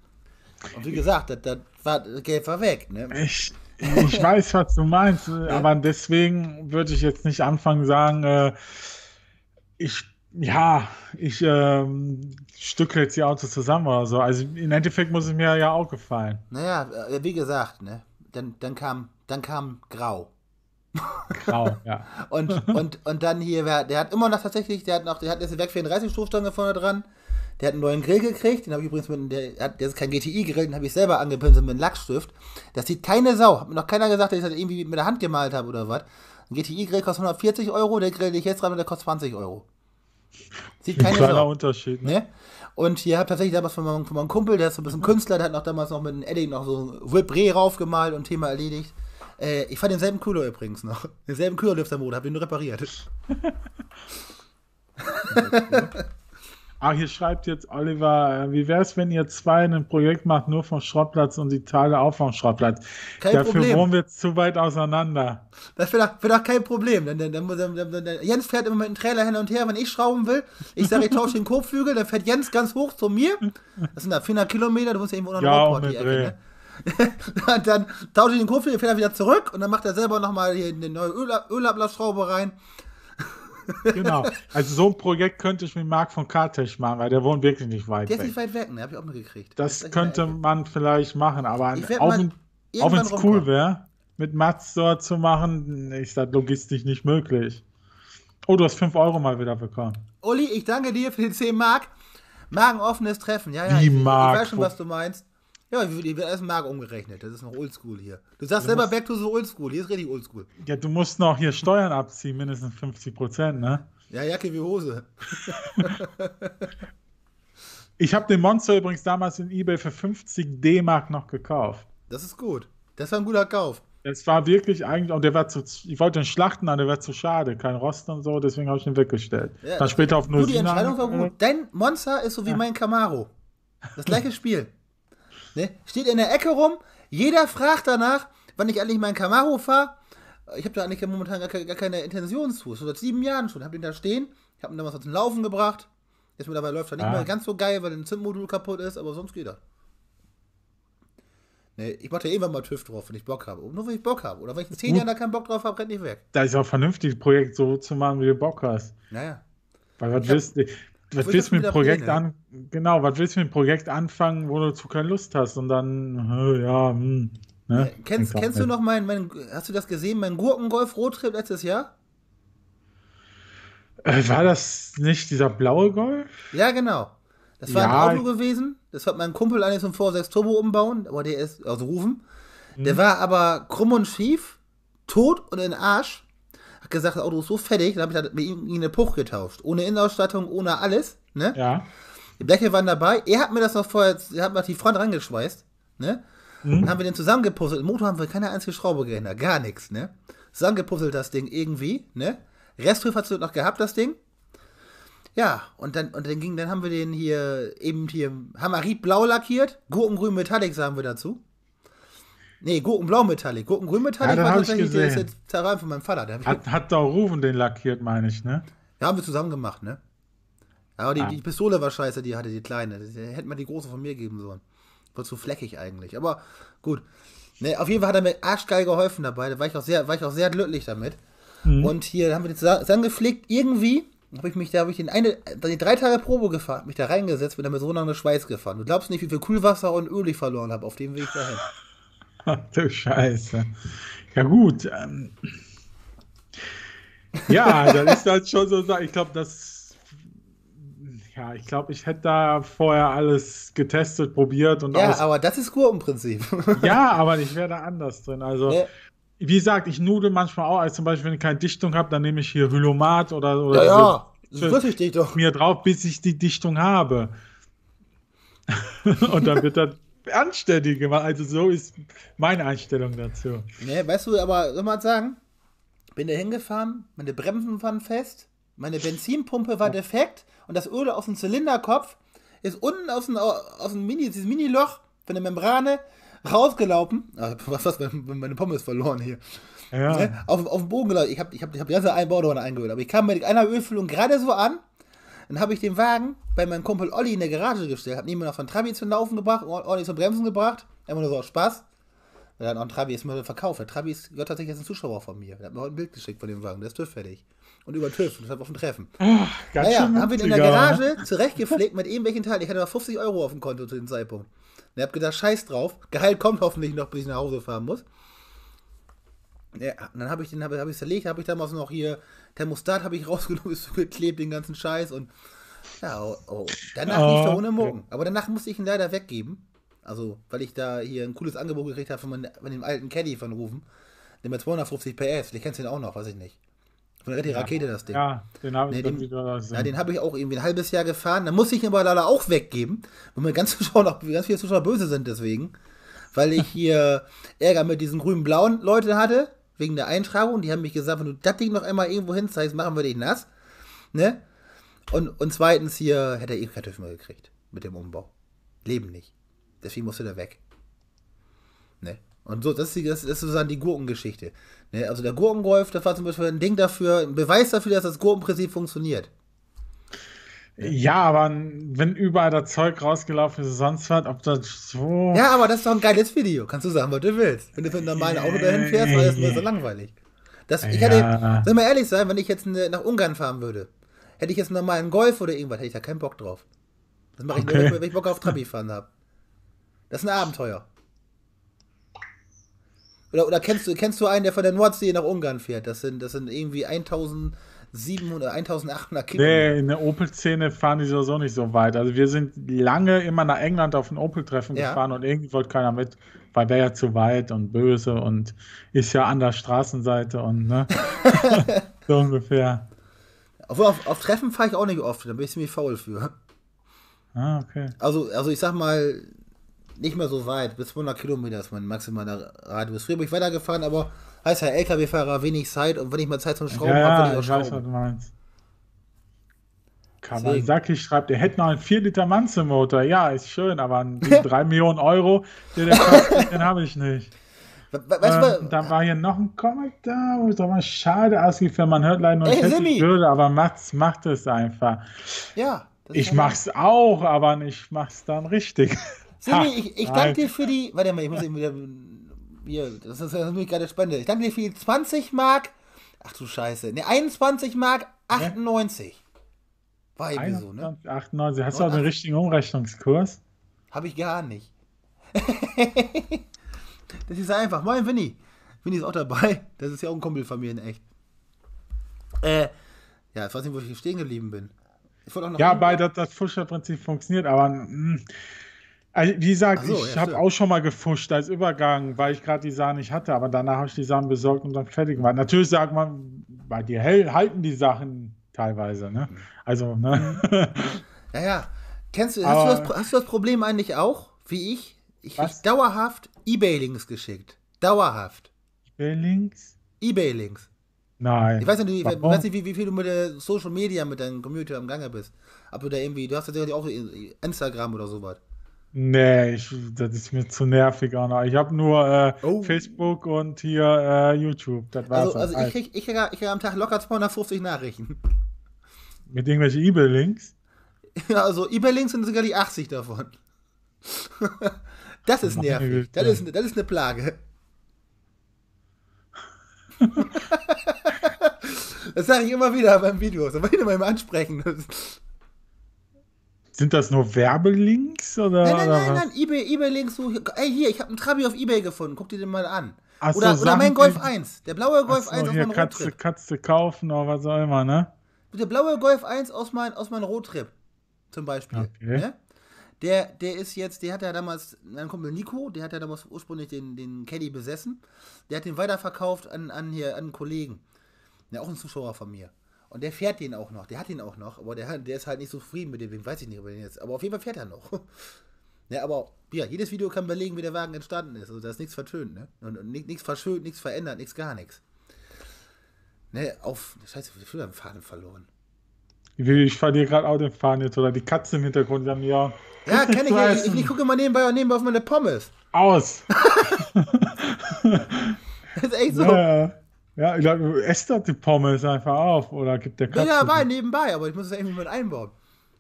Und wie gesagt, das, das, war, Geld war weg, ne? Ich, ich weiß, was du meinst, [laughs] aber deswegen würde ich jetzt nicht anfangen sagen, äh, ich ja, ich ähm, stücke jetzt die Autos zusammen oder so. Also im Endeffekt muss es mir ja auch gefallen. Naja, äh, wie gesagt, ne? Dann, dann, kam, dann kam Grau. Grau, [laughs] ja. und, [laughs] und, und dann hier, der hat immer noch tatsächlich, der hat noch, der hat jetzt eine Werk 34 Stoßstange vorne dran. Der hat einen neuen Grill gekriegt, den habe ich übrigens mit, der, der ist kein GTI-Grill, den habe ich selber angepinselt mit einem Lackstift. Das sieht keine Sau, hat mir noch keiner gesagt, dass ich das irgendwie mit der Hand gemalt habe oder was. Ein GTI-Grill kostet 140 Euro, der Grill, den ich jetzt dran habe, der kostet 20 Euro. Sieht Ein kleiner Sau. Unterschied. Ne? ne? Und hier habe tatsächlich damals von meinem, von meinem, Kumpel, der ist so ein bisschen Künstler, der hat noch damals noch mit einem Edding noch so Vibre raufgemalt und Thema erledigt. Äh, ich fand denselben Kühler übrigens noch. Denselben Kühlerlüftermodus, habe ihn nur repariert. [laughs] [laughs] Ah, hier schreibt jetzt Oliver, äh, wie wäre es, wenn ihr zwei ein Projekt macht, nur vom Schrottplatz und die Teile auch vom Schrottplatz? Kein Dafür Problem. wohnen wir jetzt zu weit auseinander. Das wäre doch, wär doch kein Problem. Dann, dann, dann, Jens fährt immer mit dem Trailer hin und her, wenn ich schrauben will. Ich sage, ich tausche den Kopfhügel, dann fährt Jens ganz hoch zu mir. Das sind da 400 Kilometer, du musst ja irgendwo unter ja, Nordport hier ne? und [laughs] dann tausche ich den Kopfhügel, fährt er wieder zurück und dann macht er selber nochmal hier eine neue Ölablassschraube rein genau. Also so ein Projekt könnte ich mit Marc von Kartech machen, weil der wohnt wirklich nicht weit der weg. Der ist nicht weit weg, ne? Hab ich auch mal gekriegt. Das, könnte man vielleicht machen, aber auch, wenn es cool wäre, mit Mats dort zu machen, ist das logistisch nicht möglich. Oh, du hast 5 Euro mal wieder bekommen. Uli, ich danke dir für die 10 Mark. Magen offenes Treffen. Ja, ja, Wie ich, Mark, ich weiß schon, was du meinst. Ja, die wird erst Mark umgerechnet. Das ist noch oldschool hier. Du sagst du selber back to the oldschool. Hier ist richtig oldschool. Ja, du musst noch hier Steuern abziehen, mindestens 50 Prozent, ne? Ja, Jacke wie Hose. [laughs] ich habe den Monster übrigens damals in eBay für 50 D-Mark noch gekauft. Das ist gut. Das war ein guter Kauf. Es war wirklich eigentlich, und der war zu, ich wollte den schlachten, aber der war zu schade, kein Rost und so, deswegen habe ich ihn weggestellt. Ja, Dann später auf 0 Die Entscheidung war gut. Dein Monster ist so wie ja. mein Camaro. Das gleiche Spiel. Ne? Steht in der Ecke rum, jeder fragt danach, wann ich eigentlich meinen Camaro fahre. Ich habe da eigentlich momentan gar, gar keine Intention zu. So seit sieben Jahren schon. Hab den da stehen. Ich habe ihn damals zum Laufen gebracht. Jetzt mittlerweile läuft er nicht ah. mehr ganz so geil, weil ein Zündmodul kaputt ist, aber sonst geht er. Nee, ich mache da irgendwann mal TÜV drauf, wenn ich Bock habe. Nur wenn ich Bock habe. Oder wenn ich in zehn Jahren da keinen Bock drauf habe, rennt nicht weg. Da ist auch vernünftig, das Projekt so zu machen, wie du Bock hast. Naja. Weil was willst du, was willst du mit dem Projekt Pläne? an? Genau, was willst du mit dem Projekt anfangen, wo du zu keine Lust hast und dann, ja, hm, ne? Kennst, kennst du halt. noch meinen, mein, hast du das gesehen, meinen Gurkengolf Roadtrip letztes Jahr? Äh, war das nicht dieser blaue Golf? Ja, genau. Das war ja, ein Auto gewesen. Das hat mein Kumpel eigentlich zum V6 Turbo umbauen, aber der ist, also rufen. Der mhm. war aber krumm und schief, tot und in Arsch hat gesagt, das Auto ist so fertig, dann habe ich mit eine Puch getauscht. Ohne Innenausstattung, ohne alles, ne? Ja. Die Bleche waren dabei. Er hat mir das noch vorher, er hat mir die Front reingeschweißt. ne? Mhm. Dann haben wir den zusammengepuzzelt. Im Motor haben wir keine einzige Schraube geändert, gar nichts, ne? Zusammengepuzzelt das Ding irgendwie, ne? Restprüf hast du noch gehabt, das Ding. Ja, und dann, und dann ging, dann haben wir den hier eben hier Hamarit blau lackiert, Gurkengrün Metallic sagen wir dazu. Nee, Gurkenblaumetallic. Gurkengrünmetallic ja, war tatsächlich der Terrain von meinem Vater. hat, hat auch Rufen den lackiert, meine ich, ne? Ja, haben wir zusammen gemacht, ne? Aber die, ah. die Pistole war scheiße, die hatte die kleine. Hätte man die große von mir geben sollen. War zu fleckig eigentlich. Aber gut. Ne, auf jeden Fall hat er mir arschgeil geholfen dabei. Da war ich auch sehr, war ich auch sehr glücklich damit. Mhm. Und hier haben wir den zusammengepflegt. Irgendwie habe ich mich da, habe ich in eine, in drei Tage Probe gefahren, mich da reingesetzt, bin damit so lange in Schweiz gefahren. Du glaubst nicht, wie viel Kühlwasser und Öl ich verloren habe auf dem Weg dahin. [laughs] [laughs] du Scheiße. Ja, gut. Ähm. ja, dann ist das schon so, ich glaube, das. Ja, ich glaube, ich hätte da vorher alles getestet, probiert und Ja, aber das ist Kurvenprinzip. [laughs] ja, aber ich wäre da anders drin. Also, ja. wie gesagt, ich nudel manchmal auch, als zum Beispiel, wenn ich keine Dichtung habe, dann nehme ich hier Hylomat oder, oder ja, ja. So, das ich doch. mir drauf, bis ich die Dichtung habe. [laughs] und dann wird das anständige, gemacht. Also so ist meine Einstellung dazu. Nee, weißt du, aber soll man sagen, bin da hingefahren, meine Bremsen waren fest, meine Benzinpumpe war defekt und das Öl aus dem Zylinderkopf ist unten aus dem, aus dem Mini, dieses Mini-Loch von der Membrane rausgelaufen. Ah, was was, meine Pommes ist verloren hier. Ja. Ne, auf, auf den Bogen gelaufen. Ich habe ich hab, ich hab die ganze Einbaudauer eingeölt, aber ich kam mit einer Ölfüllung gerade so an dann habe ich den Wagen bei meinem Kumpel Olli in der Garage gestellt, habe ihn immer noch von Trabi zum Laufen gebracht, und Olli zum Bremsen gebracht, einfach nur so aus Spaß. Und dann on Trabi ist mir verkauft. Der Trabi ist, gehört tatsächlich jetzt ein Zuschauer von mir. Der hat mir heute ein Bild geschickt von dem Wagen, der ist TÜV fertig. Und über TÜV, und deshalb auf dem Treffen. Ach, ganz naja, schön haben wir ihn in der ne? Garage zurechtgepflegt mit irgendwelchen Teilen. Ich hatte noch 50 Euro auf dem Konto zu dem Zeitpunkt. Und ich habe gedacht, scheiß drauf, Gehalt kommt hoffentlich noch, bis ich nach Hause fahren muss. Ja, und dann habe ich den, habe hab ich zerlegt, habe ich damals noch hier Thermostat habe ich [laughs] rausgenommen, ist geklebt, den ganzen Scheiß und ja, oh, oh. danach oh, lief er ohne Morgen. Okay. Aber danach musste ich ihn leider weggeben. Also, weil ich da hier ein cooles Angebot gekriegt habe von, mein, von dem alten Caddy von Rufen. Der mit 250 PS, vielleicht kennst du den auch noch, weiß ich nicht. Von der ja. Rakete das Ding. Ja, den habe ich, nee, ja, den hab ich auch irgendwie ein halbes Jahr gefahren. Da musste ich ihn aber leider auch weggeben, weil mir ganz, [laughs] ganz viele Zuschauer böse sind deswegen. Weil ich hier Ärger mit diesen grünen-blauen Leuten hatte wegen der Eintragung. Die haben mich gesagt, wenn du das Ding noch einmal irgendwo hinzeigst, machen wir dich nass. Ne? Und, und zweitens hier hätte er eh Kartoffeln mehr gekriegt mit dem Umbau. Leben nicht. Deswegen musste der weg. Ne? Und so, das ist, die, das ist sozusagen die Gurkengeschichte. Ne? Also der Gurkengolf, das war zum Beispiel ein Ding dafür, ein Beweis dafür, dass das Gurkenprinzip funktioniert. Ja, aber wenn überall das Zeug rausgelaufen ist, sonst was, ob das so. Ja, aber das ist doch ein geiles Video. Kannst du sagen, was du willst. Wenn du mit einem normalen Auto dahin fährst, war das mir so langweilig. Das, ich hätte, soll mal ehrlich sein, wenn ich jetzt ne, nach Ungarn fahren würde, hätte ich jetzt einen normalen Golf oder irgendwas, hätte ich da keinen Bock drauf. Das mache ich okay. nur, wenn ich Bock auf Trabi fahren habe. Das ist ein Abenteuer. Oder, oder kennst, du, kennst du einen, der von der Nordsee nach Ungarn fährt? Das sind, das sind irgendwie 1000. 700, 1800 Kilometer. Nee, in der Opel-Szene fahren die sowieso nicht so weit. Also wir sind lange immer nach England auf ein Opel-Treffen ja. gefahren und irgendwie wollte keiner mit, weil wäre ja zu weit und böse und ist ja an der Straßenseite und ne. [laughs] [laughs] so ungefähr. Obwohl, auf, auf Treffen fahre ich auch nicht oft, da bin ich ziemlich faul für. Ah, okay. Also, also ich sag mal, nicht mehr so weit, bis 200 Kilometer ist mein maximaler Radius. Früher bin ich weitergefahren, aber heißt ja LKW-Fahrer wenig Zeit und wenn ich mal Zeit zum Schrauben ja, habe, will ich auch schrauben. Ich weiß, was du meinst. Kawasaki schreibt, der hätte noch einen 4-Liter-Manze-Motor. Ja, ist schön, aber 3 [laughs] Millionen Euro, der, den habe ich nicht. We weißt ähm, da war hier noch ein Comic da, wo ich sag schade ausgeht, wenn man hört leider nur ich würde, aber macht's, macht es einfach. Ja. Ich mach's sein. auch, aber ich mach's dann richtig. Simi, ich, ich danke dir für die. Warte mal, ich muss eben wieder Bier. Das ist natürlich gerade Spende. Ich danke dir für die 20 Mark. Ach du Scheiße. Ne, 21 Mark 98. War eben so, ne? 98. Hast du auch den richtigen Umrechnungskurs? Habe ich gar nicht. [laughs] das ist einfach. Moin, Winnie. Winnie ist auch dabei. Das ist ja auch ein Kumpel von mir in echt. Äh, ja, ich weiß nicht, wo ich stehen geblieben bin. ja, weil das, das Fischerprinzip funktioniert, aber mh, mm, also, wie gesagt, so, ich ja, habe auch schon mal gefuscht als Übergang, weil ich gerade die Sachen nicht hatte, aber danach habe ich die Sachen besorgt und dann fertig gemacht. Natürlich sagt man, bei dir halten die Sachen teilweise, ne? Mhm. Also, ne? Mhm. [laughs] Ja, ja. Kennst du, aber, hast, du das, hast, du das, Problem eigentlich auch, wie ich? Ich habe dauerhaft Ebay-Links geschickt. Dauerhaft. Ebay-Links? Ebay-Links. Nein. Ich weiß nicht, ich weiß nicht wie, wie, viel du mit der Social Media, mit deinem Community am Gange bist. Ob du da irgendwie, du hast tatsächlich auch Instagram oder sowas. Nee, ich, das ist mir zu nervig, Anna. Ich habe nur äh, oh. Facebook und hier äh, YouTube. Das war's also, also ich kriege ich krieg, ich krieg am Tag locker 250 Nachrichten. Mit irgendwelchen e eBay-Links? [laughs] Ja, also e eBay-Links sind sogar die 80 davon. das ist Meine nervig. Das ist, das ist eine Plage. [laughs] das sage ich immer wieder beim Video, das immer wieder mal ansprechen. Sind das nur Werbelinks? Oder, nein, nein, nein, nein, Ebay, Ebay-Links. So, ey, hier, ich habe einen Trabi auf Ebay gefunden. Guck dir den mal an. Ach oder, so, oder mein Golf 1. Der blaue Golf so, 1 aus meinem Katze, Roadtrip. Katze kaufen oder was auch immer, ne? Der blaue Golf 1 aus, mein, aus meinem Roadtrip. Zum Beispiel. Okay. Ne? Der, der ist jetzt, der hat ja damals, mein Kumpel Nico, der hat ja damals ursprünglich den, den Caddy besessen. Der hat den weiterverkauft an, an, hier, an einen Kollegen. Ja, auch ein Zuschauer von mir. Und der fährt den auch noch, der hat ihn auch noch, aber der, der ist halt nicht so zufrieden mit dem, weiß ich nicht, ob er den jetzt, aber auf jeden Fall fährt er noch. Ne, [laughs] aber ja, jedes Video kann belegen, wie der Wagen entstanden ist. Also da ist nichts vertönt, ne? Und, und nichts verschönt, nichts verändert, nichts gar nichts. Ne, auf. Scheiße, ich habe den Faden verloren. Ich verliere gerade auch den Faden jetzt, oder die Katze im Hintergrund, haben ja. Ja, kenne ich ja. Ich, ich, ich, gucke mal nebenbei und nebenbei auf meine Pommes. Aus! [laughs] das ist echt so. Ja, ja. Ja, ich glaube, estert die Pommes einfach auf oder gibt der Katze. Ja, dabei, nebenbei, aber ich muss es irgendwie mit einbauen.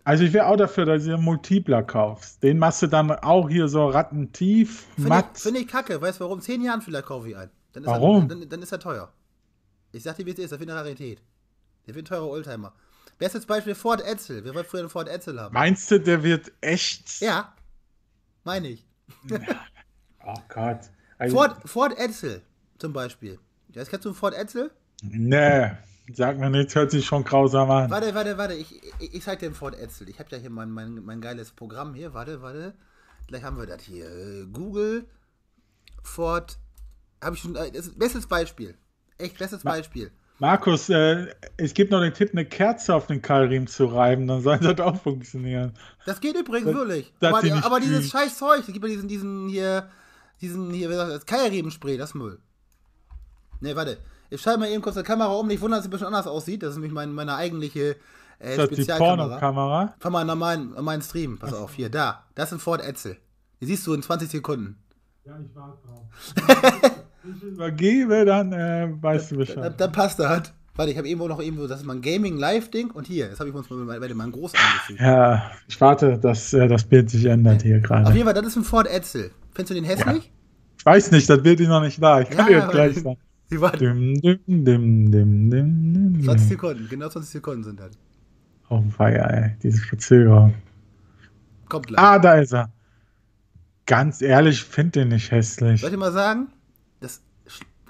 Also ich wäre auch dafür, dass du einen Multipler kaufst. Den machst du dann auch hier so rattentief, find matt. Finde ich kacke. Weißt du warum? Zehn Jahren vielleicht kaufe ich einen. Dann warum? Er, dann, dann, ist er teuer. Ich sag dir, wie es ist. Das wird eine Rarität. Der wird ein teurer Oldtimer. Bestes Beispiel Ford Edsel. Wir wollten früher einen Ford Edsel haben. Meinst du, der wird echt? Ja, meine ich. [laughs] oh Gott. Also Ford, Ford Edsel zum Beispiel. Das kennst du Fort Edsel? Nee, sag mir nichts, hört sich schon grausam an. Warte, warte, warte, ich, ich, ich zeig dir Fort Edsel. Ich habe ja hier mein, mein, mein geiles Programm hier. Warte, warte. Gleich haben wir das hier. Google Fort. Habe ich schon. Äh, bestes Beispiel. Echt bestes Ma Beispiel. Markus, äh, es gibt noch den Tipp, eine Kerze auf den Keilriemen zu reiben, dann soll das auch funktionieren. Das geht übrigens das, wirklich. Das aber, aber dieses scheiß Zeug, es gibt ja diesen, diesen hier, diesen hier, wie gesagt, das Keilriemenspray, das Müll. Ne, warte. Ich schalte mal eben kurz die Kamera um. Ich wundere, dass es ein bisschen anders aussieht. Das ist nämlich mein, meine eigentliche äh, das Spezialkamera. Komm mal an meinen, an meinen Stream. Pass auf, hier, da. Das ist ein Ford Etzel. Die siehst du in 20 Sekunden. Ja, ich warte drauf. [laughs] ich übergebe, dann äh, weißt du Bescheid. Dann, dann passt das. Warte, ich habe irgendwo noch irgendwo, das ist mein Gaming-Live-Ding und hier, das habe ich uns mal bei, bei dem groß angefügt. Ja, ich warte, dass äh, das Bild sich ändert ja. hier gerade. Auf jeden Fall, das ist ein Ford Etzel. Findest du den hässlich? Ja. Ich weiß nicht, das Bild ist noch nicht da. Ich kann ja, dir gleich sagen. Wie war dim, dim, dim, dim, dim, 20 Sekunden, genau 20 Sekunden sind dann. Oh feier, ey, diese Verzögerung. Kommt gleich. Ah, da ist er. Ganz ehrlich, finde den nicht hässlich. Soll ich mal sagen? Das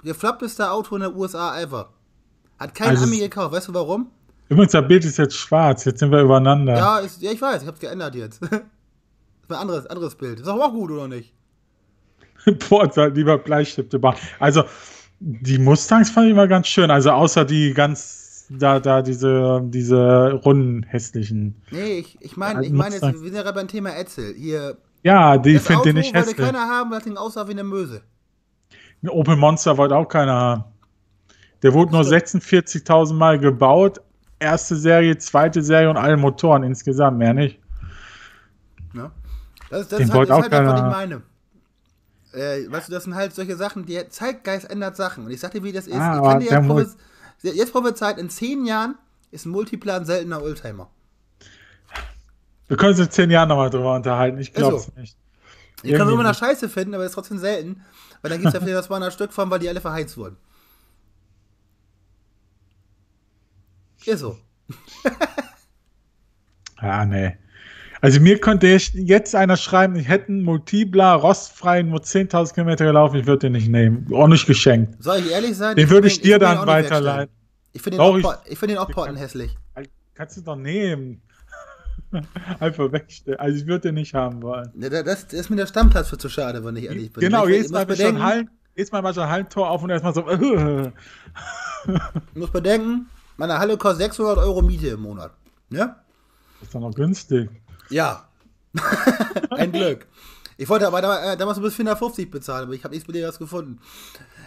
geflappteste Auto in der USA ever. Hat kein also Ami gekauft, weißt du warum? Übrigens, der Bild ist jetzt schwarz, jetzt sind wir übereinander. Ja, ist, ja ich weiß, ich hab's geändert jetzt. das [laughs] ist ein anderes, anderes Bild. Ist doch auch gut, oder nicht? [laughs] Boah, lieber Bleistifte machen. Also, die Mustangs fand ich immer ganz schön. Also außer die ganz, da, da diese, diese runden, hässlichen. Nee, ich, ich meine, ich meine, jetzt, wir sind ja beim Thema Etzel. Hier, ja, die finde ich nicht hässlich. wollte keiner haben, das Ding aussah wie eine Möse. Ein Opel Monster wollte auch keiner haben. Der wurde nur 46.000 Mal gebaut. Erste Serie, zweite Serie und alle Motoren insgesamt, mehr nicht. Ja. Das, das Den halt wollte halt, auch keiner. Halt, was ich meine. Äh, weißt du, das sind halt solche Sachen, die Zeitgeist ändert Sachen. Und ich sagte, wie das ist. Ah, ich kann dir ja jetzt prophezeit, in zehn Jahren ist ein Multiplan seltener Oldtimer. Wir können uns in zehn Jahren nochmal drüber unterhalten. Ich glaube es so. nicht. Ihr könnt immer noch Scheiße finden, aber ist trotzdem selten. Weil dann gibt es ja vielleicht 200 Stück von, weil die alle verheizt wurden. Ist so. ja, ah, nee. Also mir könnte jetzt einer schreiben, ich hätte einen multipler, rostfreien, nur 10.000 Kilometer gelaufen, ich würde den nicht nehmen. Auch nicht geschenkt. Soll ich ehrlich sein? Den würde ich dir dann weiterleiten. Ich finde den, auch, ich, ich find den auch Porten hässlich. Kannst du doch nehmen. [laughs] Einfach wegstellen. Also ich würde den nicht haben wollen. Ja, das ist mir der Stammplatz für zu schade, wenn ich ehrlich bin. Genau, jetzt mal schon Hallen, jetzt mal schon Hallentor auf und erstmal so. ich muss bedenken, meine Halle kostet 600 Euro Miete im Monat. Ja? Ne? Ist doch noch günstig. Ja. [laughs] Ein Glück. Ich wollte aber äh, damals nur bis 450 bezahlen, aber ich habe nichts mit Billigeres gefunden.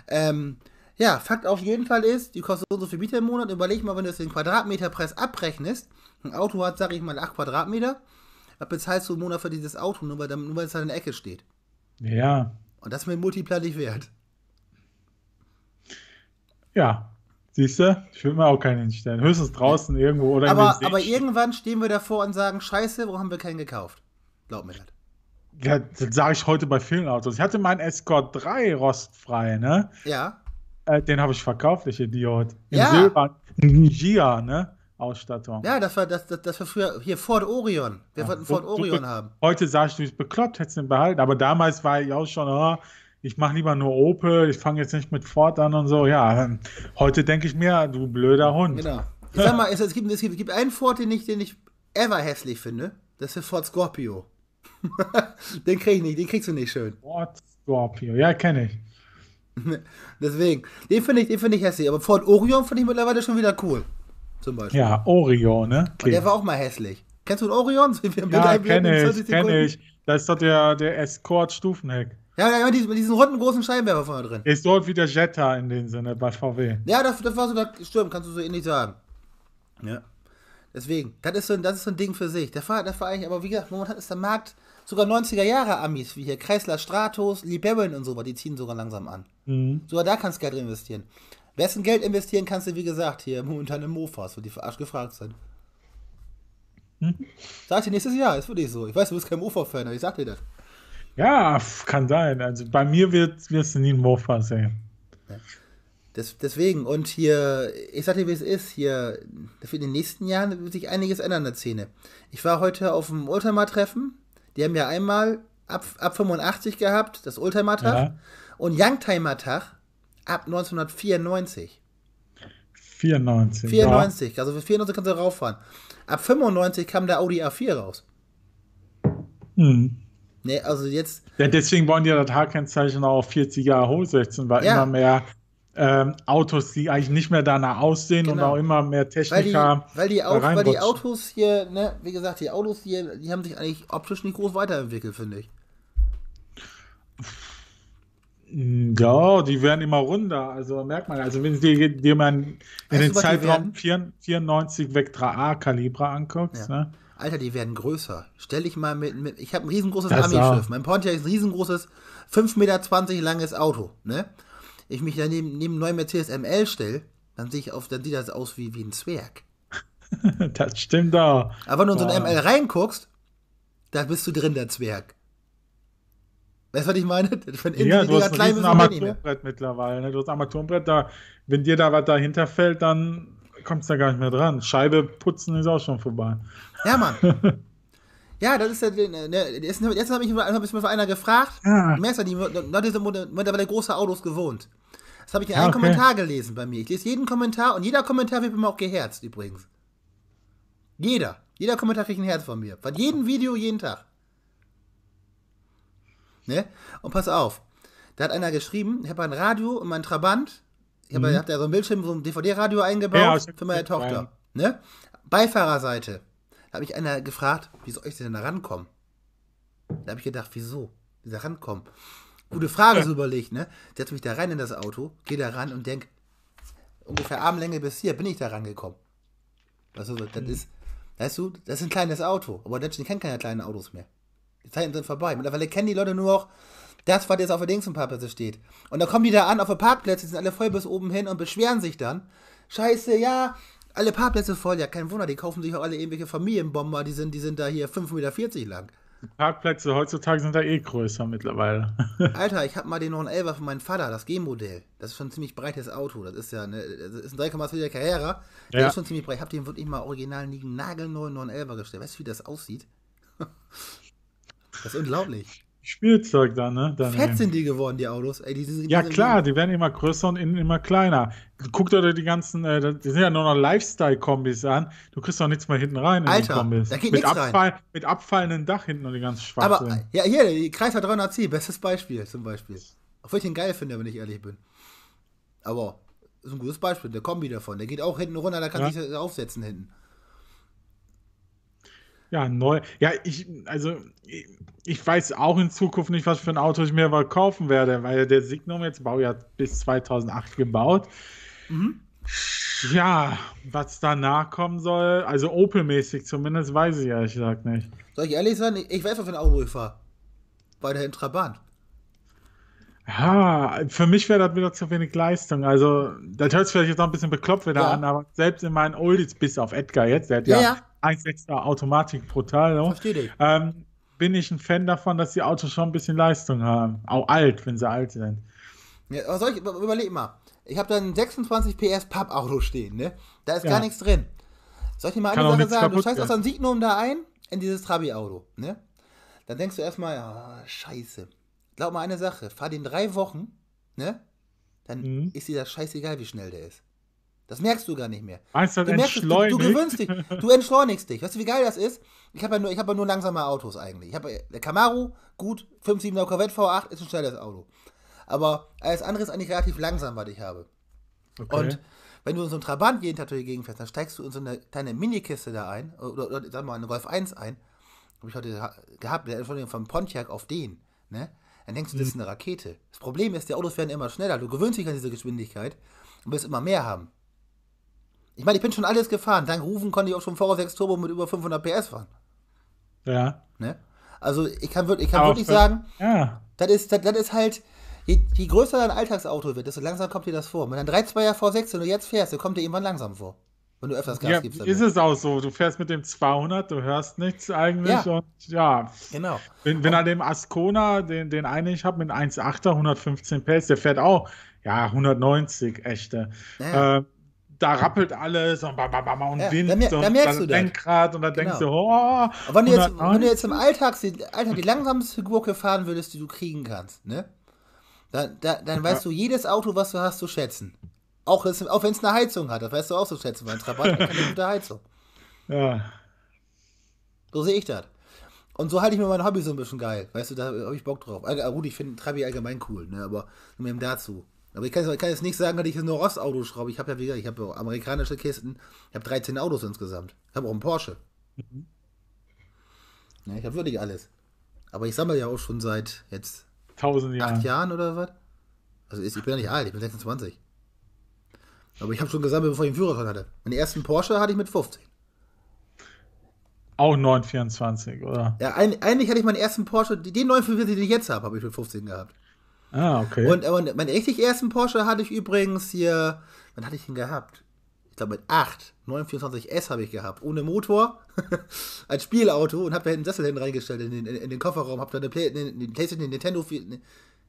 Ähm, ja, Fakt auf jeden Fall ist, die kostet so viel Miete im Monat. Überleg mal, wenn du es den Quadratmeterpreis abrechnest, ein Auto hat, sage ich mal, 8 Quadratmeter, was bezahlst du im Monat für dieses Auto, nur weil, nur weil es halt in der Ecke steht? Ja. Und das ist mir Multipler wert. Ja, Siehst du, ich würde mir auch keinen hinstellen. Höchstens draußen irgendwo oder aber, in aber irgendwann stehen wir davor und sagen: Scheiße, warum haben wir keinen gekauft? Glaub mir das. Ja, das sage ich heute bei vielen Autos. Ich hatte meinen Escort 3 rostfrei, ne? Ja. Äh, den habe ich verkauft, ich Idiot. In ja. Silber, ein Gia, ne? Ausstattung. Ja, das war, das, das, das war früher hier Ford Orion. Wir ja, wollten Ford Orion du, haben. Heute sage ich, du, bist bekloppt, hättest du den behalten. Aber damals war ich auch schon, oh, ich mache lieber nur Opel, ich fange jetzt nicht mit Ford an und so. Ja, heute denke ich mir, du blöder Hund. Genau. Ich sag mal, es, es, gibt, es, gibt, es gibt einen Ford, den ich, den ich ever hässlich finde. Das ist der Ford Scorpio. [laughs] den krieg ich nicht, den kriegst du nicht schön. Ford Scorpio, ja, kenne ich. [laughs] Deswegen, den finde ich, find ich hässlich. Aber Ford Orion finde ich mittlerweile schon wieder cool. Zum Beispiel. Ja, Orion, ne? Okay. Und der war auch mal hässlich. Kennst du den Orion? [laughs] ja, kenne ich, kenne ich. Das ist doch der, der Escort-Stufenheck. Ja, ja, mit diesem, runden großen Scheinwerfer vorne drin. Ist dort wie der Jetta in dem Sinne bei VW. Ja, das, das war so, das stimmt, kannst du so ähnlich sagen. Ja. Deswegen, das ist so, das ist so ein Ding für sich. Der Fahrer, der Fahrer eigentlich, aber wie gesagt, momentan ist der Markt sogar 90er Jahre Amis, wie hier Chrysler Stratos, Libellen und so, die ziehen sogar langsam an. Mhm. Sogar da kannst du Geld investieren. Wessen Geld investieren kannst du, wie gesagt, hier momentan in Mofas, wo die verarscht gefragt sind. Hm? Sag dir nächstes Jahr, ist für dich so. Ich weiß, du bist kein Mofa-Fan, aber ich sag dir das. Ja, kann sein. Also bei mir wird es nie ein Mofa sehen. Das, deswegen, und hier, ich sag dir, wie es ist, hier, für den nächsten Jahren wird sich einiges ändern in der Szene. Ich war heute auf dem Ultramar-Treffen, die haben ja einmal ab, ab 85 gehabt, das Ultramar-Tag, ja. und Youngtimer-Tag ab 1994. 94. 94, ja. also für 94 kannst du rauffahren. Ab 95 kam der Audi A4 raus. Hm. Nee, also jetzt. Ja, deswegen wollen die das H-Kennzeichen auch auf 40er hochsetzen, weil ja. immer mehr ähm, Autos, die eigentlich nicht mehr danach aussehen genau. und auch immer mehr Techniker. Weil die, weil die, weil die Autos hier, ne, wie gesagt, die Autos hier, die haben sich eigentlich optisch nicht groß weiterentwickelt, finde ich. Hm, ja, die werden immer runder. Also merkt man, also wenn dir, dir mal in weißt den Zeitraum 94 Vectra A Kalibra anguckst, ja. ne? Alter, die werden größer. Stell dich mal mit, mit ich habe ein riesengroßes Ami-Schiff. Mein Pontiac ist ein riesengroßes, 5,20 Meter langes Auto, ne? Ich mich daneben neben neuen Mercedes ML stelle, dann sehe dann sieht das aus wie, wie ein Zwerg. [laughs] das stimmt auch. Aber wenn du in so ein ML reinguckst, da bist du drin, der Zwerg. Weißt du, was ich meine? Wenn [laughs] ja, du hast ein Armaturenbrett ne? mittlerweile. Ne? Du hast Armaturenbrett, da, wenn dir da was dahinter fällt, dann kommst du da gar nicht mehr dran. Scheibe putzen ist auch schon vorbei. Ja, Mann. [laughs] Ja, das ist ja. Äh, ne, letztens, habe ich hab mich von einer gefragt. Ja. die Leute sind mittlerweile große Autos gewohnt. Das habe ich in ja, einem okay. Kommentar gelesen bei mir. Ich lese jeden Kommentar und jeder Kommentar wird bei mir auch geherzt übrigens. Jeder. Jeder Kommentar kriegt ein Herz von mir. Bei jedem Video, jeden Tag. Ne? Und pass auf. Da hat einer geschrieben, ich habe ein Radio und mein Trabant. Ich habe mhm. hab da so ein Bildschirm, so ein DVD-Radio eingebaut ja, für meine Tochter. Ne? Beifahrerseite habe ich einer gefragt, wie soll ich denn da rankommen? Da habe ich gedacht, wieso? Wie da rankommen? Gute Frage, so [laughs] überlegt, ne? Setz mich da rein in das Auto, geh da ran und denk, ungefähr Armlänge bis hier bin ich da rangekommen. Weißt du, das mhm. ist, weißt du, das ist ein kleines Auto, aber Menschen kennen keine kleinen Autos mehr. Die Zeiten sind vorbei. Mittlerweile kennen die Leute nur noch das, was jetzt auf der Dings im Parkplätze steht. Und dann kommen die da an auf der Parkplätze, sind alle voll bis oben hin und beschweren sich dann. Scheiße, ja, alle Parkplätze voll, ja, kein Wunder, die kaufen sich auch alle irgendwelche Familienbomber, die sind, die sind da hier 5,40 Meter lang. Parkplätze heutzutage sind da eh größer mittlerweile. [laughs] Alter, ich hab mal den 911 von meinem Vater, das G-Modell. Das ist schon ein ziemlich breites Auto. Das ist ja eine, das ist ein 3,2 Liter Carrera. Der ist schon ziemlich breit. Ich hab den wirklich mal original liegen, nagelneuen 911 gestellt. Weißt du, wie das aussieht? [laughs] das ist unglaublich. Spielzeug da, ne? Dann Fett äh. sind die geworden, die Autos. Ey, die sind, die ja, sind klar, die werden immer größer und innen immer kleiner. Guckt euch die ganzen, äh, die sind ja nur noch Lifestyle-Kombis an. Du kriegst doch nichts mehr hinten rein Alter, in den Kombis. Da geht mit, Abfall, rein. mit abfallendem Dach hinten und die ganzen Schwarze. Aber ja, hier, die Kreisler 300C, bestes Beispiel zum Beispiel. Obwohl ich den geil finde, wenn ich ehrlich bin. Aber ist ein gutes Beispiel, der Kombi davon. Der geht auch hinten runter, da kann ja. sich aufsetzen hinten. Ja, neu. Ja, ich, also, ich weiß auch in Zukunft nicht, was für ein Auto ich mir aber kaufen werde, weil der Signum jetzt Baujahr bis 2008 gebaut. Mhm. Ja, was danach kommen soll, also Opel-mäßig zumindest, weiß ich ehrlich gesagt nicht. Soll ich ehrlich sein? Ich weiß, was für ein Auto ich fahre. Weiterhin Trabant. Ja, für mich wäre das wieder zu wenig Leistung. Also, das hört sich vielleicht jetzt noch ein bisschen bekloppt wieder ja. an, aber selbst in meinen Oldies, bis auf Edgar jetzt, der hat ja, ja, ja 1,6er Automatik brutal. No? Ne? Verstehe ich. Ähm, bin ich ein Fan davon, dass die Autos schon ein bisschen Leistung haben. Auch alt, wenn sie alt sind. Ja, aber soll ich, überleg mal. Ich habe da ein 26 PS Pub-Auto stehen, ne? Da ist ja. gar nichts drin. Soll ich dir mal eine Sache sagen? Du steigst aus dem Signum da ein, in dieses Trabi-Auto, ne? Dann denkst du erstmal, oh, ah, scheiße. Glaub mal eine Sache, fahr den drei Wochen, ne? Dann mhm. ist dir das scheißegal, wie schnell der ist. Das merkst du gar nicht mehr. Meinst du, du, merkst, du, du gewöhnst dich, du entschleunigst dich. Weißt du, wie geil das ist? Ich habe ja, nur, hab ja nur langsame Autos eigentlich. Ich habe der Camaro, gut, 5,7er Corvette V8 ist ein schnelles Auto. Aber alles andere ist eigentlich relativ langsam, was ich habe. Okay. Und wenn du in so einen Trabant jeden Tag durch die Gegend fährst, dann steigst du in so eine kleine Minikiste da ein, oder, oder wir mal, eine Golf 1 ein. Habe ich heute gehabt, der Entschuldigung von Pontiac auf den. Ne? Dann denkst du, das ist hm. eine Rakete. Das Problem ist, die Autos werden immer schneller. Du gewöhnst dich an diese Geschwindigkeit und wirst immer mehr haben. Ich meine, ich bin schon alles gefahren. Dank Rufen konnte ich auch schon V6 Turbo mit über 500 PS fahren. Ja. Ne? Also ich kann, wirklich, ich kann wirklich für, sagen, ja. das, ist, das, das ist halt, je, je, größer dein Alltagsauto wird, desto langsam kommt dir das vor. Wenn du ein 3,2er V6, und du jetzt fährst, dann kommt dir irgendwann langsam vor. Wenn du öfters Gas ja, gibst. Damit. Ist es auch so. Du fährst mit dem 200, du hörst nichts eigentlich. Ja. Und ja. Genau. Wenn, wenn er dem Ascona, den, den einen ich habe, mit 1,8er, 115 PS, der fährt auch, ja, 190 echte. Ja. Ähm, da rappelt alles und, bam, bam, bam, und ja, Wind da, da merkst und das Lenkrad und dann genau. denkst du, oh. Aber wenn du, jetzt, wenn du jetzt im Alltag, Alltag die langsamste Gurke fahren würdest, die du kriegen kannst, ne? Da, da, dann weißt du jedes Auto, was du hast, zu schätzen. Auch, auch wenn es eine Heizung hat, das weißt du auch zu schätzen, weil ein Trabant hat keine gute Heizung. [laughs] Ja. So sehe ich das. Und so halte ich mir mein Hobby so ein bisschen geil. Weißt du, da habe ich Bock drauf. Also, gut, ich finde Trabi allgemein cool, ne? aber nur eben dazu. Aber ich kann, ich kann, jetzt nicht sagen, dass ich jetzt nur Rostautos schraube. Ich habe ja wieder, ich habe amerikanische Kisten. Ich habe 13 Autos insgesamt. Ich habe auch einen Porsche. Mhm. Ja, ich habe wirklich alles. Aber ich sammle ja auch schon seit jetzt Tausend Jahren. acht Jahren oder was? Also ist, ich bin ja nicht alt, ich bin 26. Aber ich habe schon gesammelt, bevor ich einen Führerschein hatte. Meinen ersten Porsche hatte ich mit 15. Auch 924, oder? Ja, ein, eigentlich hatte ich meinen ersten Porsche, den 944, den ich jetzt habe, habe ich mit 15 gehabt. Ah, okay. Und, und meinen richtig ersten Porsche hatte ich übrigens hier, wann hatte ich ihn gehabt? Ich glaube mit 8, 924S habe ich gehabt, ohne Motor, [laughs] als Spielauto und habe da einen Sessel hin reingestellt in den, in, den Kofferraum, habe da eine Play, den, den PlayStation, den Nintendo, ne,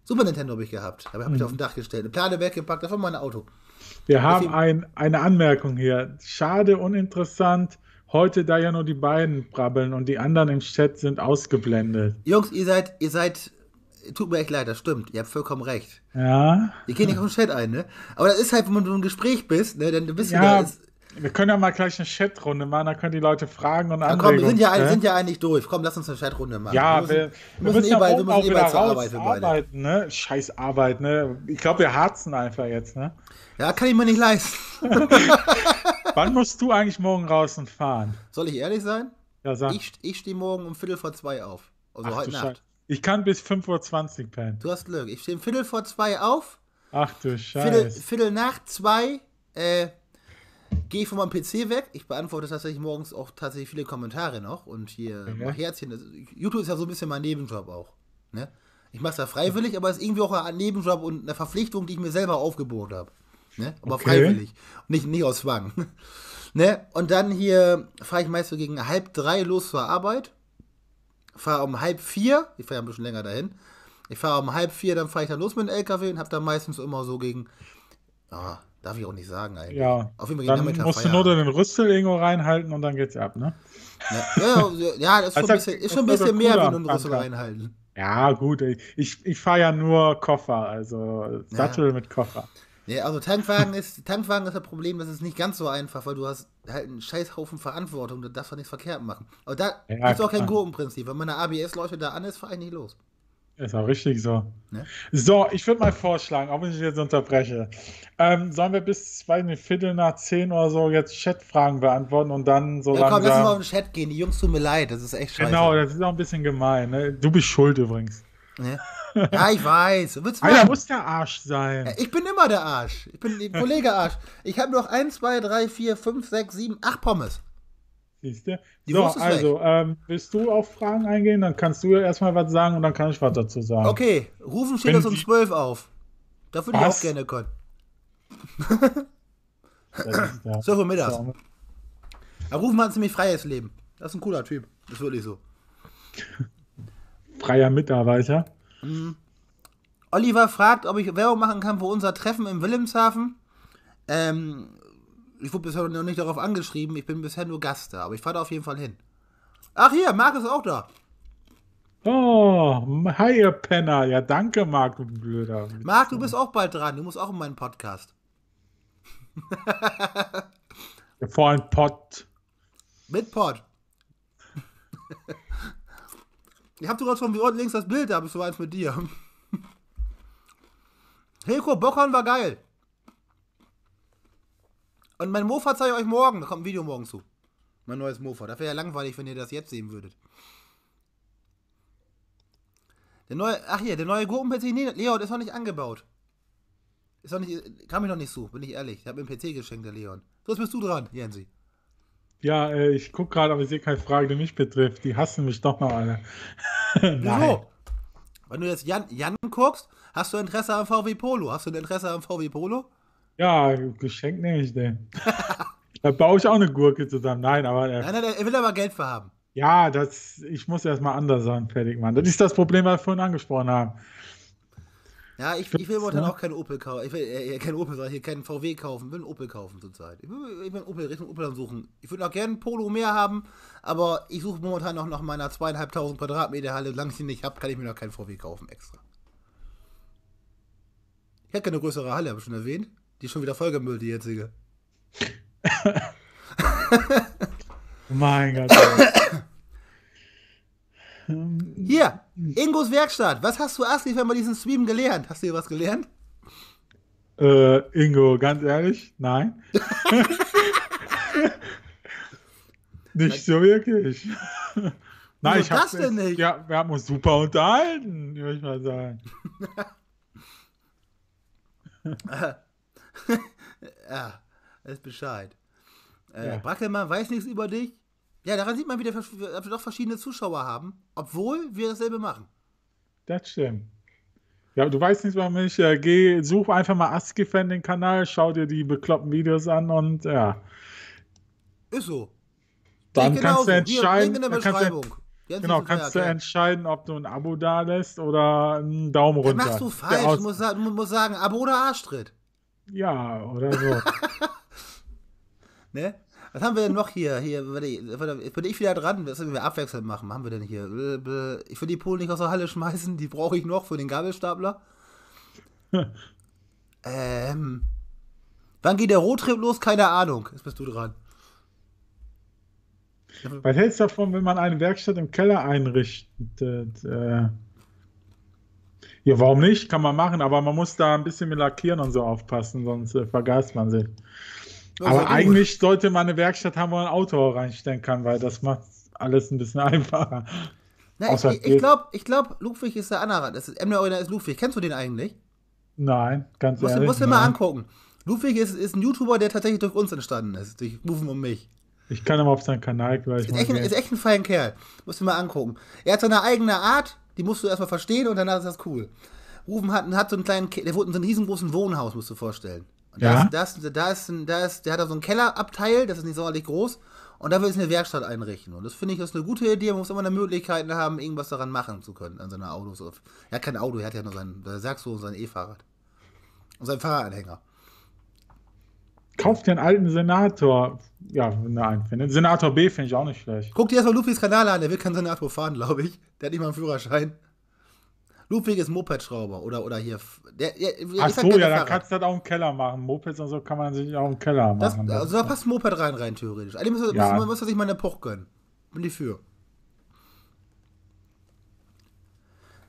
Super Nintendo habe ich gehabt, aber habe mhm. ich auf dem Dach gestellt, eine Plane weggepackt, das war mein Auto. Wir haben ein, eine Anmerkung hier. Schade, uninteressant. Heute da ja nur die beiden brabbeln und die anderen im Chat sind ausgeblendet. Jungs, ihr seid, ihr seid tut mir echt leid, das stimmt. Ihr habt vollkommen recht. Ja. Ich gehe nicht auf den Chat ein, ne? Aber das ist halt, wenn du im Gespräch bist, ne, dann bist du ja, da. Wir können ja mal gleich eine Chatrunde machen, da können die Leute Fragen und Anregungen. komm, wir sind ja, ne? ein, sind ja eigentlich durch. Komm, lass uns eine Chatrunde machen. Ja, wir müssen, wir, wir müssen, müssen eh bald, wir müssen eh bald zur Arbeit arbeiten, ne? Scheiß Arbeit, ne? Ich glaube, wir harzen einfach jetzt, ne? Ja, kann ich mir nicht leisten. [laughs] Wann musst du eigentlich morgen raus und fahren? Soll ich ehrlich sein? Ja, sag. Ich, ich stehe morgen um Viertel vor zwei auf. Also Ach, heute Nacht. Scheiße. Ich kann bis 5.20 Uhr pennen. Du hast Glück. Ich stehe Viertel vor zwei auf. Ach du Scheiße. Viertel, Viertel nach zwei äh, gehe ich von meinem PC weg. Ich beantworte tatsächlich morgens auch tatsächlich viele Kommentare noch und hier okay. mache Herzchen. Das, also, YouTube ist ja so ein bisschen mein Nebenjob auch. Ne? Ich mache es ja freiwillig, aber es ist irgendwie auch ein Nebenjob und eine Verpflichtung, die ich mir selber aufgeboten habe. Ne? Aber okay. freiwillig. Und nicht, nicht aus Zwang. [laughs] ne? Und dann hier fahre ich meist so gegen halb drei los zur Arbeit fahre um halb vier, ich fahre ja ein bisschen länger dahin, ich fahre um halb vier, dann fahre ich dann los mit dem LKW und habe dann meistens immer so gegen, ah, darf ich auch nicht sagen eigentlich. Ja, auf jeden Fall dann Nachmittag musst Feierabend. du nur den Rüstel irgendwo reinhalten und dann geht's ab, ne? Ja, ja, ja das ist schon, bisschen, ist schon ein bisschen, mehr wie nur den Rüstel reinhalten. Ja, gut, ich, ich fahre ja nur Koffer, also Sattel ja. mit Koffer. Nee, also Tankwagen ist, [laughs] Tankwagen ist das Problem, das ist nicht ganz so einfach, weil du hast halt einen Scheißhaufen Verantwortung, da darfst du nichts verkehrt machen. Aber da ja, gibt es auch kein Gurkenprinzip. Wenn meine abs leute da an ist, fahr ich nicht los. Ist auch richtig so. Ne? So, ich würde mal vorschlagen, auch wenn ich jetzt unterbreche, ähm, sollen wir bis, weiß nicht, Viertel nach zehn oder so jetzt Chatfragen beantworten und dann so ja, komm, langsam... lass uns mal auf den Chat gehen. Die Jungs tun mir leid, das ist echt scheiße. Genau, das ist auch ein bisschen gemein. Ne? Du bist schuld übrigens. Ja. Ne? Ja, ich weiß. Du Alter, muss der Arsch sein. Ich bin immer der Arsch. Ich bin der Kollege Arsch. Ich habe noch 1, 2, 3, 4, 5, 6, 7, 8 Pommes. Siehst du? so, also, ähm, willst du auf Fragen eingehen? Dann kannst du ja erstmal was sagen und dann kann ich was dazu sagen. Okay, rufen steht das um 12 auf. Da würde ich auch gerne können. so, [laughs] für mittags. Aber rufen hat ein ziemlich freies Leben. Das ist ein cooler Typ. Das ist wirklich so. Freier Mitarbeiter. Mh, Oliver fragt, ob ich Werbung machen kann für unser Treffen im Wilhelmshaven. Ähm, ich wurde bisher noch nicht darauf angeschrieben. Ich bin bisher nur Gast da, aber ich fahre da auf jeden Fall hin. Ach hier, Marc ist auch da. Oh, hi ihr Penner. Ja, danke, Marc, du Blöder. Marc, du bist auch bald dran. Du musst auch in meinen Podcast. Vor ein Pod. Mit Pod. Ich hab sogar schon wie unten links das Bild, da habe ich so eins mit dir. Hilko [laughs] Bockern war geil. Und mein Mofa zeige ich euch morgen. Da kommt ein Video morgen zu. Mein neues Mofa. Das wäre ja langweilig, wenn ihr das jetzt sehen würdet. Der neue, ach hier, der neue gruppen pc Leon ist noch nicht angebaut. Ist noch nicht, kam mir noch nicht zu, bin ich ehrlich. Ich habe mir einen PC geschenkt, der Leon. So, jetzt bist du dran, Jensi. Ja, äh, ich gucke gerade, aber ich sehe keine Frage, die mich betrifft. Die hassen mich doch mal alle. [laughs] Nein. So. Wenn du jetzt Jan, Jan guckst, hast du Interesse am VW Polo? Hast du ein Interesse am VW Polo? Ja, Geschenk nehme ich den. [laughs] da baue ich auch eine Gurke zusammen. Nein, aber. Äh, nein, nein, er will aber Geld für haben. Ja, das, ich muss erstmal anders sein, fertig, Mann. Das ist das Problem, was wir vorhin angesprochen haben. Ja, ich, ich will momentan auch keine Opel kaufen. Ich will äh, äh, keinen Opel, sondern hier keinen VW kaufen. Ich will einen Opel kaufen zurzeit. Ich will, ich will einen Opel, Richtung Opel suchen. Ich würde auch gerne ein Polo mehr haben, aber ich suche momentan noch nach meiner zweieinhalbtausend Quadratmeter Halle. Solange ich die nicht habe, kann ich mir noch keinen VW kaufen extra. Ich hätte keine größere Halle, habe ich schon erwähnt. Die ist schon wieder vollgemüllt, die jetzige. [laughs] mein Gott. Hier, ähm, hm. Ingos Werkstatt. Was hast du, Asli, wenn man diesen Stream gelernt? Hast du hier was gelernt? Äh, Ingo, ganz ehrlich, nein. [laughs] nicht so wirklich. nein, ich das denn nicht? Ja, wir haben uns super unterhalten, würde ich mal sagen. [laughs] ja, ist Bescheid. Äh, ja. Brackelmann weiß nichts über dich. Ja, daran sieht man, wieder, dass wir doch verschiedene Zuschauer haben, obwohl wir dasselbe machen. Das stimmt. Ja, du weißt nichts über mich. Äh, gehe, such einfach mal ASCII-Fan den Kanal, schau dir die bekloppten Videos an und ja. Ist so. Dann kannst, entscheiden, dann kannst du entscheiden. genau, kannst du entscheiden, ob du ein Abo da lässt oder einen Daumen runter. Das machst du falsch. Du musst, du sagen, Abo oder Arschtritt. Ja, oder so. [laughs] ne? Was haben wir denn noch hier? Hier bin ich wieder dran. Das müssen wir abwechselnd machen. Haben wir denn hier? Ich will die Polen nicht aus der Halle schmeißen. Die brauche ich noch für den Gabelstapler. [laughs] ähm. Wann geht der Roadtrip los? Keine Ahnung. Jetzt bist du dran. Was hältst du davon, wenn man eine Werkstatt im Keller einrichtet? Äh, ja, warum nicht? Kann man machen, aber man muss da ein bisschen mit Lackieren und so aufpassen, sonst äh, vergaß man sich. Aber eigentlich gut. sollte man eine Werkstatt haben, wo man ein Auto reinstellen kann, weil das macht alles ein bisschen [laughs] einfacher. Na, ich ich glaube, ich glaub, Ludwig ist der andere. Das ist Emre Orina ist Ludwig. Kennst du den eigentlich? Nein, ganz musst, ehrlich. Musst du mal angucken. Ludwig ist, ist ein YouTuber, der tatsächlich durch uns entstanden ist, durch Rufen um mich. Ich kann aber auf seinen Kanal gleich ist echt, ein, Ist echt ein feiner Kerl. Musst du mal angucken. Er hat so eine eigene Art, die musst du erstmal verstehen und danach ist das cool. Rufen hat, hat so einen kleinen, der wohnt in so einem riesengroßen Wohnhaus, musst du dir vorstellen. Und ja. da, ist, da, ist, da, ist ein, da ist, der hat da so einen Kellerabteil, das ist nicht sauerlich groß. Und da will ich eine Werkstatt einrichten. Und das finde ich, das ist eine gute Idee. Man muss immer eine Möglichkeit haben, irgendwas daran machen zu können, an seiner Autos. Er hat kein Auto, er hat ja nur sein, sagst du, sein E-Fahrrad. Und sein Fahrradanhänger. Kauft dir einen alten Senator. Ja, nein, finde Senator B finde ich auch nicht schlecht. Guck dir erstmal Lufis Kanal an, der will keinen Senator fahren, glaube ich. Der hat nicht mal einen Führerschein. Lufiges Moped-Schrauber oder, oder hier. Der, der, Ach so, ja, da kannst du das auch im Keller machen. Mopeds und so kann man sich auch im Keller machen. Das, also da passt Moped rein, rein theoretisch. Eigentlich müsste ja. muss, muss, muss sich mal eine Poch gönnen. Bin ich für.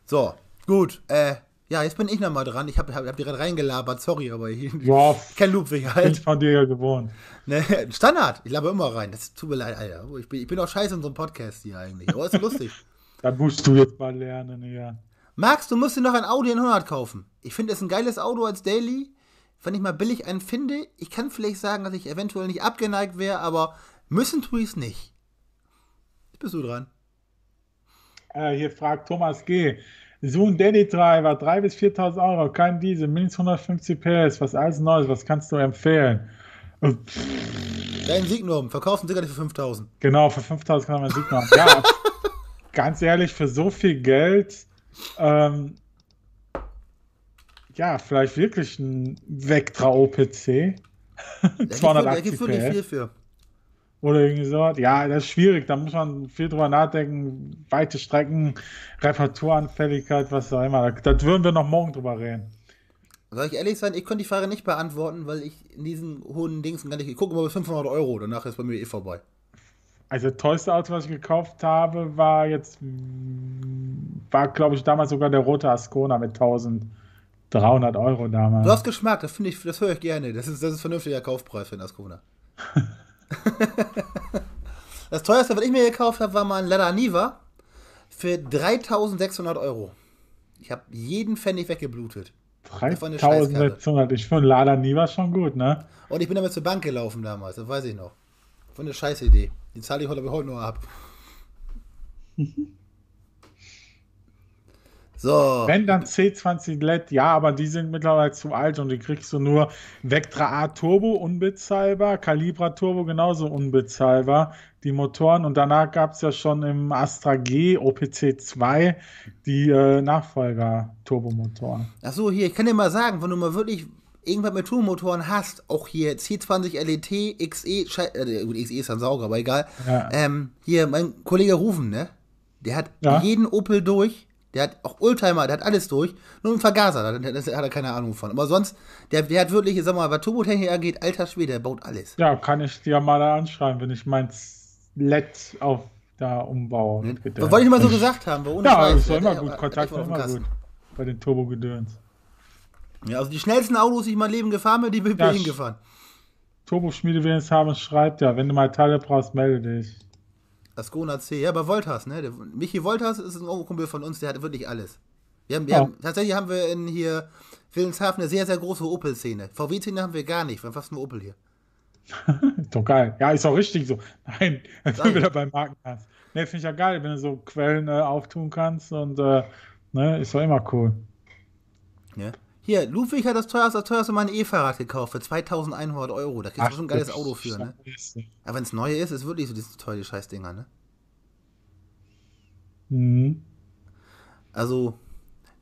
So, gut. Äh, ja, jetzt bin ich nochmal dran. Ich habe hab, hab die gerade reingelabert, sorry, aber ich, Boah, [laughs] kein Ludwig halt. Bin von dir ja gewohnt. Ne, [laughs] Standard, ich laber immer rein. Das tut mir leid, Alter. Ich bin, ich bin auch scheiße in so einem Podcast hier eigentlich. Aber ist lustig. [laughs] da musst du jetzt mal lernen, ja. Max, du musst dir noch ein Audi 100 kaufen. Ich finde es ein geiles Auto als Daily. Wenn ich mal billig einen finde, ich kann vielleicht sagen, dass ich eventuell nicht abgeneigt wäre, aber müssen tue ich es nicht. Jetzt bist du dran. Äh, hier fragt Thomas G. So ein Daily Driver, 3.000 bis 4.000 Euro, kein Diesel, mindestens 150 PS, was alles Neues, was kannst du empfehlen? Äh, Dein Signum, verkaufst du sicherlich für 5.000. Genau, für 5.000 kann man ein Signum. ja, [laughs] ganz ehrlich, für so viel Geld ähm, ja, vielleicht wirklich ein Vectra OPC. 280 PS. Oder irgendwie so. Ja, das ist schwierig. Da muss man viel drüber nachdenken. Weite Strecken, Reparaturanfälligkeit, was auch immer. Da würden wir noch morgen drüber reden. Soll ich ehrlich sein, ich könnte die Frage nicht beantworten, weil ich in diesen hohen Dings gar nicht. Ich gucke mal bei 500 Euro, danach ist bei mir eh vorbei. Also das teuerste Auto, was ich gekauft habe, war jetzt, war glaube ich damals sogar der rote Ascona mit 1300 Euro damals. Du hast Geschmack, das finde ich, das höre ich gerne. Das ist, das ist ein vernünftiger Kaufpreis für ein Ascona. [laughs] das teuerste, was ich mir gekauft habe, war mal ein Lada Niva für 3600 Euro. Ich habe jeden Pfennig weggeblutet. 3600, ich finde Lada Niva schon gut, ne? Und ich bin damit zur Bank gelaufen damals, das weiß ich noch. Von eine scheiß Idee. Die zahle ich heute nur ab. [laughs] So. Wenn dann C20 LED, ja, aber die sind mittlerweile zu alt und die kriegst du nur Vectra A Turbo unbezahlbar, Calibra Turbo genauso unbezahlbar, die Motoren. Und danach gab es ja schon im Astra G OPC 2 die äh, Nachfolger Turbomotoren. Ach so, hier, ich kann dir mal sagen, wenn du mal wirklich irgendwas mit Turbomotoren hast, auch hier C20 LET, XE, Schei äh, gut, XE ist dann sauger, aber egal. Ja. Ähm, hier, mein Kollege Rufen, ne? Der hat ja. jeden Opel durch, der hat auch Oldtimer, der hat alles durch, nur ein Vergaser, da hat er keine Ahnung von. Aber sonst, der, der hat wirklich, sag mal, was Turbotechnik angeht, alter Schwede, der baut alles. Ja, kann ich dir mal da anschreiben, wenn ich mein Let auf da umbaue. Hm. Wollte ich mal so gesagt haben. Ohne ja, Scheiß, das war ne? immer gut, Kontakt war immer gut bei den Turbogedöns. Ja, also die schnellsten Autos, die ich mein Leben gefahren bin, die bin ja, ich hingefahren. Turboschmiede wenigstens haben, schreibt ja, wenn du mal Teile brauchst, melde dich. Ascona C, ja, bei Voltas, ne? Der, Michi Voltas ist ein Kumpel von uns, der hat wirklich alles. Wir haben, wir oh. haben, tatsächlich haben wir in hier Wilhelmshaven eine sehr, sehr große Opel-Szene. VW-Szene haben wir gar nicht, wir haben fast nur Opel hier. [laughs] doch geil. Ja, ist auch richtig so. Nein, jetzt sind wieder beim Markenhass. Ne, finde ich ja geil, wenn du so Quellen äh, auftun kannst und äh, ne, ist doch immer cool. Ja. Hier, Ludwig hat das teuerste, das teuerste Mal ein E-Fahrrad gekauft für 2100 Euro. Da kriegst du schon ein geiles Auto für, ne? Aber wenn es neue ist, ist wirklich so dieses teure Scheißdinger, ne? Mhm. Also,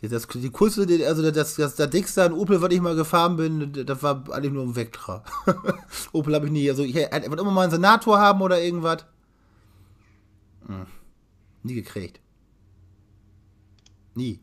das, die kurze, also das, das, der dickste an Opel, was ich mal gefahren bin, das war eigentlich nur ein Vectra. [laughs] Opel habe ich nie, also ich wollte immer mal einen Senator haben oder irgendwas. Hm. Nie gekriegt. Nie.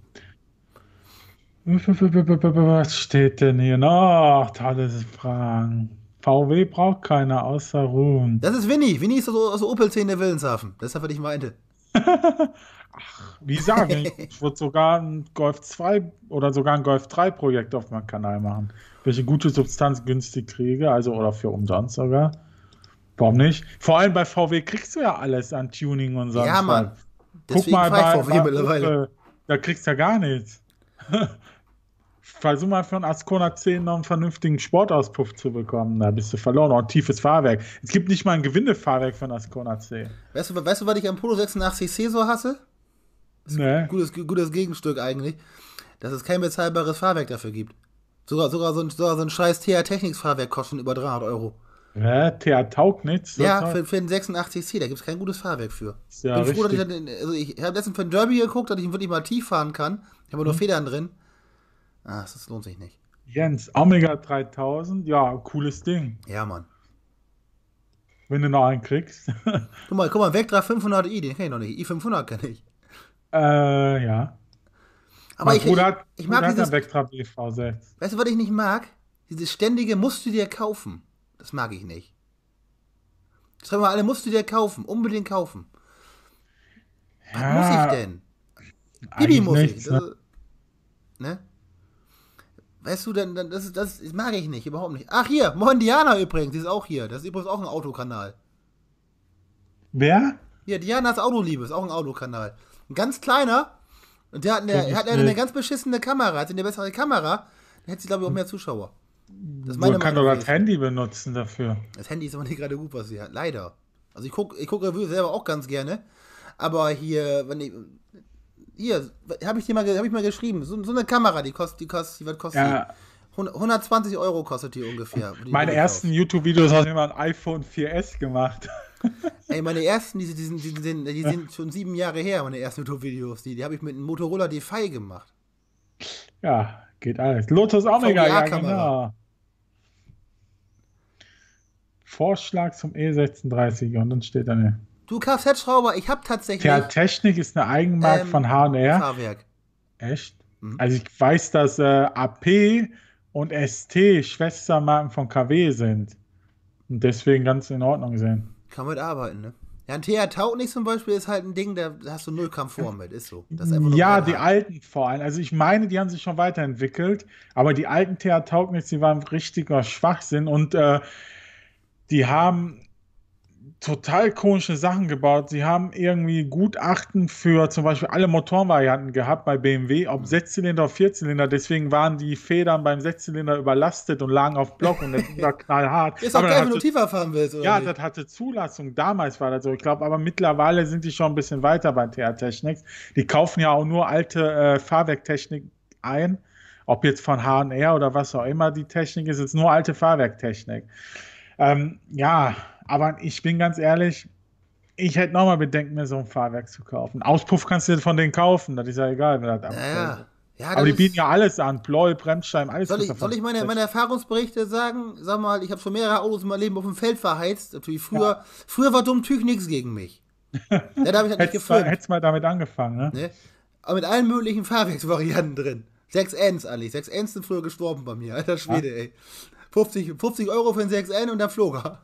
Was steht denn hier noch? Alles Fragen. VW braucht keiner außer Ruhm. Das ist Winnie. Winnie ist aus, aus der Opel-Szene Willenshafen. Das ist das, was ich meinte. Ach, wie sagen ich, ich würde sogar ein Golf 2 oder sogar ein Golf 3 Projekt auf meinem Kanal machen. Welche gute Substanz günstig kriege, also oder für umsonst sogar. Warum nicht? Vor allem bei VW kriegst du ja alles an Tuning und so. Ja, Mann. Guck mal bei, VW mittlerweile. da kriegst du ja gar nichts. Versuch mal für einen Ascona 10 noch einen vernünftigen Sportauspuff zu bekommen. Da bist du verloren. Und tiefes Fahrwerk. Es gibt nicht mal ein Gewindefahrwerk von Ascona 10. Weißt du, weißt du, was ich am Polo 86C so hasse? Das nee. Gutes, gutes Gegenstück eigentlich. Dass es kein bezahlbares Fahrwerk dafür gibt. Sogar, sogar, so, ein, sogar so ein scheiß TH-Technics-Fahrwerk kostet über 300 Euro. Ja, TH taugt nichts. Ja, für, für den 86C, da gibt es kein gutes Fahrwerk für. Ja, bin froh, dass ich, also ich habe letztens für ein Derby geguckt, dass ich wirklich mal tief fahren kann. Ich habe nur mhm. Federn drin. Ah, das lohnt sich nicht. Jens, Omega 3000, ja, cooles Ding. Ja, Mann. Wenn du noch einen kriegst. [laughs] guck mal, guck mal, Vectra 500i, den kenne ich noch nicht. i500 kenne ich. Äh, ja. Aber ich, Bruder, ich, ich, mag dieses... Vectra BV6. Weißt du, was ich nicht mag? Dieses ständige musst du dir kaufen. Das mag ich nicht. Das haben wir alle, musst du dir kaufen. Unbedingt kaufen. Was muss ich denn? Bibi muss nichts, ich. Ne? ne? Weißt du, dann, das, das, das mag ich nicht, überhaupt nicht. Ach, hier, Moin Diana übrigens, die ist auch hier. Das ist übrigens auch ein Autokanal. Wer? Hier, Dianas Autoliebe ist auch ein Autokanal. Ein ganz kleiner. Und der hat eine, hat eine, eine ganz beschissene Kamera. Hat sie eine bessere Kamera. Dann hätte sie, glaube ich, auch mehr Zuschauer. Das Man kann doch das Handy benutzen dafür. Das Handy ist aber nicht gerade gut, was sie hat. Leider. Also ich gucke ich guck selber auch ganz gerne. Aber hier, wenn ich, hier, habe ich dir mal, hab ich mal geschrieben, so, so eine Kamera, die kostet, die kostet, die wird kosten. Ja. 120 Euro kostet die ungefähr. Die meine ersten YouTube-Videos habe ich immer ein iPhone 4S gemacht. [laughs] Ey, meine ersten, die, die, sind, die, sind, die sind schon sieben Jahre her, meine ersten YouTube-Videos. Die, die habe ich mit einem Motorola Defy gemacht. Ja, geht alles. Lotus Omega, ja, genau. Vorschlag zum E36 und dann steht da eine Du Kfz-Schrauber, ich habe tatsächlich. Ja, Technik ist eine Eigenmarke ähm, von HR. Echt? Mhm. Also ich weiß, dass äh, AP und ST Schwestermarken von KW sind. Und deswegen ganz in Ordnung sehen. Kann man arbeiten, ne? Ja, ein TR Taugnis zum Beispiel ist halt ein Ding, da hast du null Komfort mit, ist so. ja, die alten vor allem. Also ich meine, die haben sich schon weiterentwickelt, aber die alten TR Taugnis, die waren richtiger Schwachsinn und äh, die haben total komische Sachen gebaut. Sie haben irgendwie Gutachten für zum Beispiel alle Motorvarianten gehabt bei BMW, ob mhm. Sechszylinder oder Vierzylinder. Deswegen waren die Federn beim Sechszylinder überlastet und lagen auf Block und das war [laughs] knallhart. Ist auch geil, wenn du tiefer fahren willst, oder? Ja, nicht? das hatte Zulassung. Damals war das so. Ich glaube, aber mittlerweile sind die schon ein bisschen weiter bei TR Technics. Die kaufen ja auch nur alte äh, Fahrwerktechnik ein. Ob jetzt von H&R oder was auch immer die Technik ist, ist nur alte Fahrwerktechnik. Ähm, ja, aber ich bin ganz ehrlich, ich hätte nochmal Bedenken, mir so ein Fahrwerk zu kaufen. Auspuff kannst du von denen kaufen, das ist ja egal, wenn das naja. Ja, aber die bieten ja alles an, Pleu, Bremsscheiben, alles. Soll ich, soll ich meine, meine, Erfahrungsberichte sagen? Sag mal, ich habe schon mehrere Autos in meinem Leben auf dem Feld verheizt. Natürlich früher, ja. früher war Dummtüch nichts gegen mich. [laughs] ja, da habe ich halt nicht Hättest mal damit angefangen, ne? ne? Aber mit allen möglichen Fahrwerksvarianten drin. 6 Ns, Ali. 6 Ns sind früher gestorben bei mir, alter Schwede, ja. ey. 50, 50 Euro für ein 6N und dann flog er.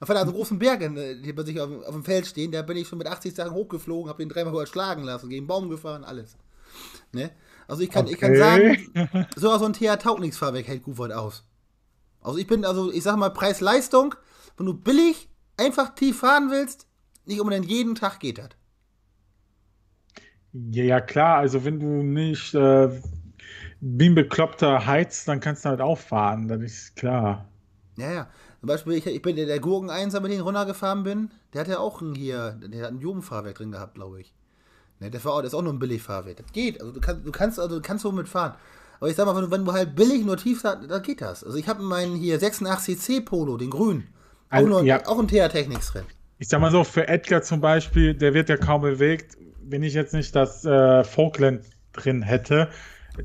Auf einem großen Berg, die äh, bei sich auf, auf, dem Feld stehen, da bin ich schon mit 80 Sachen hochgeflogen, habe den dreimal überschlagen lassen, gegen den Baum gefahren, alles. Ne? Also ich kann, okay. ich kann sagen, [laughs] so aus so ein Thea taugt nichts Fahrwerk hält Gufort aus. Also ich bin, also ich sag mal, Preis-Leistung, wenn du billig einfach tief fahren willst, nicht unbedingt jeden Tag geht das. Ja, ja, klar, also wenn du nicht äh, wie ein bekloppter heizt, dann kannst du halt auch fahren, das ist klar. Ja, ja. Zum Beispiel, ich, ich bin der, der Gurken 1, mit dem ich runtergefahren bin, der hat ja auch einen hier, der hat ein Jugendfahrwerk drin gehabt, glaube ich. Ne, der, Fahrrad ist auch nur ein Billigfahrwerk. Das geht. Also du kannst, du kannst, also du kannst so mitfahren. Aber ich sag mal, wenn du, wenn du halt billig nur tief da, da geht das. Also ich habe meinen hier 86C Polo, den grünen. Also, auch, ja. auch ein TH Technics drin. Ich sag mal so, für Edgar zum Beispiel, der wird ja kaum bewegt. Wenn ich jetzt nicht das äh, Falkland drin hätte,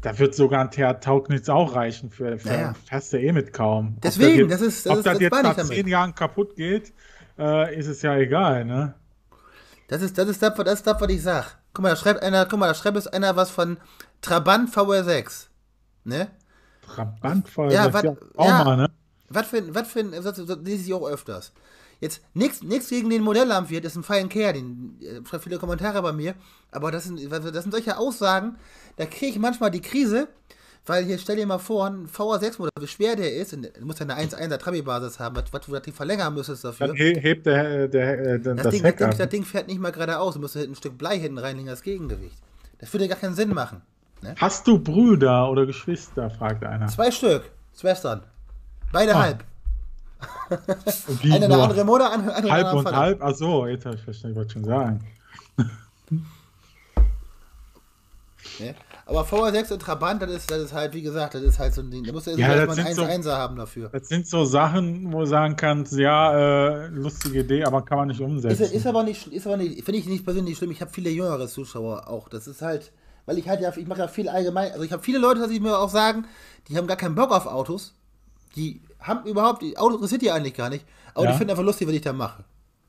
da wird sogar ein Theater Taugnitz auch reichen. Für, für naja. fährst du eh mit kaum. Deswegen, das, ist das Ob das, ist, das, ob das, das jetzt nach zehn Jahren kaputt geht, äh, ist es ja egal, ne? Das ist das, ist das, das, ist das was ich sag. Guck mal, da schreibt einer, guck mal, da schreibt jetzt einer was von Trabant VR6. Ne? Trabant VR6. Ja, was, ja, auch ja, mal, ne? Was für ein, was für ein, das, das lese ich auch öfters. Jetzt nichts gegen den Modelllampwirt, ist ein feiner Kerl, den äh, viele Kommentare bei mir, aber das sind, das sind solche Aussagen, da kriege ich manchmal die Krise, weil hier stell dir mal vor, ein va 6 motor wie schwer der ist, und du musst ja eine 1 er Trabi-Basis haben, was, du das verlängern müsstest dafür. Dann hebt der, der, äh, der das, das, Ding, das, das, Ding, fährt nicht mal geradeaus, du musst ein Stück Blei hinten reinlegen als Gegengewicht. Das würde gar keinen Sinn machen. Ne? Hast du Brüder oder Geschwister, fragt einer. Zwei Stück, Schwestern. Beide ah. halb. Wie eine, eine andere Mode, andere Halb und Falle. halb, achso, jetzt habe ich verstanden, ich wollte schon sagen. [laughs] Ja. Aber VR6 und Trabant, das ist, das ist halt, wie gesagt, das ist halt so ein Ding. Da muss du erstmal ja, einen 1 so, 1er haben dafür. Das sind so Sachen, wo du sagen kannst, ja, äh, lustige Idee, aber kann man nicht umsetzen. Ist, ist aber nicht, ist aber nicht, finde ich nicht persönlich schlimm. Ich habe viele jüngere Zuschauer auch. Das ist halt, weil ich halt ja, ich mache ja viel allgemein, also ich habe viele Leute, dass ich mir auch sagen, die haben gar keinen Bock auf Autos. Die haben überhaupt, Auto interessiert die eigentlich gar nicht, aber ja. die finden einfach lustig, was ich da mache.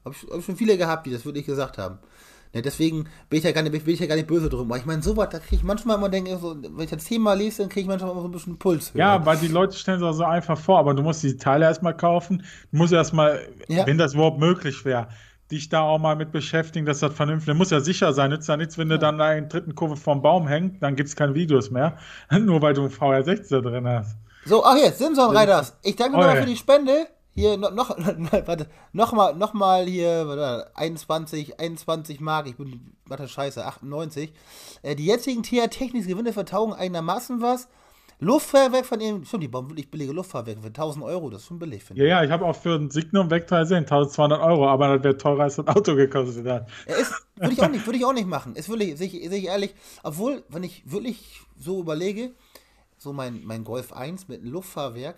Habe ich, hab ich schon viele gehabt, die das wirklich gesagt haben. Ja, ne, deswegen bin ich ja gar nicht, bin ich ja gar nicht böse drum. Aber ich meine, sowas, da kriege ich manchmal immer denke, so, wenn ich das Thema lese, dann kriege ich manchmal immer so ein bisschen Puls. Ja, ja, weil die Leute stellen es auch so einfach vor, aber du musst die Teile erstmal kaufen. Du musst erstmal, ja. wenn das überhaupt möglich wäre, dich da auch mal mit beschäftigen, dass das vernünftig ist. muss ja sicher sein, nützt ja nichts, wenn ja. du dann da in der dritten Kurve vom Baum hängst, dann gibt es keine Videos mehr. [laughs] Nur weil du ein vr 60 da drin hast. So, ach jetzt, Simson Reiters. Ich danke nochmal für die Spende. Hier noch, noch [laughs] warte, nochmal, nochmal hier, warte, 21, 21 Mark, ich bin, warte, scheiße, 98. Äh, die jetzigen TH Technics Gewinne vertaugen einigermaßen was. Luftfahrwerk von eben, stimmt, die bauen wirklich billige Luftfahrwerke für 1000 Euro, das ist schon billig, finde ich. Ja, ja, ich habe auch für ein Signum Vector gesehen, 1200 Euro, aber das wäre teurer als ein Auto gekostet hat. Ja, würde ich auch [laughs] nicht, würde ich auch nicht machen. Ist wirklich, sehe ich, seh ich ehrlich, obwohl, wenn ich wirklich so überlege, so mein, mein Golf 1 mit Luftfahrwerk.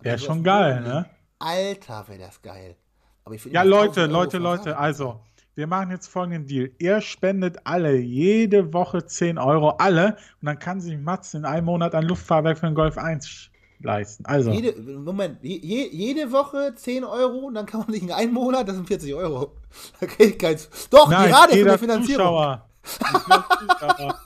Wäre schon geil, ne? Alter, wäre das geil. Aber ich ja, Leute, Leute, Leute, also, wir machen jetzt folgenden Deal. Er spendet alle jede Woche 10 Euro, alle, und dann kann sich Mats in einem Monat ein Luftfahrwerk für den Golf 1 leisten. Also. Jede, Moment, je, jede Woche 10 Euro und dann kann man sich in einem Monat, das sind 40 Euro. [laughs] Da kriege Doch, Nein, gerade für die Finanzierung. Zuschauer. [laughs]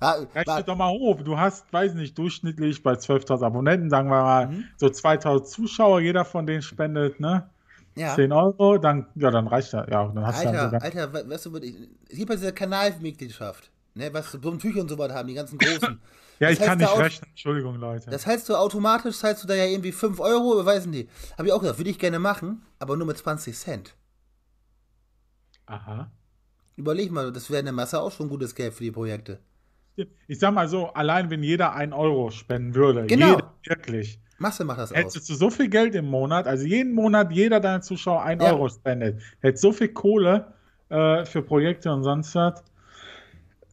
ja, Rechne doch mal hoch. Du hast, weiß nicht, durchschnittlich bei 12.000 Abonnenten, sagen wir mal, mhm. so 2.000 Zuschauer, jeder von denen spendet, ne? Ja. 10 Euro, dann, ja, dann reicht das. Ja, dann hast Alter, dann Alter, weißt du, es gibt ja diese Kanalmitgliedschaft, ne? Was Tücher und so weiter haben, die ganzen großen. [laughs] Ja, das ich kann nicht rechnen, Entschuldigung, Leute. Das heißt, du automatisch zahlst du da ja irgendwie 5 Euro, überweisen die. Habe ich auch gesagt, würde ich gerne machen, aber nur mit 20 Cent. Aha. Überleg mal, das wäre in der Masse auch schon gutes Geld für die Projekte. Ich sag mal so, allein wenn jeder einen Euro spenden würde, genau. jeder wirklich. Masse macht das Hättest aus. du so viel Geld im Monat, also jeden Monat jeder deiner Zuschauer einen ja. Euro spendet, hättest so viel Kohle äh, für Projekte und sonst was.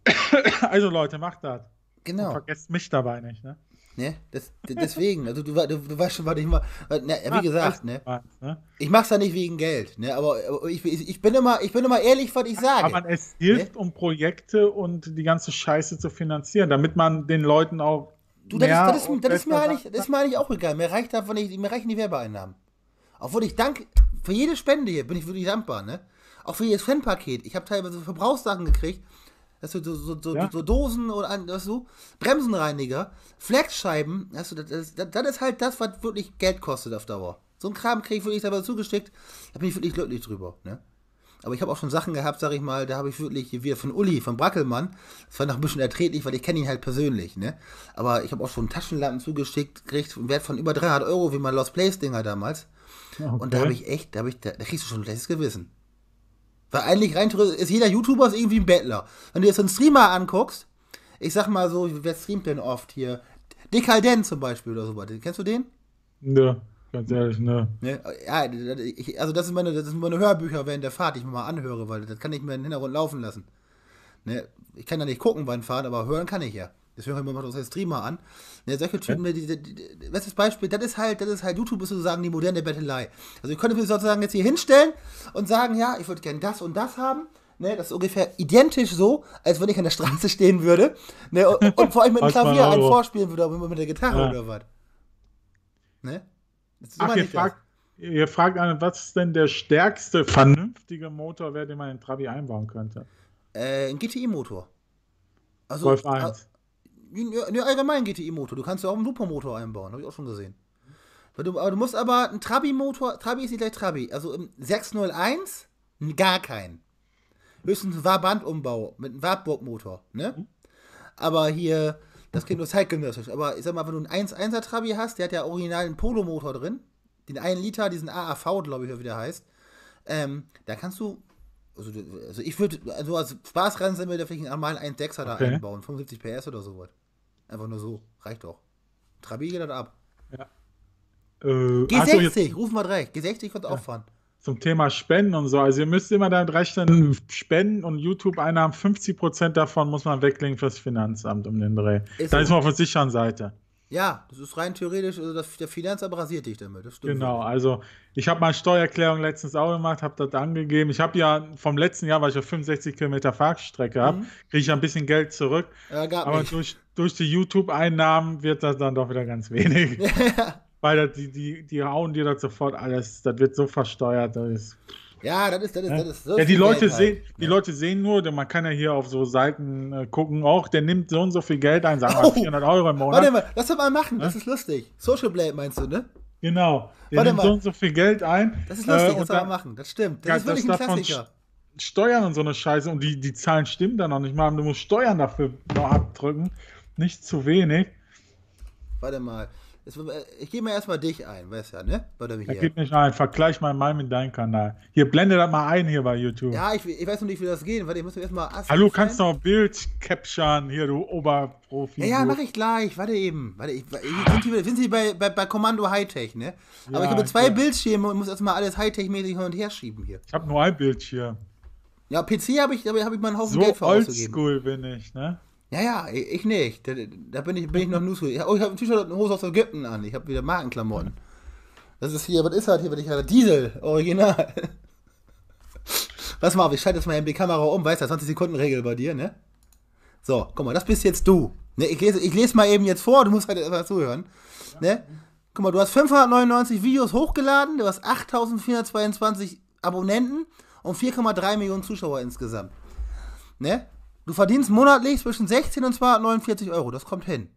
[coughs] also Leute, macht das. Genau. Und vergesst mich dabei nicht, ne? Ne? Das, deswegen, also du, du, du weißt schon, was ich mal. Ne, wie gesagt, ne? ne? Ich mach's ja nicht wegen Geld, ne? Aber, aber ich, ich, bin immer, ich bin immer ehrlich, was ich sage. Aber es ne? hilft, ne? um Projekte und die ganze Scheiße zu finanzieren, damit man den Leuten auch. Du, das, mehr ist, das, ist, das ist mir eigentlich, das ist ne? mir eigentlich auch egal. Mir reicht einfach nicht, mir reichen die Werbeeinnahmen. Obwohl ich dank für jede Spende hier bin ich wirklich dankbar, ne? Auch für jedes Fanpaket. Ich habe teilweise Verbrauchssachen gekriegt Hast du so, so, so, ja. so Dosen oder hast du Bremsenreiniger, Flexscheiben, hast du, das, das, das ist halt das, was wirklich Geld kostet auf Dauer. So ein Kram kriege ich wirklich dabei zugeschickt, da bin ich wirklich glücklich drüber. Ne? Aber ich habe auch schon Sachen gehabt, sage ich mal, da habe ich wirklich, wie von Uli, von Brackelmann, das war noch ein bisschen erträglich, weil ich kenne ihn halt persönlich, ne? Aber ich habe auch schon Taschenlampen zugeschickt, gekriegt, Wert von über 300 Euro, wie mein Lost Place-Dinger damals. Ah, okay. Und da habe ich echt, da habe ich, da, da kriegst du schon ein schlechtes Gewissen. Weil eigentlich rein ist jeder YouTuber ist irgendwie ein Bettler. Wenn du jetzt so einen Streamer anguckst, ich sag mal so, wer streamt denn oft hier? Dekadent zum Beispiel oder sowas. Kennst du den? Nö, ganz ehrlich, ne. Ja, also das sind meine, das sind meine Hörbücher während der Fahrt, die ich mir mal anhöre, weil das kann ich mir in den Hintergrund laufen lassen. Ne? Ich kann da nicht gucken beim Fahren, aber hören kann ich ja. Deswegen wir macht das Streamer an. Ja, ne, solche Typen, ja. Ne, die, die, die, bestes Beispiel, das ist halt, das ist halt YouTube ist sozusagen die moderne Bettelei. Also ich könnte mich sozusagen jetzt hier hinstellen und sagen, ja, ich würde gerne das und das haben. Ne, das ist ungefähr identisch so, als wenn ich an der Straße stehen würde ne, und, und, vor euch mit dem [laughs] Klavier einen vorspielen würde, aber mit der Gitarre ja. oder was. Ne? Ach, ihr fragt, ihr fragt an, was ist denn der stärkste, vernünftige Motor wäre, den man in Trabi einbauen könnte? Äh, ein GTI-Motor. Also, Golf 1. Ne, allgemein GTI-Motor. Du kannst ja auch einen Supermotor einbauen, habe ich auch schon gesehen. Du, aber du musst aber einen Trabi-Motor, Trabi ist nicht gleich Trabi, also im ähm, 601 gar keinen. Höchstens ein Warbandumbau mit einem Wartburg-Motor, ne? Mhm. Aber hier, das klingt nur zeitgenössisch, aber ich sag mal, wenn du einen 1.1er Trabi hast, der hat ja original einen Polo-Motor drin, den 1 Liter, diesen AAV, glaube ich, wie der heißt, ähm, da kannst du also, also ich würde, also als Spaß sind wir, dürfte ich einen normalen 1 6 okay. da einbauen. 75 PS oder sowas. Einfach nur so. Reicht doch. Trabi geht das halt ab. Ja. Äh, G60, ruf mal direkt. G60 konnte ja. auch fahren zum Thema Spenden und so. Also ihr müsst immer damit rechnen, Spenden und YouTube-Einnahmen, 50% davon muss man weglegen fürs Finanzamt um den Dreh. Ist da so. ist man auf der sicheren Seite. Ja, das ist rein theoretisch, also das, der Finanzamt rasiert dich damit. Genau, also ich habe meine Steuererklärung letztens auch gemacht, habe das angegeben. Ich habe ja vom letzten Jahr, weil ich auf 65 Kilometer Fahrstrecke habe, mhm. kriege ich ja ein bisschen Geld zurück. Äh, aber durch, durch die YouTube-Einnahmen wird das dann doch wieder ganz wenig. [laughs] weil das, die, die, die hauen dir das sofort alles, das wird so versteuert. Das ist, ja, das ist, das ist, das ist. Das ja, die Leute, sehen, halt. die ja. Ne? Leute sehen nur, denn man kann ja hier auf so Seiten äh, gucken, auch der nimmt so und so viel Geld ein, sagen wir oh. 400 Euro im Monat. Warte mal, lass das mal machen, das ist lustig. Social Blade meinst du, ne? Genau, der Warte nimmt mal. so und so viel Geld ein. Das ist lustig, äh, das dann, mal machen, das stimmt. Das ja, ist wirklich das ein Klassiker. Steuern und so eine Scheiße und die, die Zahlen stimmen da noch nicht mal, du musst Steuern dafür noch abdrücken, nicht zu wenig. Warte mal. Es, äh, ich gehe mir erstmal dich ein, weißt ja, ne? Warte mich ein. Vergleich mal meinen mit deinem Kanal. Hier, blende das mal ein hier bei YouTube. Ja, ich, ich weiß noch nicht, wie das geht. Warte, ich muss mir erstmal. Hallo, kannst du noch Bild capturen hier, du Oberprofi. Ja, ja, mach ich gleich. Warte eben. Warte, ich, sind, Sie, sind Sie bei, bei, bei Kommando Hightech, ne? Aber ja, ich habe zwei ja. Bildschirme und muss erstmal alles Hightech-mäßig hin und her schieben hier. Ich habe nur ein Bildschirm. Ja, PC habe ich, habe ich mal einen Haufen so Geld für oldschool bin ich, ne? Ja, ja, ich nicht. Da, da bin, ich, bin ich noch nur so. Oh, ich habe ein T-Shirt und eine Hose aus Ägypten an. Ich habe wieder Markenklamotten. Das ist hier, was ist halt hier, was ich hatte? Diesel, original. Pass mal auf, ich schalte jetzt mal eben die Kamera um, weißt du, 20-Sekunden-Regel bei dir, ne? So, guck mal, das bist jetzt du. Ne, ich lese, ich lese mal eben jetzt vor, du musst halt einfach zuhören. Ne? Guck mal, du hast 599 Videos hochgeladen, du hast 8422 Abonnenten und 4,3 Millionen Zuschauer insgesamt. Ne? Du verdienst monatlich zwischen 16 und 249 Euro. Das kommt hin.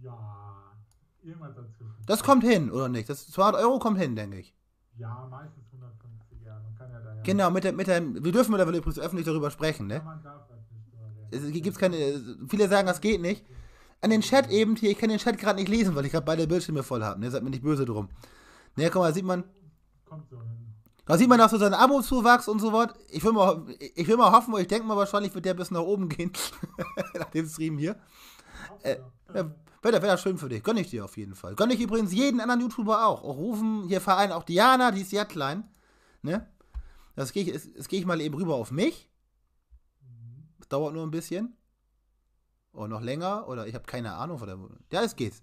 Ja, irgendwas dazwischen. Das kommt hin, oder nicht? Das 200 Euro kommt hin, denke ich. Ja, meistens 150, ja. Man kann ja da ja Genau, mit der, mit der, wir dürfen mittlerweile übrigens öffentlich darüber sprechen, ne? Ja, man darf das nicht es gibt's keine, viele sagen, das geht nicht. An den Chat eben hier, ich kann den Chat gerade nicht lesen, weil ich gerade beide Bildschirme voll habe, ne? Seid mir nicht böse drum. Ne, guck mal, sieht man. Kommt so, ne? Da sieht man auch so seinen Abo-Zuwachs und so was. Ich, will mal, ich will mal hoffen, ich denke mal wahrscheinlich wird der bis nach oben gehen. [laughs] nach dem Stream hier. Äh, ja, Wäre wär schön für dich. Gönne ich dir auf jeden Fall. Gönne ich übrigens jeden anderen YouTuber auch. Auch Rufen, hier Verein, auch Diana, die ist ja klein. Ne? Das gehe ich, geh ich mal eben rüber auf mich. Das dauert nur ein bisschen. Oder noch länger. Oder ich habe keine Ahnung. Oder, ja, es geht.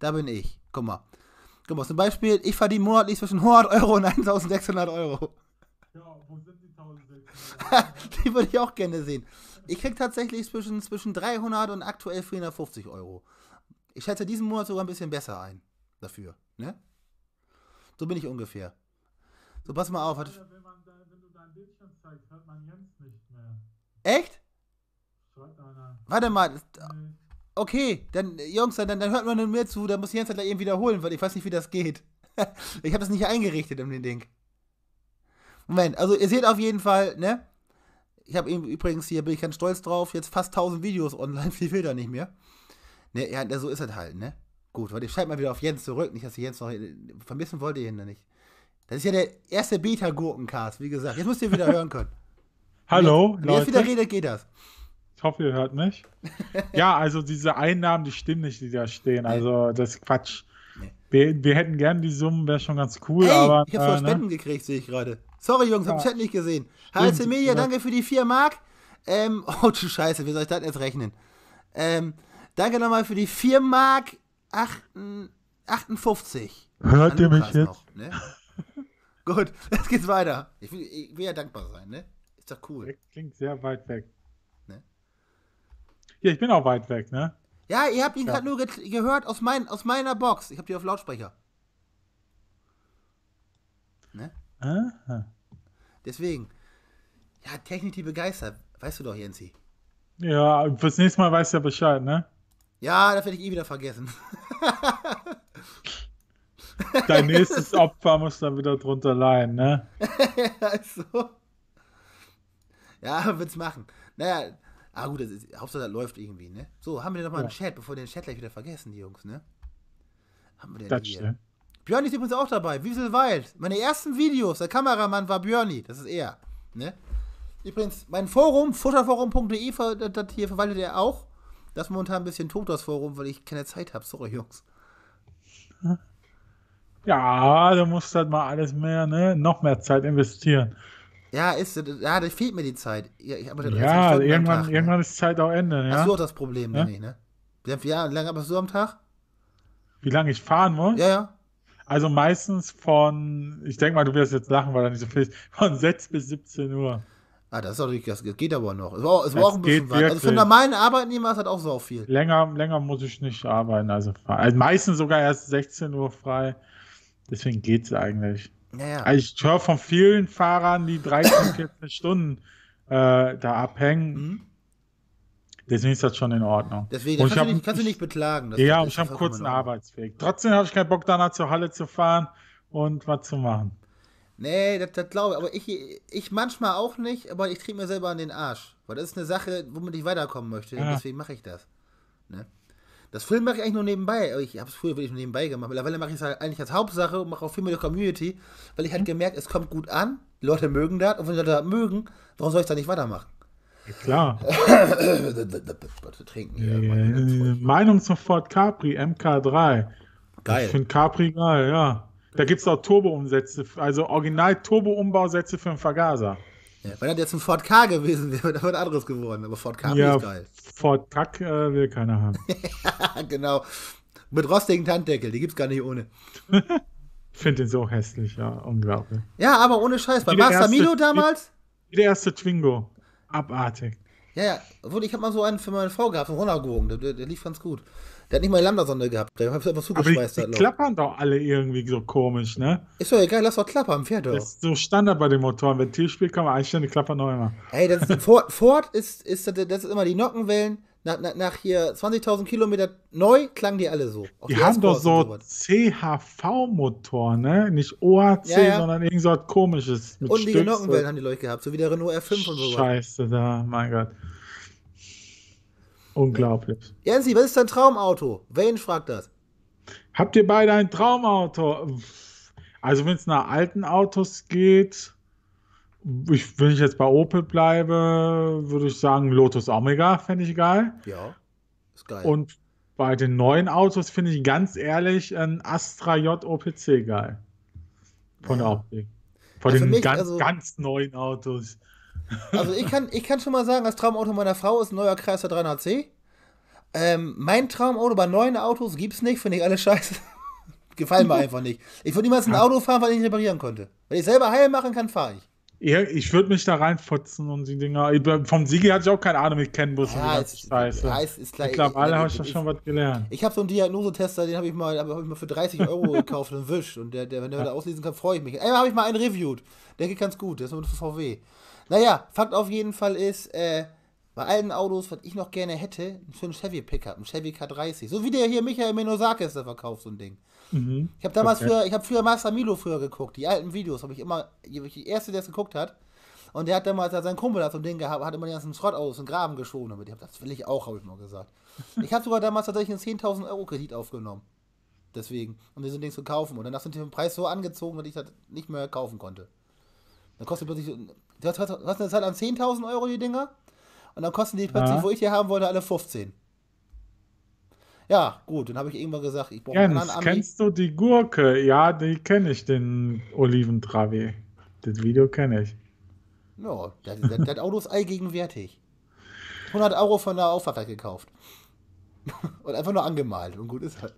Da bin ich. Guck mal. Guck mal, zum Beispiel, ich verdiene monatlich zwischen 100 Euro und 1600 Euro. Ja, wo sind die 1600? [laughs] die würde ich auch gerne sehen. Ich krieg tatsächlich zwischen, zwischen 300 und aktuell 450 Euro. Ich schätze diesen Monat sogar ein bisschen besser ein dafür, ne? So bin ich ungefähr. So, pass mal auf. Hat... Wenn, man, wenn du dein Bildschirm zeigst, hört man Jens nicht mehr. Echt? Schreibt einer. Warte mal. Nee okay, dann, äh, Jungs, dann, dann hört man nur mehr zu, dann muss Jens halt eben wiederholen, weil ich weiß nicht, wie das geht. [laughs] ich habe das nicht eingerichtet im Ding. Moment, also ihr seht auf jeden Fall, ne? Ich habe übrigens hier, bin ich ganz stolz drauf, jetzt fast 1000 Videos online, [laughs] viel fehlt da nicht mehr. Ne, ja, so ist es halt, ne? Gut, warte, ich schreibe mal wieder auf Jens zurück, nicht, dass ich Jens noch äh, vermissen wollte, ihn ne, da nicht. Das ist ja der erste Beta-Gurkencast, wie gesagt. Jetzt müsst ihr wieder [laughs] hören können. Hallo, Wenn Leute. Wenn ihr jetzt wieder redet, geht das hoffe, ihr hört mich. [laughs] ja, also diese Einnahmen, die stimmen nicht, die da stehen. Also das ist Quatsch. Nee. Wir, wir, hätten gern die Summen, wäre schon ganz cool, hey, aber. Ich habe äh, ne? gekriegt, sehe ich gerade. Sorry, Jungs, ja. hab ich Chat nicht gesehen. HLC Media, danke für die 4 Mark. Ähm, [laughs] oh du Scheiße, wie soll ich das jetzt rechnen? Ähm, danke nochmal für die 4 Mark 58. Hört ihr mich jetzt? Noch, ne? [laughs] Gut, jetzt geht's weiter. Ich will, ich will, ja dankbar sein, ne? Ist doch cool. Klingt sehr weit weg. Ja, ich bin auch weit weg, ne? Ja, ihr habt ihn ja. gerade nur ge gehört aus, mein, aus meiner Box. Ich hab die auf Lautsprecher. Ne? Aha. Deswegen. Ja, Technik, die begeistert. Weißt du doch, Jensi. Ja, fürs nächste Mal weißt du ja Bescheid, ne? Ja, das werde ich eh wieder vergessen. [laughs] Dein nächstes Opfer muss dann wieder drunter leiden, ne? ja, [laughs] ist so. Ja, wird's machen. Naja, Ah gut, das ist, Hauptsache das läuft irgendwie, ne? So, haben wir denn nochmal ja. einen Chat, bevor wir den Chat gleich wieder vergessen, die Jungs, ne? Haben wir denn das hier? Stimmt. Ne? Björn ist übrigens auch dabei. Wiesel Wild. Meine ersten Videos, der Kameramann war Björni. Das ist er. Ne? Übrigens, mein Forum, futterforum.de, das hier verwaltet er auch. Das ist momentan ein bisschen tot, das Forum, weil ich keine Zeit habe. Sorry, Jungs. Ja, du musst halt mal alles mehr, ne? Noch mehr Zeit investieren. Ja, ist, ja, da fehlt mir die Zeit. Ich arbeite ja, irgendwann, Tag, ne? irgendwann ne? ist Zeit auch Ende. Ja? Ne? Ach, so das Problem, ja? ich, ne? Ja, lange arbeitest du am Tag? Wie lange ich fahren muss? Ja, ja. Also meistens von, ich denke mal, du wirst jetzt lachen, weil da nicht so viel ist, [laughs] von 6 bis 17 Uhr. Ah, das, doch, das geht aber noch. Es war, auch, es war auch ein bisschen weit. Also für normalen Arbeitnehmer ist das auch so viel. Länger, länger muss ich nicht arbeiten. Also, also meistens sogar erst 16 Uhr frei. Deswegen geht es eigentlich. Naja. Also ich höre von vielen Fahrern, die 13, 14 [coughs] Stunden äh, da abhängen. Mhm. Deswegen ist das schon in Ordnung. Deswegen kannst, hab, du nicht, kannst, du nicht, beklagen. ja, und ich habe einen kurzen Arbeitsweg. Trotzdem habe ich keinen Bock, danach zur Halle zu fahren und was zu machen. Nee, das, das glaube ich. Aber ich, ich manchmal auch nicht, aber ich trieb mir selber an den Arsch. Weil das ist eine Sache, womit ich weiterkommen möchte. Ja. Deswegen mache ich das. Ne? Das Film mache ich eigentlich nur nebenbei. Ich habe es früher wirklich nur nebenbei gemacht. Mittlerweile mache ich es halt eigentlich als Hauptsache und mache auch viel mit der Community, weil ich halt mhm. gemerkt, es kommt gut an, die Leute mögen das und wenn die Leute das mögen, warum soll ich da nicht weitermachen? klar. [laughs] Gott, wir trinken hier. Yeah. Äh, Meinung zum Ford Capri, MK3. Geil. Ich finde Capri geil, ja. Da gibt es auch Turbo-Umsätze, also original Turbo-Umbausätze für einen Vergaser. Ja, wenn das jetzt ein Ford K gewesen wäre, wäre das was anderes geworden. Aber Ford Capri ja, ist geil. Ford Truck äh, will keiner haben. [laughs] genau. Mit rostigen Tanddeckel, die gibt's gar nicht ohne. ich [laughs] finde den so hässlich, ja, unglaublich. Ja, aber ohne Scheiß. Bei Master Milo damals? Wie, der erste Twingo. Abartig. Ja, ja. Ich habe mal so einen für meine Frau gehabt, einen runtergewogen. Der, der, der lief ganz gut. Der hat nicht mal eine Lambda-Sonde gehabt. Der hat einfach zugeschmeißt. Aber die, die halt klappern doch alle irgendwie so komisch, ne? Ist doch egal, lass doch klappern, fährt doch. Das ist so Standard bei den Motoren. Wenn Tierspiel kann man einstellen, die klappern noch immer. Ey, das ist, Ford, Ford ist, ist, das ist immer die Nockenwellen. Nach, nach, nach hier 20.000 Kilometer neu klangen die alle so. Die, die, haben doch so CHV-Motor, ne? Nicht OHC, ja, ja. sondern irgend so was komisches. Mit und die Nockenwellen haben die Leute gehabt, so wie der Renault R5 und so Scheiße, da, mein Gott. Unglaublich. Jensi, was ist dein Traumauto? Wayne fragt das. Habt ihr beide ein Traumauto? Also, wenn es nach alten Autos geht, ich, wenn ich jetzt bei Opel bleibe, würde ich sagen, Lotus Omega fände ich geil. Ja, ist geil. Und bei den neuen Autos finde ich ganz ehrlich ein Astra J OPC geil. Von ja. der Optik. Von also den mich, ganz, also, ganz neuen Autos. Also ich kann, ich kann schon mal sagen, das Traumauto meiner Frau ist ein neuer Chrysler 300C. Ähm, mein Traumauto bei neuen Autos gibt es nicht, finde ich alles scheiße. [laughs] Gefallen mir einfach nicht. Ich würde niemals ein Auto fahren, weil ich nicht reparieren konnte. Wenn ich selber heil machen kann, fahre ich. Ja, ich würde mich da reinfotzen und die Dinger. Vom Siegel hatte ich auch keine Ahnung, ich kennen muss. ja, Scheiße. Ja, ist, ist klar. Ich glaube, alle habe ich da schon was gelernt. Ich habe so einen Diagnosetester, den habe ich, mal, hab ich mal für 30 Euro gekauft und [laughs] wisch. Und der, der, wenn der ja. da auslesen kann, freue ich mich. Einmal habe ich mal einen reviewed. Denke ich ganz gut, der ist nur für VW. Naja, Fakt auf jeden Fall ist, äh, bei allen Autos, was ich noch gerne hätte, ein schönen Chevy Pickup, ein Chevy K30. So wie der hier Michael Menosakis, der verkauft so ein Ding. Mhm. Ich habe damals okay. früher, ich habe früher Master Milo früher geguckt, die alten Videos, habe ich immer, die erste, der es geguckt hat. Und der hat damals, als sein Kumpel hat so ein Ding gehabt, hat immer den ganzen Schrott aus dem Graben geschoben damit. Ich hab, das will ich auch, habe ich mal gesagt. ich habe sogar damals tatsächlich einen 10.000 Euro Kredit aufgenommen. Deswegen, um diese Ding zu kaufen. Und danach sind die den Preis so angezogen, dass ich das nicht mehr kaufen konnte. Dann kostet plötzlich was, was, was das halt an 10.000 Euro die Dinger? Und dann kosten die plötzlich, ja. wo ich die haben wollte, alle 15. Ja, gut, dann habe ich irgendwann gesagt, ich brauche einen anderen Kennst du die Gurke? Ja, die kenne ich, den Oliventrabi. Das Video kenne ich. Ja, das, das, das Auto ist allgegenwärtig. 100 Euro von der Auffahrt gekauft. [laughs] und einfach nur angemalt und gut ist halt.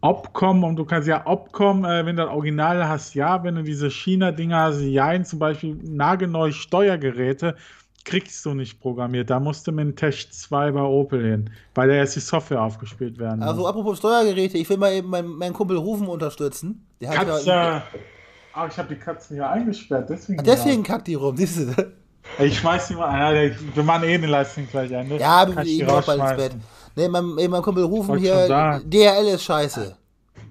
Opcom und du kannst ja Opcom, äh, wenn du das Original hast, ja, wenn du diese China-Dinger hast, ja, zum Beispiel nagelneue Steuergeräte, kriegst du nicht programmiert. Da musste mit dem Tech 2 bei Opel hin, weil da erst die Software aufgespielt werden also muss. Also apropos Steuergeräte, ich will mal eben meinen, meinen Kumpel Rufen unterstützen. Der hat Ja oh, ich habe die Katzen hier eingesperrt, deswegen. Ach, deswegen genau. kackt die rum, siehst du? Ich schmeiß die mal ein, Wir machen eh den Leistung gleich ein. Ne? ja, wir gehen auch bald ins Bett. Nee, mein, ey, mein Kumpel rufen hier, DRL ist scheiße.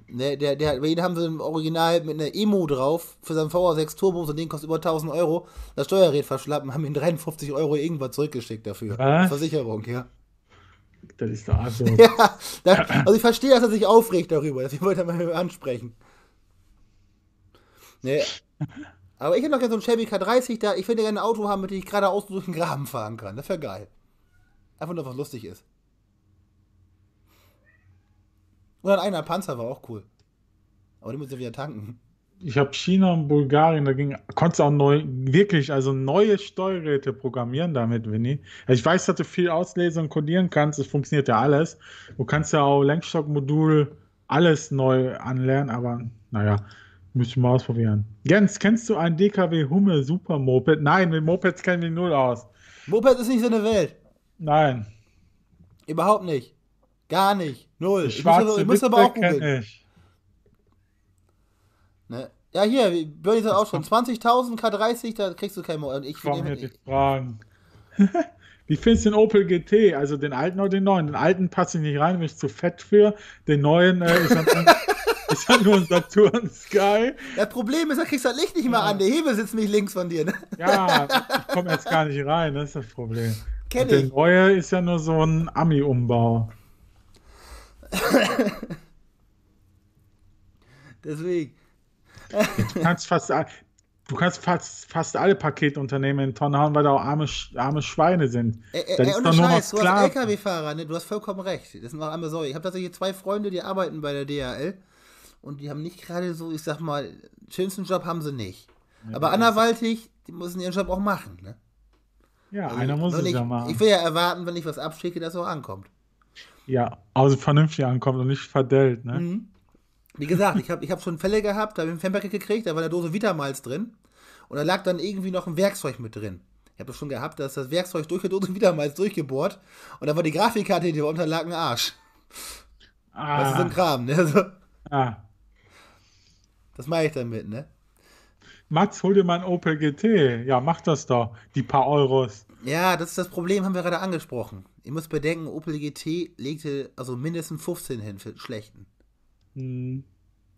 Nee, der, der, bei jedem haben sie ein Original mit einer Emu drauf für seinen VR6 Turbos und den kostet über 1000 Euro. Das Steuerrät verschlappen, haben ihm 53 Euro irgendwas zurückgeschickt dafür. Was? Versicherung, ja. Das ist der Arsch. [laughs] ja, das, also ich verstehe, dass er sich aufregt darüber. Deswegen wollte er mal ansprechen. Nee. Aber ich hätte noch gerne so einen Chevy K30 da. Ich würde gerne ein Auto haben, mit dem ich geradeaus durch den Graben fahren kann. Das wäre geil. Einfach nur, was lustig ist. Oder ein einer Panzer war auch cool. Aber den musst du wieder tanken. Ich habe China und Bulgarien, da ging, konntest auch neu, wirklich, also neue Steuerräte programmieren damit, Winnie. Also ich weiß, dass du viel auslesen und kodieren kannst, es funktioniert ja alles. Du kannst ja auch Lenkstockmodul, alles neu anlernen, aber naja, müsste ich mal ausprobieren. Jens, kennst du ein DKW Hummel Super Moped? Nein, mit Mopeds kennen wir null aus. Moped ist nicht so eine Welt. Nein. Überhaupt nicht. Gar nicht. Null. Ich muss, aber, ich muss aber auch Ne? Ja, hier, Bernie sagt auch schon. 20.000 [laughs] K30, da kriegst du kein Mo. Ich will mir die Fragen. [laughs] Wie findest du den Opel GT? Also den alten oder den neuen? Den alten passe ich nicht rein, bin ich zu fett für. Den neuen äh, ist, halt ein, [laughs] ist halt nur ein Saturn Sky. Das Problem ist, da kriegst du das Licht nicht mal ja. an. Der Hebel sitzt nicht links von dir. Ne? Ja, ich komme jetzt gar nicht rein, das ist das Problem. Kenn ich. Der neue ist ja nur so ein Ami-Umbau. [laughs] Deswegen. du kannst fast, du kannst fast, fast alle Paketunternehmen in Tonnen hauen, weil da auch arme, arme Schweine sind. Ey, ey, ey, nur Scheiß, du klar. hast LKW-Fahrer, ne? du hast vollkommen recht. Das sind auch arme Säue. Ich habe tatsächlich zwei Freunde, die arbeiten bei der DHL und die haben nicht gerade so, ich sag mal, schönsten Job haben sie nicht. Ja, Aber anderweitig, die müssen ihren Job auch machen. Ne? Ja, also, einer muss es ich, ja machen. Ich will ja erwarten, wenn ich was abschicke, dass es auch ankommt. Ja, also vernünftig ankommt und nicht verdellt, ne? Mhm. Wie gesagt, ich habe ich hab schon Fälle gehabt, da habe ich ein Fanpacket gekriegt, da war eine Dose Vitamals drin und da lag dann irgendwie noch ein Werkzeug mit drin. Ich habe das schon gehabt, dass das Werkzeug durch die Dose Vitamals durchgebohrt und da war die Grafikkarte, die war lag ein Arsch. Ah. Das ist so ein Kram, ne? So. Also, ah. Das mache ich damit, ne? Mats, hol dir mal ein Opel GT. Ja, mach das doch. Die paar Euros. Ja, das ist das Problem, haben wir gerade angesprochen. Ihr müsst bedenken, Opel GT legte also mindestens 15 hin für den schlechten. Mhm.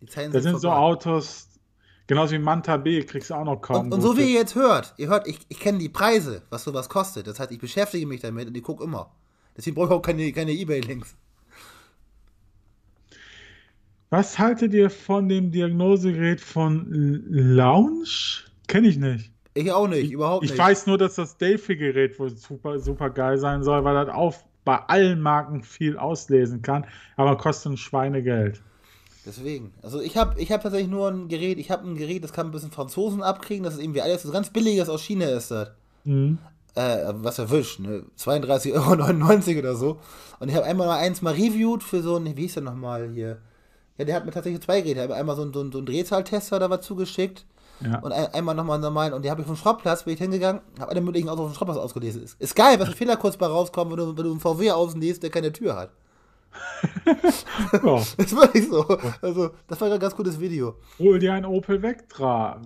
das sind, sind so Autos, genauso wie Manta B, kriegst du auch noch kaum. Und, und so wie ihr jetzt hört, ihr hört, ich, ich kenne die Preise, was sowas kostet. Das heißt, ich beschäftige mich damit und ich gucke immer. Deswegen brauche ich auch keine, keine Ebay-Links. Was haltet ihr von dem Diagnosegerät von Lounge? Kenne ich nicht. Ich auch nicht, überhaupt nicht. Ich weiß nur, dass das Delphi-Gerät wohl super, super geil sein soll, weil das auch bei allen Marken viel auslesen kann, aber kostet ein Schweinegeld. Deswegen. Also ich habe ich hab tatsächlich nur ein Gerät, ich habe ein Gerät, das kann ein bisschen Franzosen abkriegen, das ist irgendwie alles so ganz billiges aus China ist das. Mhm. Äh, was erwischt, ne? 32,99 Euro oder so. Und ich habe einmal mal eins mal reviewed für so ein, wie hieß der nochmal hier? Ja, der hat mir tatsächlich zwei Geräte. einmal so ein, so einen, so einen Drehzahltester da was zugeschickt ja. Und ein, einmal nochmal normalen. Und die habe ich vom Schrottplatz, bin ich hingegangen, habe alle möglichen Autos vom Schrottplatz ausgelesen. Ist, ist geil, was für Fehler kurz bei rauskommen, wenn du, wenn du einen VW auslässt, der keine Tür hat. [laughs] [laughs] ja. Das war nicht so. Also, das war ein ganz gutes Video. Hol dir ein Opel Vectra.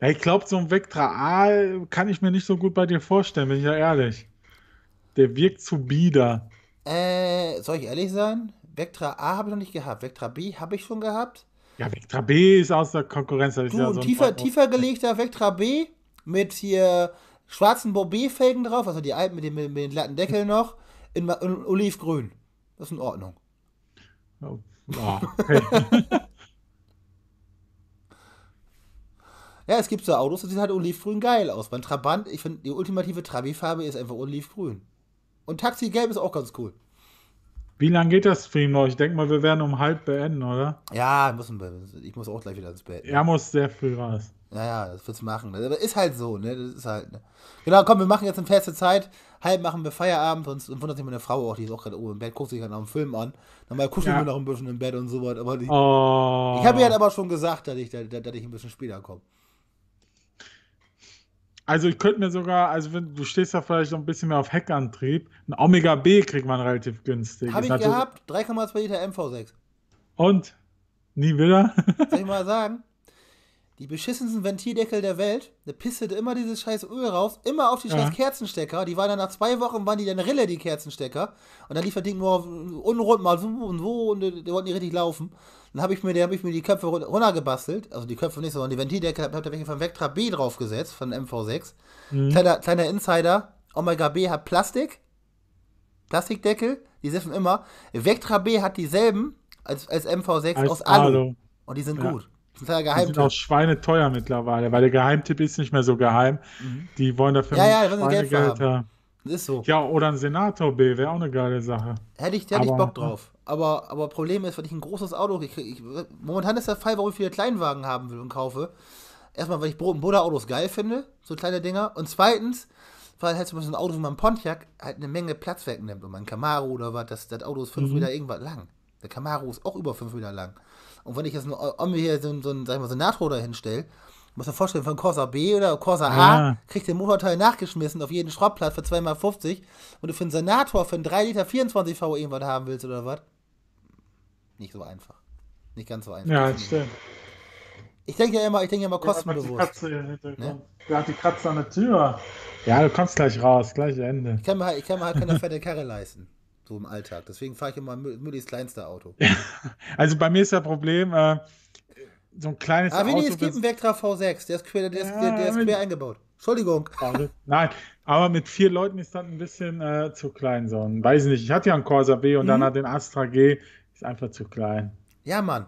ich glaube, so ein Vectra A kann ich mir nicht so gut bei dir vorstellen, bin ich ja ehrlich. Der wirkt zu bieder. Äh, soll ich ehrlich sein? Vectra A habe ich noch nicht gehabt. Vectra B habe ich schon gehabt. Ja, Vectra B ist aus der Konkurrenz. Du, ja so tiefer, tiefer gelegter Vectra B mit hier schwarzen bobé felgen drauf, also die alten mit dem, mit dem glatten Deckel noch, in, in olivgrün. Das ist in Ordnung. Oh, oh, okay. [laughs] ja, es gibt so Autos, die sehen halt olivgrün geil aus. Beim Trabant, ich finde, die ultimative Trabi-Farbe ist einfach olivgrün. Und Taxi-Gelb ist auch ganz cool. Wie lange geht das Stream noch? Ich denke mal, wir werden um halb beenden, oder? Ja, müssen wir. Ich muss auch gleich wieder ins Bett. Ne? Er muss sehr viel raus. Ja, ja, das wird's machen. Ne? Aber ist halt so, ne? Das ist halt. Ne? Genau, komm, wir machen jetzt eine feste Zeit. Halb machen wir Feierabend, sonst wundert sich meine Frau auch, die ist auch gerade oben im Bett, guckt sich dann halt noch einen Film an. Dann mal kuscheln ja. wir noch ein bisschen im Bett und so weiter. Aber die, oh. ich habe ihr halt aber schon gesagt, dass ich, dass, dass ich ein bisschen später komme. Also ich könnte mir sogar, also wenn, du stehst ja vielleicht noch ein bisschen mehr auf Heckantrieb, ein Omega B kriegt man relativ günstig. Habe ich gehabt, 3,2 Liter MV6. Und? Nie wieder? [laughs] Soll ich mal [laughs] sagen? Die beschissensten Ventildeckel der Welt, da pisset immer dieses scheiß Öl raus, immer auf die ja. scheiß Kerzenstecker. Die waren dann nach zwei Wochen, waren die dann Rille, die Kerzenstecker. Und dann lief das Ding nur unrund mal so und so und äh, die wollten nicht richtig laufen. Dann habe ich, mir, hab ich mir die Köpfe runtergebastelt, also die Köpfe nicht, sondern die Ventildeckel, habe hab da welche von Vectra B draufgesetzt, von MV6. Mhm. Kleiner, kleiner Insider, Omega B hat Plastik, Plastikdeckel, die siffen immer. Vectra B hat dieselben als, als MV6 als aus Alu. Alu. Und die sind ja. gut. Die sind auch teuer mittlerweile, weil der Geheimtipp ist nicht mehr so geheim. Mhm. Die wollen dafür ja, ja, Schweinegeld haben. Das Ist so. Ja, oder ein Senator B wäre auch eine geile Sache. Hätte ich, hätte ich Bock drauf. Aber, aber Problem ist, wenn ich ein großes Auto kriege. Momentan ist der Fall, warum ich viele Kleinwagen haben will und kaufe. Erstmal, weil ich Bruder-Autos geil finde, so kleine Dinger. Und zweitens, weil halt so ein Auto wie mein Pontiac halt eine Menge Platz wegnimmt. Und mein Camaro oder was, das, das Auto ist fünf mhm. Meter irgendwas lang. Der Camaro ist auch über fünf Meter lang. Und wenn ich jetzt ein, Omni hier so, so einen, sag ich mal, Senator da hinstelle, muss man vorstellen, von Corsa B oder Corsa A ja. kriegt der Motorteil nachgeschmissen auf jeden Schrottplatz für 2x50 und du für einen Senator für einen 3 Liter 24 V e irgendwas haben willst oder was? Nicht so einfach. Nicht ganz so einfach. Ja, das stimmt. Ich denke ja immer, ich denke ja immer kostenbewusst. Ja, hat Katze, ne? Wer hat die Katze an der Tür? Ja, du kommst gleich raus, gleich Ende. Ich kann mir halt, ich kann mir halt keine fette Karre leisten. So im Alltag. Deswegen fahre ich immer möglichst kleinste Auto. [laughs] also bei mir ist das Problem, äh, so ein kleines Aber Auto. Aber es gibt einen Vectra V6, der ist quer, der ist, ja, der, der ist quer eingebaut. Entschuldigung. nein, aber mit vier Leuten ist das ein bisschen äh, zu klein so. Ein, weiß nicht, ich hatte ja einen Corsa B und mhm. dann hat den Astra G, ist einfach zu klein. Ja, Mann.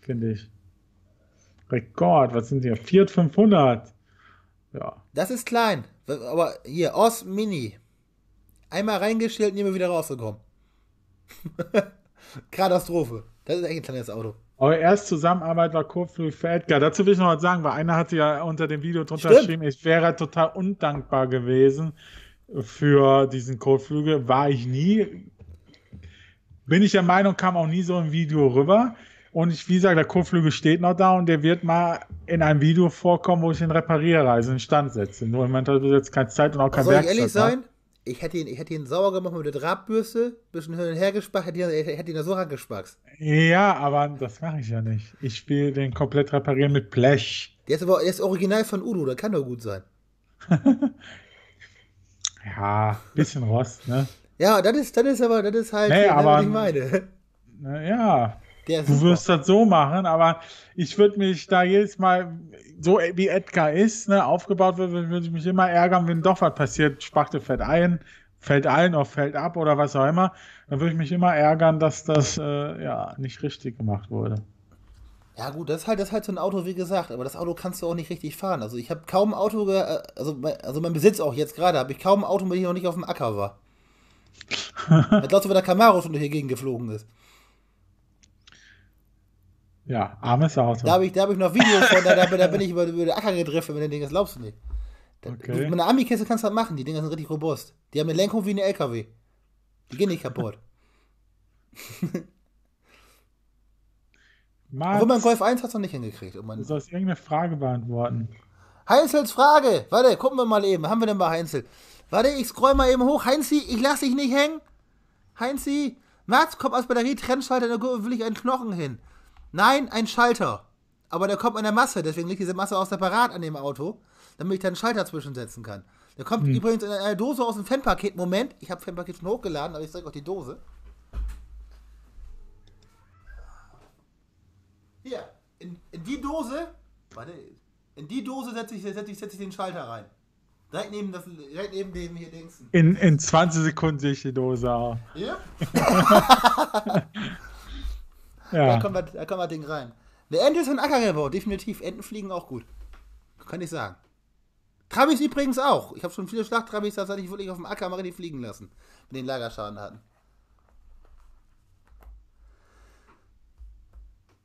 Finde ich. Rekord, was sind hier? Fiat 500. Ja. Das ist klein. Aber hier, Os Mini. Einmal reingestellt und immer wieder rausgekommen. [laughs] Katastrophe. Das ist echt ein kleines Auto. Eure erste Zusammenarbeit war kurzfristig für Edgar. Dazu will ich noch was sagen, weil einer hatte ja unter dem Video drunter Stimmt. geschrieben, ich wäre total undankbar gewesen für diesen Kotflügel. War ich nie. Bin ich der Meinung, kam auch nie so ein Video rüber. Und ich, wie gesagt, der Kotflügel steht noch da und der wird mal in einem Video vorkommen, wo ich ihn repariere, also in Stand setze. Nur im Moment habe ich jetzt keine Zeit und auch kein Werkzeug. Soll ich ehrlich ne? sein? Hat. Ich hätte ihn, ich hätte ihn sauer gemacht mit der Drahtbürste, bisschen hin und her gespackt, hätte ihn, hätte ihn da so rangespackt. Ja, aber das mache ich ja nicht. Ich spiele den komplett reparieren mit Blech. Der ist aber der ist original von Udo, der kann doch gut sein. [laughs] ja, bisschen Rost, ne? Ja, das ist, das ist aber, das ist halt, nee, aber, was ich meine. Ne, ja, du wirst das so machen, aber ich würde mich da jedes Mal, so wie Edgar ist, ne, aufgebaut wird, würde ich mich immer ärgern, wenn doch was passiert. Spachtel fällt ein, fällt ein oder fällt ab oder was auch immer. Dann würde ich mich immer ärgern, dass das äh, ja, nicht richtig gemacht wurde. Ja gut, das ist, halt, das ist halt so ein Auto, wie gesagt, aber das Auto kannst du auch nicht richtig fahren. Also ich habe kaum Auto, äh, also, also mein Besitz auch jetzt gerade, habe ich kaum Auto, mit ich noch nicht auf dem Acker war. Jetzt glaubst du, wenn der Camaro schon hier gegen geflogen ist. Ja, armes Auto. Da habe ich, hab ich noch Videos von, da, da, da bin ich über, über den Acker gedriffen mit den Dingen, das glaubst du nicht. Da, okay. Mit einer Ami-Kiste kannst du das machen, die Dinger sind richtig robust. Die haben eine Lenkung wie eine LKW. Die gehen nicht kaputt. Mats, [laughs] [laughs] Obwohl mein Golf 1 hat es noch nicht hingekriegt. Um oh du sollst irgendeine Frage beantworten. Heinzels Frage! Warte, gucken wir mal eben. Haben wir denn bei Heinzel? Warte, ich scroll mal eben hoch. Heinzi, ich lass dich nicht hängen. Heinzi, Mats kommt aus Batterie, Trennschalter, da will ich einen Knochen hin. Nein, ein Schalter. Aber der kommt an der Masse, deswegen liegt diese Masse auch separat an dem Auto, damit ich da einen Schalter zwischensetzen kann. Der kommt hm. übrigens in einer Dose aus dem Fanpaket. Moment, ich habe Fanpaket schon hochgeladen, aber ich zeige euch die Dose. Hier, in, in die Dose, warte, in die Dose setze ich, setz ich, setz ich den Schalter rein. Direkt neben, das, direkt neben dem hier Dingsen. In, in 20 Sekunden sehe ich die Dose. auch. Hier? [laughs] [laughs] Ja. Da, kommen wir, da kommen wir Ding rein. Der Ente ist ein Ackergerbau, definitiv. Enten fliegen auch gut. Kann ich sagen. Trabis übrigens auch. Ich habe schon viele Schlachttrabis hatte ich wirklich auf dem Acker mal die fliegen lassen, wenn die Lagerschaden hatten.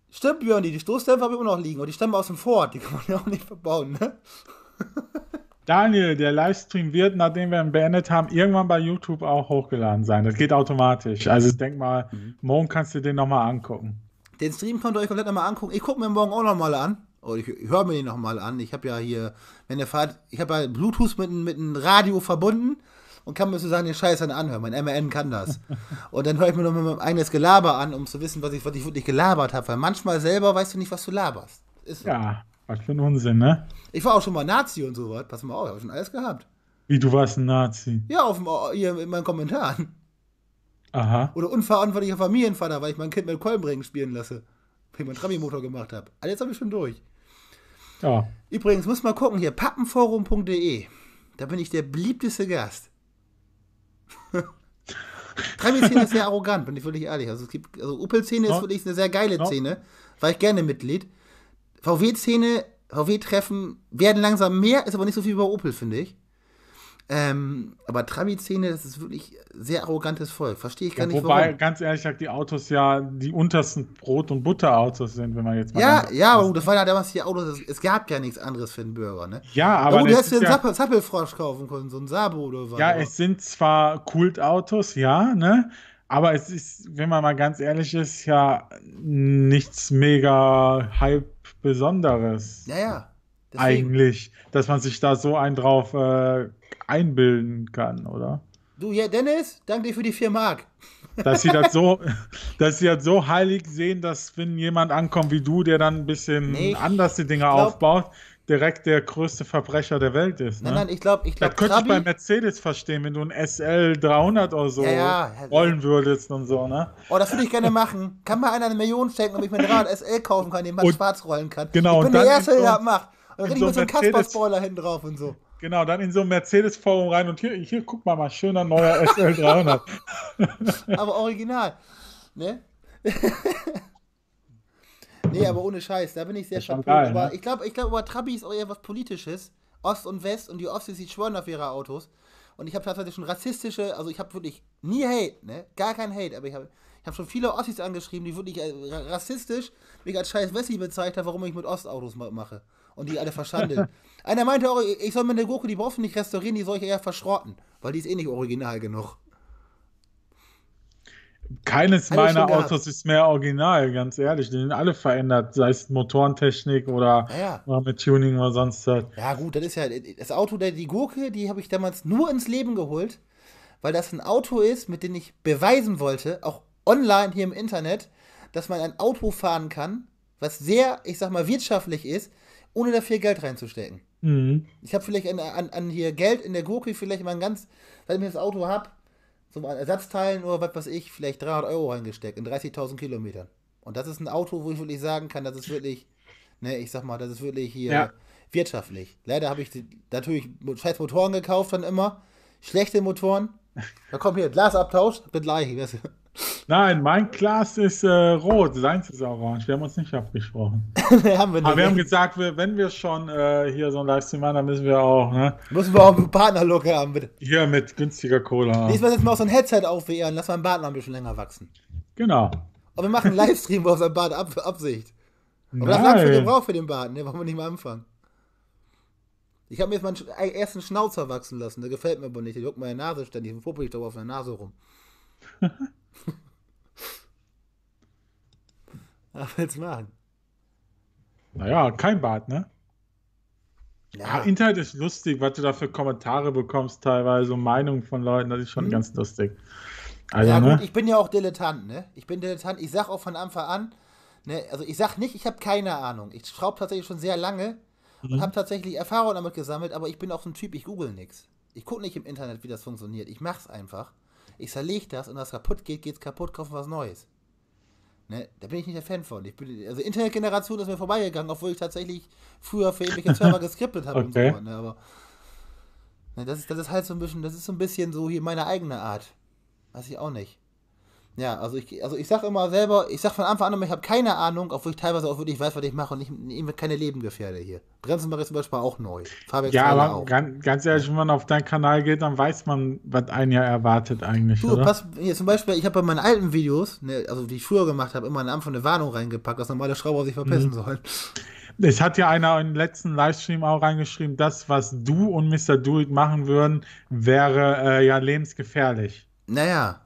Stimmt, Björn, die Stoßdämpfer habe ich immer noch liegen. Und die stammen aus dem Fort, die kann man ja auch nicht verbauen, ne? [laughs] Daniel, der Livestream wird, nachdem wir ihn beendet haben, irgendwann bei YouTube auch hochgeladen sein. Das geht automatisch. Also ich denk mal, mhm. morgen kannst du den nochmal angucken. Den Stream könnt ihr euch komplett nochmal angucken. Ich gucke mir morgen auch nochmal an. Oder oh, ich, ich höre mir den nochmal an. Ich habe ja hier, wenn ihr fahrt, ich habe ja Bluetooth mit, mit einem Radio verbunden und kann mir sozusagen den Scheiß dann anhören. Mein MRN kann das. [laughs] Und dann höre ich mir nochmal mein eigenes Gelaber an, um zu wissen, was ich, was ich wirklich gelabert habe. Weil manchmal selber weißt du nicht, was du laberst. Ist so. Ja, was für ein Unsinn, ne? Ich war auch schon mal Nazi und sowas. Pass mal auf, ich habe schon alles gehabt. Wie, du warst ein Nazi? Ja, auf dem, hier in meinen Kommentaren. Aha. Oder unverantwortlicher Familienvater, weil ich mein Kind mit Kolbenringen spielen lasse. Weil ich meinen trabi motor gemacht habe. Alles ah, habe ich schon durch. Ja. Übrigens, muss mal gucken hier, pappenforum.de. Da bin ich der beliebteste Gast. [laughs] trabi szene ist sehr arrogant, bin ich wirklich ehrlich. Also, es gibt, also Opel-Szene ist wirklich eine sehr geile no. Szene. War ich gerne Mitglied. VW-Szene, VW-Treffen werden langsam mehr, ist aber nicht so viel wie bei Opel, finde ich. Ähm, aber Trabi-Szene, das ist wirklich sehr arrogantes Volk. Verstehe ich gar ja, nicht, wobei, warum. ganz ehrlich gesagt, die Autos ja die untersten Brot- und Butterautos sind, wenn man jetzt mal. Ja, ja, aber das war ja damals die Autos. Es gab ja nichts anderes für den Bürger, ne? Ja, aber. Ja, du hättest dir einen ja, Zappelfrosch kaufen können, so ein Sabo oder was. Ja, es sind zwar Kultautos, ja, ne? Aber es ist, wenn man mal ganz ehrlich ist, ja nichts mega Hype Besonderes. Ja, ja. Deswegen. Eigentlich, dass man sich da so einen drauf äh, einbilden kann, oder? Du, ja, Dennis, danke dir für die 4 Mark. [laughs] Dass sie das so, [laughs] dass sie das so heilig sehen, dass wenn jemand ankommt wie du, der dann ein bisschen nee, anders die Dinge glaub, aufbaut, direkt der größte Verbrecher der Welt ist. Ne? Nein, nein, ich glaube, ich glaube. Das könnte Trabi, ich bei Mercedes verstehen, wenn du ein SL 300 oder so ja, ja, rollen würdest und so, ne? Oh, das würde ich gerne machen. Kann mir einer eine Million schenken, ob ich mir ein Rad SL kaufen kann, den man und, schwarz rollen kann. Genau, ich bin und der Erste, der das macht. Und dann kriege so ich mit so einen Kasper-Spoiler hinten drauf und so. Genau, dann in so ein Mercedes-Forum rein und hier, hier, guck mal, mal schöner neuer SL 300. Aber original, ne? [laughs] Nee, aber ohne Scheiß, da bin ich sehr schockiert. geil, ne? Ich glaube, ich glaub, aber Trabi ist auch eher was Politisches. Ost und West und die Ossis, die schwören auf ihre Autos. Und ich habe tatsächlich schon rassistische, also ich habe wirklich nie Hate, ne? Gar kein Hate, aber ich habe ich hab schon viele Ossis angeschrieben, die wirklich äh, rassistisch mich als scheiß Wessi bezeichnet haben, warum ich mit Ostautos mache. Und die alle verschandeln. [laughs] Einer meinte auch, ich soll mir eine Gurke, die brauchst du nicht restaurieren, die soll ich eher verschrotten, weil die ist eh nicht original genug. Keines meiner Autos ist mehr original, ganz ehrlich. Die sind alle verändert, sei es Motorentechnik oder, ja, ja. mit Tuning oder sonst was. Ja, gut, das ist ja das Auto, die Gurke, die habe ich damals nur ins Leben geholt, weil das ein Auto ist, mit dem ich beweisen wollte, auch online hier im Internet, dass man ein Auto fahren kann, was sehr, ich sag mal, wirtschaftlich ist, ohne dafür Geld reinzustecken. Mhm. Ich habe vielleicht an, an, an, hier Geld in der Gurke, vielleicht mal ein ganz, weil ich das Auto habe, zum Ersatzteil nur, was weiß ich, vielleicht 300 Euro reingesteckt in 30.000 Kilometern. Und das ist ein Auto, wo ich wirklich sagen kann, das ist wirklich, ne, ich sag mal, das ist wirklich hier ja. wirtschaftlich. Leider habe ich natürlich scheiß Motoren gekauft dann immer, schlechte Motoren. [laughs] Da kommt hier Glasabtausch, das gleiche, weißt du. Nein, mein Glas ist äh, rot, seins ist orange. Wir haben uns nicht abgesprochen. [laughs] haben wir nicht. Aber wir haben gesagt, wir, wenn wir schon äh, hier so ein Livestream machen, dann müssen wir auch, ne? Müssen wir auch einen Partnerlook haben, bitte. Hier mit günstiger Cola. Ich muss jetzt mal auch so ein Headset aufwehren, lass meinen und Bart noch ein bisschen länger wachsen. Genau. Und wir machen einen Livestream, wo auf sein Bart ab, Absicht. Aber das langt schon gebraucht für den Bart, ne? Wollen wir nicht mal anfangen. Ich habe mir jetzt meinen äh, ersten Schnauzer wachsen lassen, der gefällt mir aber nicht. Der juckt meine Nase ständig, dann fuppel ich da auf der Nase rum. [laughs] [laughs] Was willst du machen? Naja, kein Bad, ne? Ja. ja. Internet ist lustig, was du da für Kommentare bekommst, teilweise und Meinungen von Leuten, das ist schon hm. ganz lustig. Also, ja, gut, ne? ich bin ja auch Dilettant, ne? Ich bin Dilettant, ich sag auch von Anfang an, ne? Also, ich sag nicht, ich habe keine Ahnung. Ich schraube tatsächlich schon sehr lange mhm. und habe tatsächlich Erfahrung damit gesammelt, aber ich bin auch so ein Typ, ich google nichts. Ich gucke nicht im Internet, wie das funktioniert. Ich mach's einfach. Ich zerlege das und was kaputt geht, geht's kaputt, kaufen was Neues. Ne, da bin ich nicht der Fan von. Ich bin, also Internetgeneration ist mir vorbeigegangen, obwohl ich tatsächlich früher für irgendwelche Server [laughs] geskriptet habe okay. und so. Ne, aber ne, das, ist, das ist halt so ein bisschen, das ist so ein bisschen so hier meine eigene Art. Weiß ich auch nicht. Ja, also ich, also ich sag immer selber, ich sage von Anfang an immer, ich habe keine Ahnung, obwohl ich teilweise auch wirklich weiß, was ich mache und ich nehme keine Leben gefährde hier. Bremsen mache ich zum Beispiel auch neu. Fahrwerk ja, aber auch. Ganz, ganz ehrlich, wenn man auf deinen Kanal geht, dann weiß man, was einen ja erwartet eigentlich. Du, oder? Pass, hier, zum Beispiel, ich habe bei meinen alten Videos, ne, also die ich früher gemacht habe, immer am Anfang eine Warnung reingepackt, dass normale Schrauber sich verpissen mhm. sollen. Es hat ja einer im letzten Livestream auch reingeschrieben, das, was du und Mr. Do machen würden, wäre äh, ja lebensgefährlich. Naja,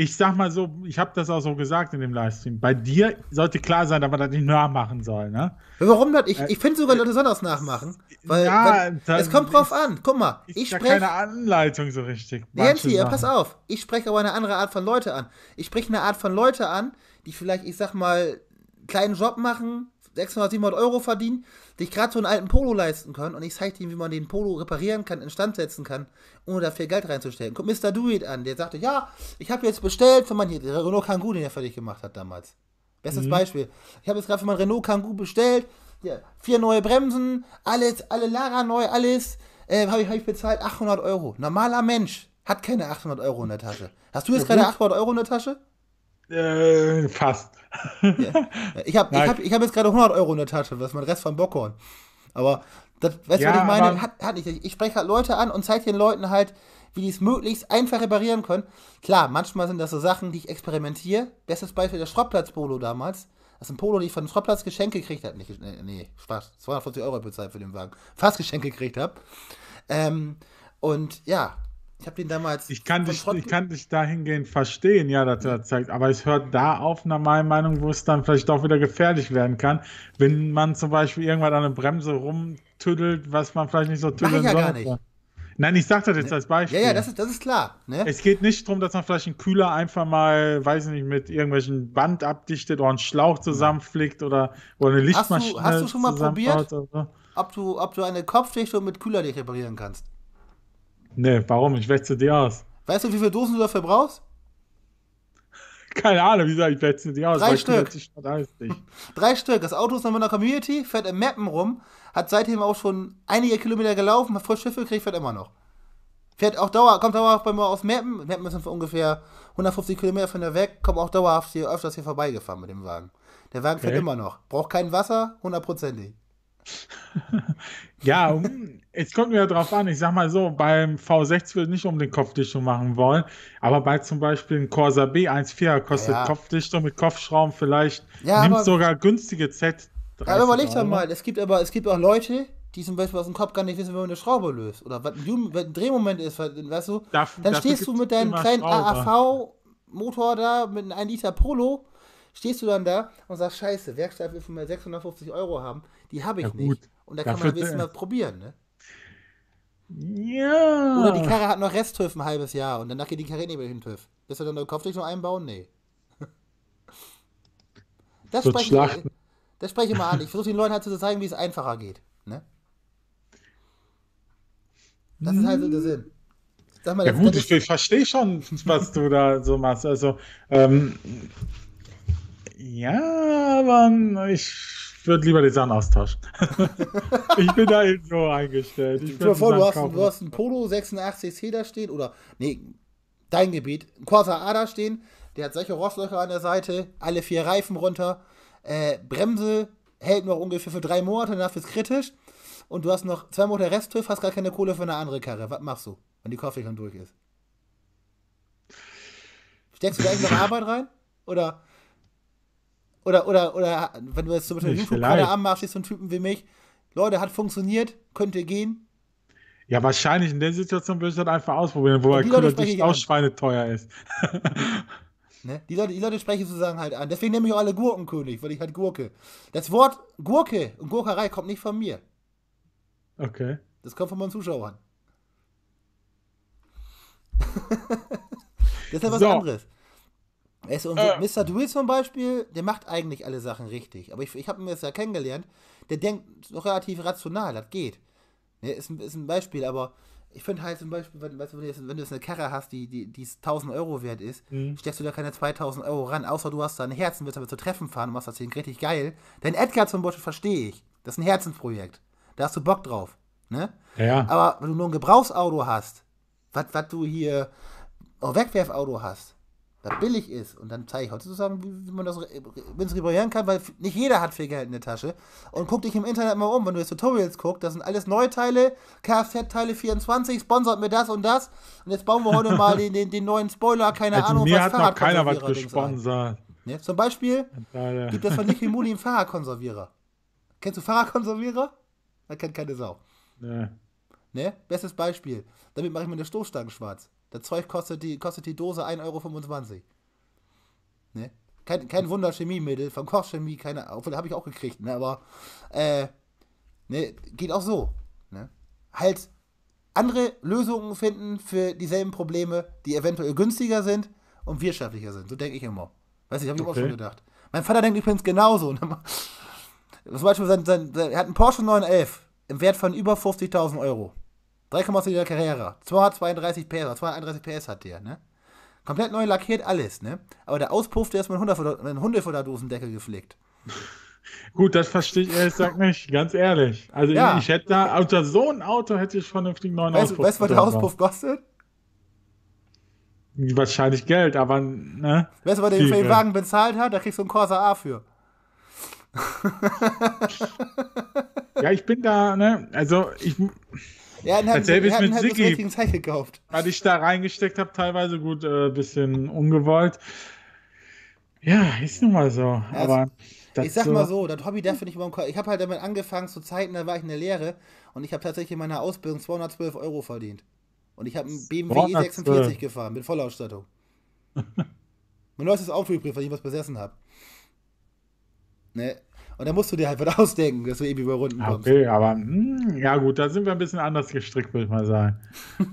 ich sag mal so, ich habe das auch so gesagt in dem Livestream. Bei dir sollte klar sein, dass aber das nicht nachmachen soll, ne? Warum das? Ich, äh, ich finde sogar, Leute äh, sollen das nachmachen. Weil, ja, weil es kommt drauf an. Guck mal, ich spreche. keine Anleitung so richtig. Nancy, ja, pass auf. Ich spreche aber eine andere Art von Leute an. Ich spreche eine Art von Leute an, die vielleicht, ich sag mal, einen kleinen Job machen, 600, 700 Euro verdienen, dich gerade so einen alten Polo leisten können und ich zeige dir, wie man den Polo reparieren kann, instand setzen kann, ohne dafür Geld reinzustellen. Guck Mr. Do It an, der sagte, ja, ich habe jetzt bestellt für meinen Renault Kangoo, den er fertig gemacht hat damals. Bestes mhm. Beispiel. Ich habe jetzt gerade für meinen Renault Kangoo bestellt, ja, vier neue Bremsen, alles, alle Lara neu, alles, äh, habe ich, hab ich bezahlt 800 Euro. Normaler Mensch hat keine 800 Euro in der Tasche. Hast du jetzt mhm. gerade 800 Euro in der Tasche? Äh, fast. Ja. Ich habe ich hab, ich hab jetzt gerade 100 Euro in der Tasche, das ist mein Rest von Bockhorn. Aber das, weißt du, ja, was ich meine? Hat, hat nicht. Ich spreche halt Leute an und zeige den Leuten halt, wie die es möglichst einfach reparieren können. Klar, manchmal sind das so Sachen, die ich experimentiere. Bestes Beispiel der Schrottplatz-Polo damals. Das ist ein Polo, den ich von Schrottplatz geschenkt gekriegt habe. Nicht, nee, äh, nee, Spaß. 240 Euro bezahlt für den Wagen. Fast geschenkt gekriegt habe. Ähm, und ja, ich habe den damals. Ich kann, dich, ich kann dich dahingehend verstehen, ja, dass er hm. zeigt. Aber es hört da auf, nach meiner Meinung, wo es dann vielleicht auch wieder gefährlich werden kann, wenn man zum Beispiel irgendwann an eine Bremse rumtüdelt, was man vielleicht nicht so tüdeln Mach ich ja sollte. Gar nicht. Nein, ich sag das jetzt ne? als Beispiel. Ja, ja, das ist, das ist klar. Ne? Es geht nicht darum, dass man vielleicht einen Kühler einfach mal, weiß ich nicht, mit irgendwelchen Band abdichtet oder einen Schlauch hm. zusammenflickt oder, oder eine Lichtmaschine. Hast du, hast du schon mal probiert, so? ob, du, ob du eine Kopfdichtung mit Kühlerlicht reparieren kannst? Nee, warum? Ich wechsle dir aus. Weißt du, wie viele Dosen du dafür brauchst? Keine Ahnung, wie gesagt, ich wechsle dir aus. Drei Stück. [laughs] Drei Stück. Das Auto ist noch in der Community, fährt im Mappen rum, hat seitdem auch schon einige Kilometer gelaufen, hat voll Schiffe gekriegt, fährt immer noch. Fährt auch dauer, kommt dauerhaft bei mir aus Mappen. Mappen sind ungefähr 150 Kilometer von der weg, kommt auch dauerhaft hier öfters hier vorbeigefahren mit dem Wagen. Der Wagen fährt okay. immer noch. Braucht kein Wasser, hundertprozentig. [laughs] ja, jetzt kommt mir darauf an. Ich sag mal so, beim V6 wird nicht um den Kopfdichtung machen wollen, aber bei zum Beispiel einem Corsa B14 kostet ja. Kopfdichtung mit Kopfschrauben vielleicht, ja, nimmst sogar günstige Z. Aber überlegt doch mal, es gibt aber es gibt auch Leute, die zum Beispiel aus dem Kopf gar nicht wissen, wie man eine Schraube löst oder was ein, Drehmoment ist, was, weißt du? Darf, dann stehst du mit deinem kleinen AAV-Motor da, mit einem 1 Liter Polo, stehst du dann da und sagst, scheiße, Werkstatt will von mir 650 Euro haben. Die habe ich ja, nicht. Und da kann man ein bisschen was probieren, ne? Ja. Oder die Karre hat noch Resttüv ein halbes Jahr und danach geht die Karre nicht mehr in den TÜV. Bist du dann Kopf Kopfdicht noch einbauen? Nee. [laughs] Das spreche, ich, das spreche ich mal an. Ich versuche den Leuten halt zu zeigen, wie es einfacher geht. Ne? Das ist halt so der Sinn. Mal, ja gut, ich, ich verstehe schon, was du da so machst. Also, ähm, ja, aber ich würde lieber den Sand austauschen. [laughs] ich bin da eben so eingestellt. Ich dir vor, du hast, du hast einen Polo 86C da stehen oder, nee, dein Gebiet, ein Corsa A da stehen, der hat solche Rostlöcher an der Seite, alle vier Reifen runter, äh, Bremse hält noch ungefähr für drei Monate, danach ist kritisch und du hast noch zwei Monate Resthöfe, hast gar keine Kohle für eine andere Karre. Was machst du, wenn die dann durch ist? Steckst du da irgendeine [laughs] Arbeit rein? Oder oder, oder, oder wenn du jetzt zum Beispiel YouTube-Kanal anmachst, siehst so einen Typen wie mich. Leute, hat funktioniert, könnte gehen. Ja, wahrscheinlich. In der Situation würde ich das einfach ausprobieren, wo er Leute auch schweineteuer ist. [laughs] ne? Die Leute, die Leute spreche sozusagen halt an. Deswegen nehme ich auch alle Gurkenkönig, weil ich halt Gurke. Das Wort Gurke und Gurkerei kommt nicht von mir. Okay. Das kommt von meinen Zuschauern. [laughs] das ist ja was so. anderes. Weißt du, und äh. Mr. Dewey zum Beispiel, der macht eigentlich alle Sachen richtig. Aber ich, ich habe ihn jetzt ja kennengelernt, der denkt noch relativ rational, das geht. Ne, ist, ein, ist ein Beispiel, aber ich finde halt zum Beispiel, wenn, weißt du, wenn, du jetzt, wenn du jetzt eine Karre hast, die, die, die 1000 Euro wert ist, mhm. steckst du da keine 2000 Euro ran, außer du hast da ein Herz und willst damit zu Treffen fahren und machst das Ding richtig geil. Denn Edgar zum Beispiel verstehe ich. Das ist ein Herzensprojekt. Da hast du Bock drauf. Ne? ja. Aber wenn du nur ein Gebrauchsauto hast, was du hier, auch oh, Wegwerfauto hast, das billig ist. Und dann zeige ich heute sozusagen, wie man das wenn's reparieren kann, weil nicht jeder hat viel Geld in der Tasche. Und guck dich im Internet mal um, wenn du jetzt Tutorials guckst, das sind alles Neuteile, Kfz-Teile 24, sponsert mir das und das. Und jetzt bauen wir heute mal den, den, den neuen Spoiler, keine also Ahnung, mir was hat noch keiner was gesponsert. Ne? Zum Beispiel äh, gibt es von Nicky Muli einen Fahrradkonservierer. Kennst du Fahrradkonservierer? Da kennt keine Sau. Ne. Ne? Bestes Beispiel. Damit mache ich mir eine Stoßstange schwarz. Das Zeug kostet die, kostet die Dose 1,25 Euro. Ne? Kein, kein Wunder Chemiemittel, von Kochchemie, keine Ahnung, habe ich auch gekriegt, ne? aber äh, ne, geht auch so. Ne? Halt andere Lösungen finden für dieselben Probleme, die eventuell günstiger sind und wirtschaftlicher sind. So denke ich immer. Weiß ich, habe ich okay. auch schon gedacht. Mein Vater denkt übrigens genauso. Ne? [laughs] Zum Beispiel, sein, sein, sein, er hat einen Porsche 911 im Wert von über 50.000 Euro. 3,8 Liter Carrera, 232 PS, 231 PS hat der, ne? Komplett neu lackiert alles, ne? Aber der Auspuff, der ist mit einem Hundefutterdosen-Deckel geflickt. [laughs] Gut, das verstehe ich ehrlich gesagt nicht, ganz ehrlich. Also ja. ich, hätte da, unter so einem Auto hätte ich vernünftig neuen weißt, Auspuff. Weißt du, was der Auspuff kostet? Wahrscheinlich Geld, aber ne? Weißt du, was der für den Wagen bezahlt hat? Da kriegst du einen Corsa A für. [laughs] ja, ich bin da, ne? Also ich ja, dann haben, wir, haben halt Ziggy, das richtige gekauft. Weil ich da reingesteckt habe, teilweise gut, ein äh, bisschen ungewollt. Ja, ist nun mal so. Also, aber ich sag mal so, das Hobby darf ich nicht über Ich habe halt damit angefangen zu Zeiten, da war ich in der Lehre und ich habe tatsächlich in meiner Ausbildung 212 Euro verdient. Und ich habe einen BMW E46 gefahren mit Vollausstattung. [laughs] mein neuestes Auto übrigens, weil ich was besessen habe. Ne, und dann musst du dir halt was [laughs] ausdenken, dass du irgendwie über Runden kommst. Okay, aber mh, hm, ja gut, da sind wir ein bisschen anders gestrickt, würde ich mal sagen.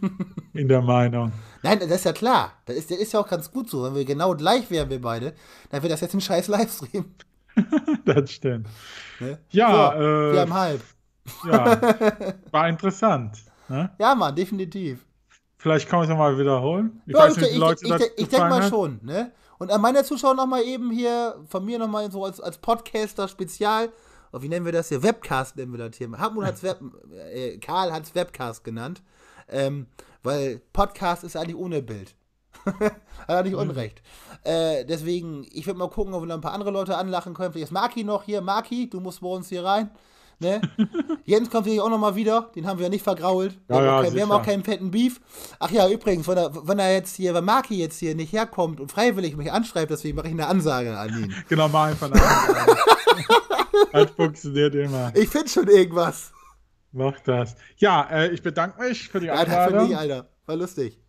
[laughs] In der Meinung. Nein, das ist ja klar. Das ist, das ist ja auch ganz gut so. Wenn wir genau gleich wären, wir beide, dann wäre das jetzt ein scheiß Livestream. [laughs] das stimmt. Ne? Ja, so, äh, wir haben halb. Ja, war interessant. Ne? Ja, Mann, definitiv. Vielleicht kann ich es nochmal wiederholen. Ich, ja, ich, ich, ich denke mal hat. schon, ne? Und an meine Zuschauer nochmal eben hier, von mir nochmal so als, als Podcaster-Spezial, oh, wie nennen wir das hier? Webcast nennen wir das hier. Hartmut hat's Web, [laughs] äh, Karl hat es Webcast genannt. Ähm, weil Podcast ist eigentlich ohne Bild. [laughs] Hat er nicht mhm. unrecht. Äh, deswegen, ich würde mal gucken, ob wir noch ein paar andere Leute anlachen können. Vielleicht ist Maki noch hier. Maki, du musst bei uns hier rein. Ne? [laughs] Jens kommt hier auch nochmal wieder, den haben wir ja nicht vergrault. Wir, ja, haben, ja, auch, wir haben, auch keinen fetten Beef. Ach ja, übrigens, wenn er, wenn er jetzt hier, wenn Marki jetzt hier nicht herkommt und freiwillig mich anschreibt, deswegen mache ich eine Ansage an ihn. [laughs] Genau, mach einfach eine Ansage. [laughs] das funktioniert immer. Ich finde schon irgendwas. Mach das. Ja, äh, ich bedanke mich für die Einladung. Alter, für mich, Alter. War lustig.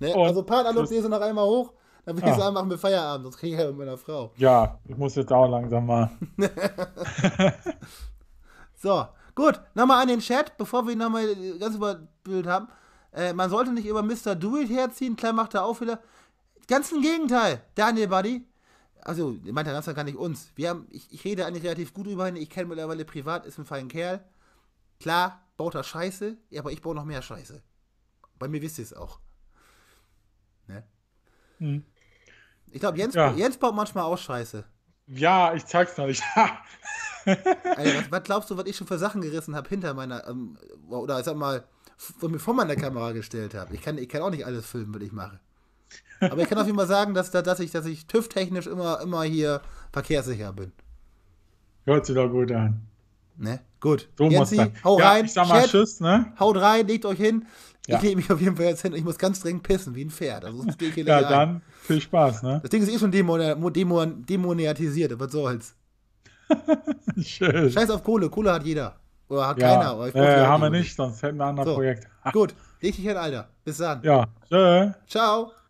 Ne? Und also Partnerlob lese noch einmal hoch, dann würde ja. ich ah. sagen, machen wir Feierabend, sonst kriege ich ja mit meiner Frau. Ja, ich muss jetzt auch langsam mal. So, gut, nochmal an den Chat, bevor wir nochmal ganz überbildet haben. Äh, man sollte nicht über Mr. Do It herziehen, klar macht er auch wieder. Ganz im Gegenteil, Daniel Buddy. Also, meint er das gar nicht uns. Wir haben, ich, ich, rede eigentlich relativ gut über ihn, ich kenne mittlerweile privat, ist ein feiner Kerl. Klar, baut er Scheiße, aber ich baue noch mehr Scheiße. Bei mir wisst ihr es auch. Ne? Hm. Ich glaube, Jens, ja. Jens baut manchmal auch Scheiße. Ja, ich zeig's noch nicht. [laughs] Alter, was, was, glaubst du, was ich schon für Sachen gerissen habe hinter meiner, ähm, oder ich sag mal, von mir vor meiner Kamera gestellt habe? Ich kann, ich kann auch nicht alles filmen, was ich mache. Aber ich kann auf jeden Fall sagen, dass, dass ich, dass ich TÜV-technisch immer, immer hier verkehrssicher bin. Hört sich doch gut an. Ne? Gut. So Jensi, hau ja, rein. Ich sag mal Chat, Tschüss, ne? Haut rein, legt euch hin. Ja. Ich lege mich auf jeden Fall jetzt hin. Ich muss ganz dringend pissen, wie ein Pferd. Also Ja, dann ein. viel Spaß, ne? Das Ding ist eh schon demon demon demoniatisiert, aber was soll's. [laughs] Schön. Scheiß auf Kohle, Kohle hat jeder. Oder hat ja. keiner. Oder äh, haben wir nicht, sonst hätten wir ein anderes so. Projekt. [laughs] Gut, richtig hin, Alter. Bis dann. Ja, tschö. Ciao.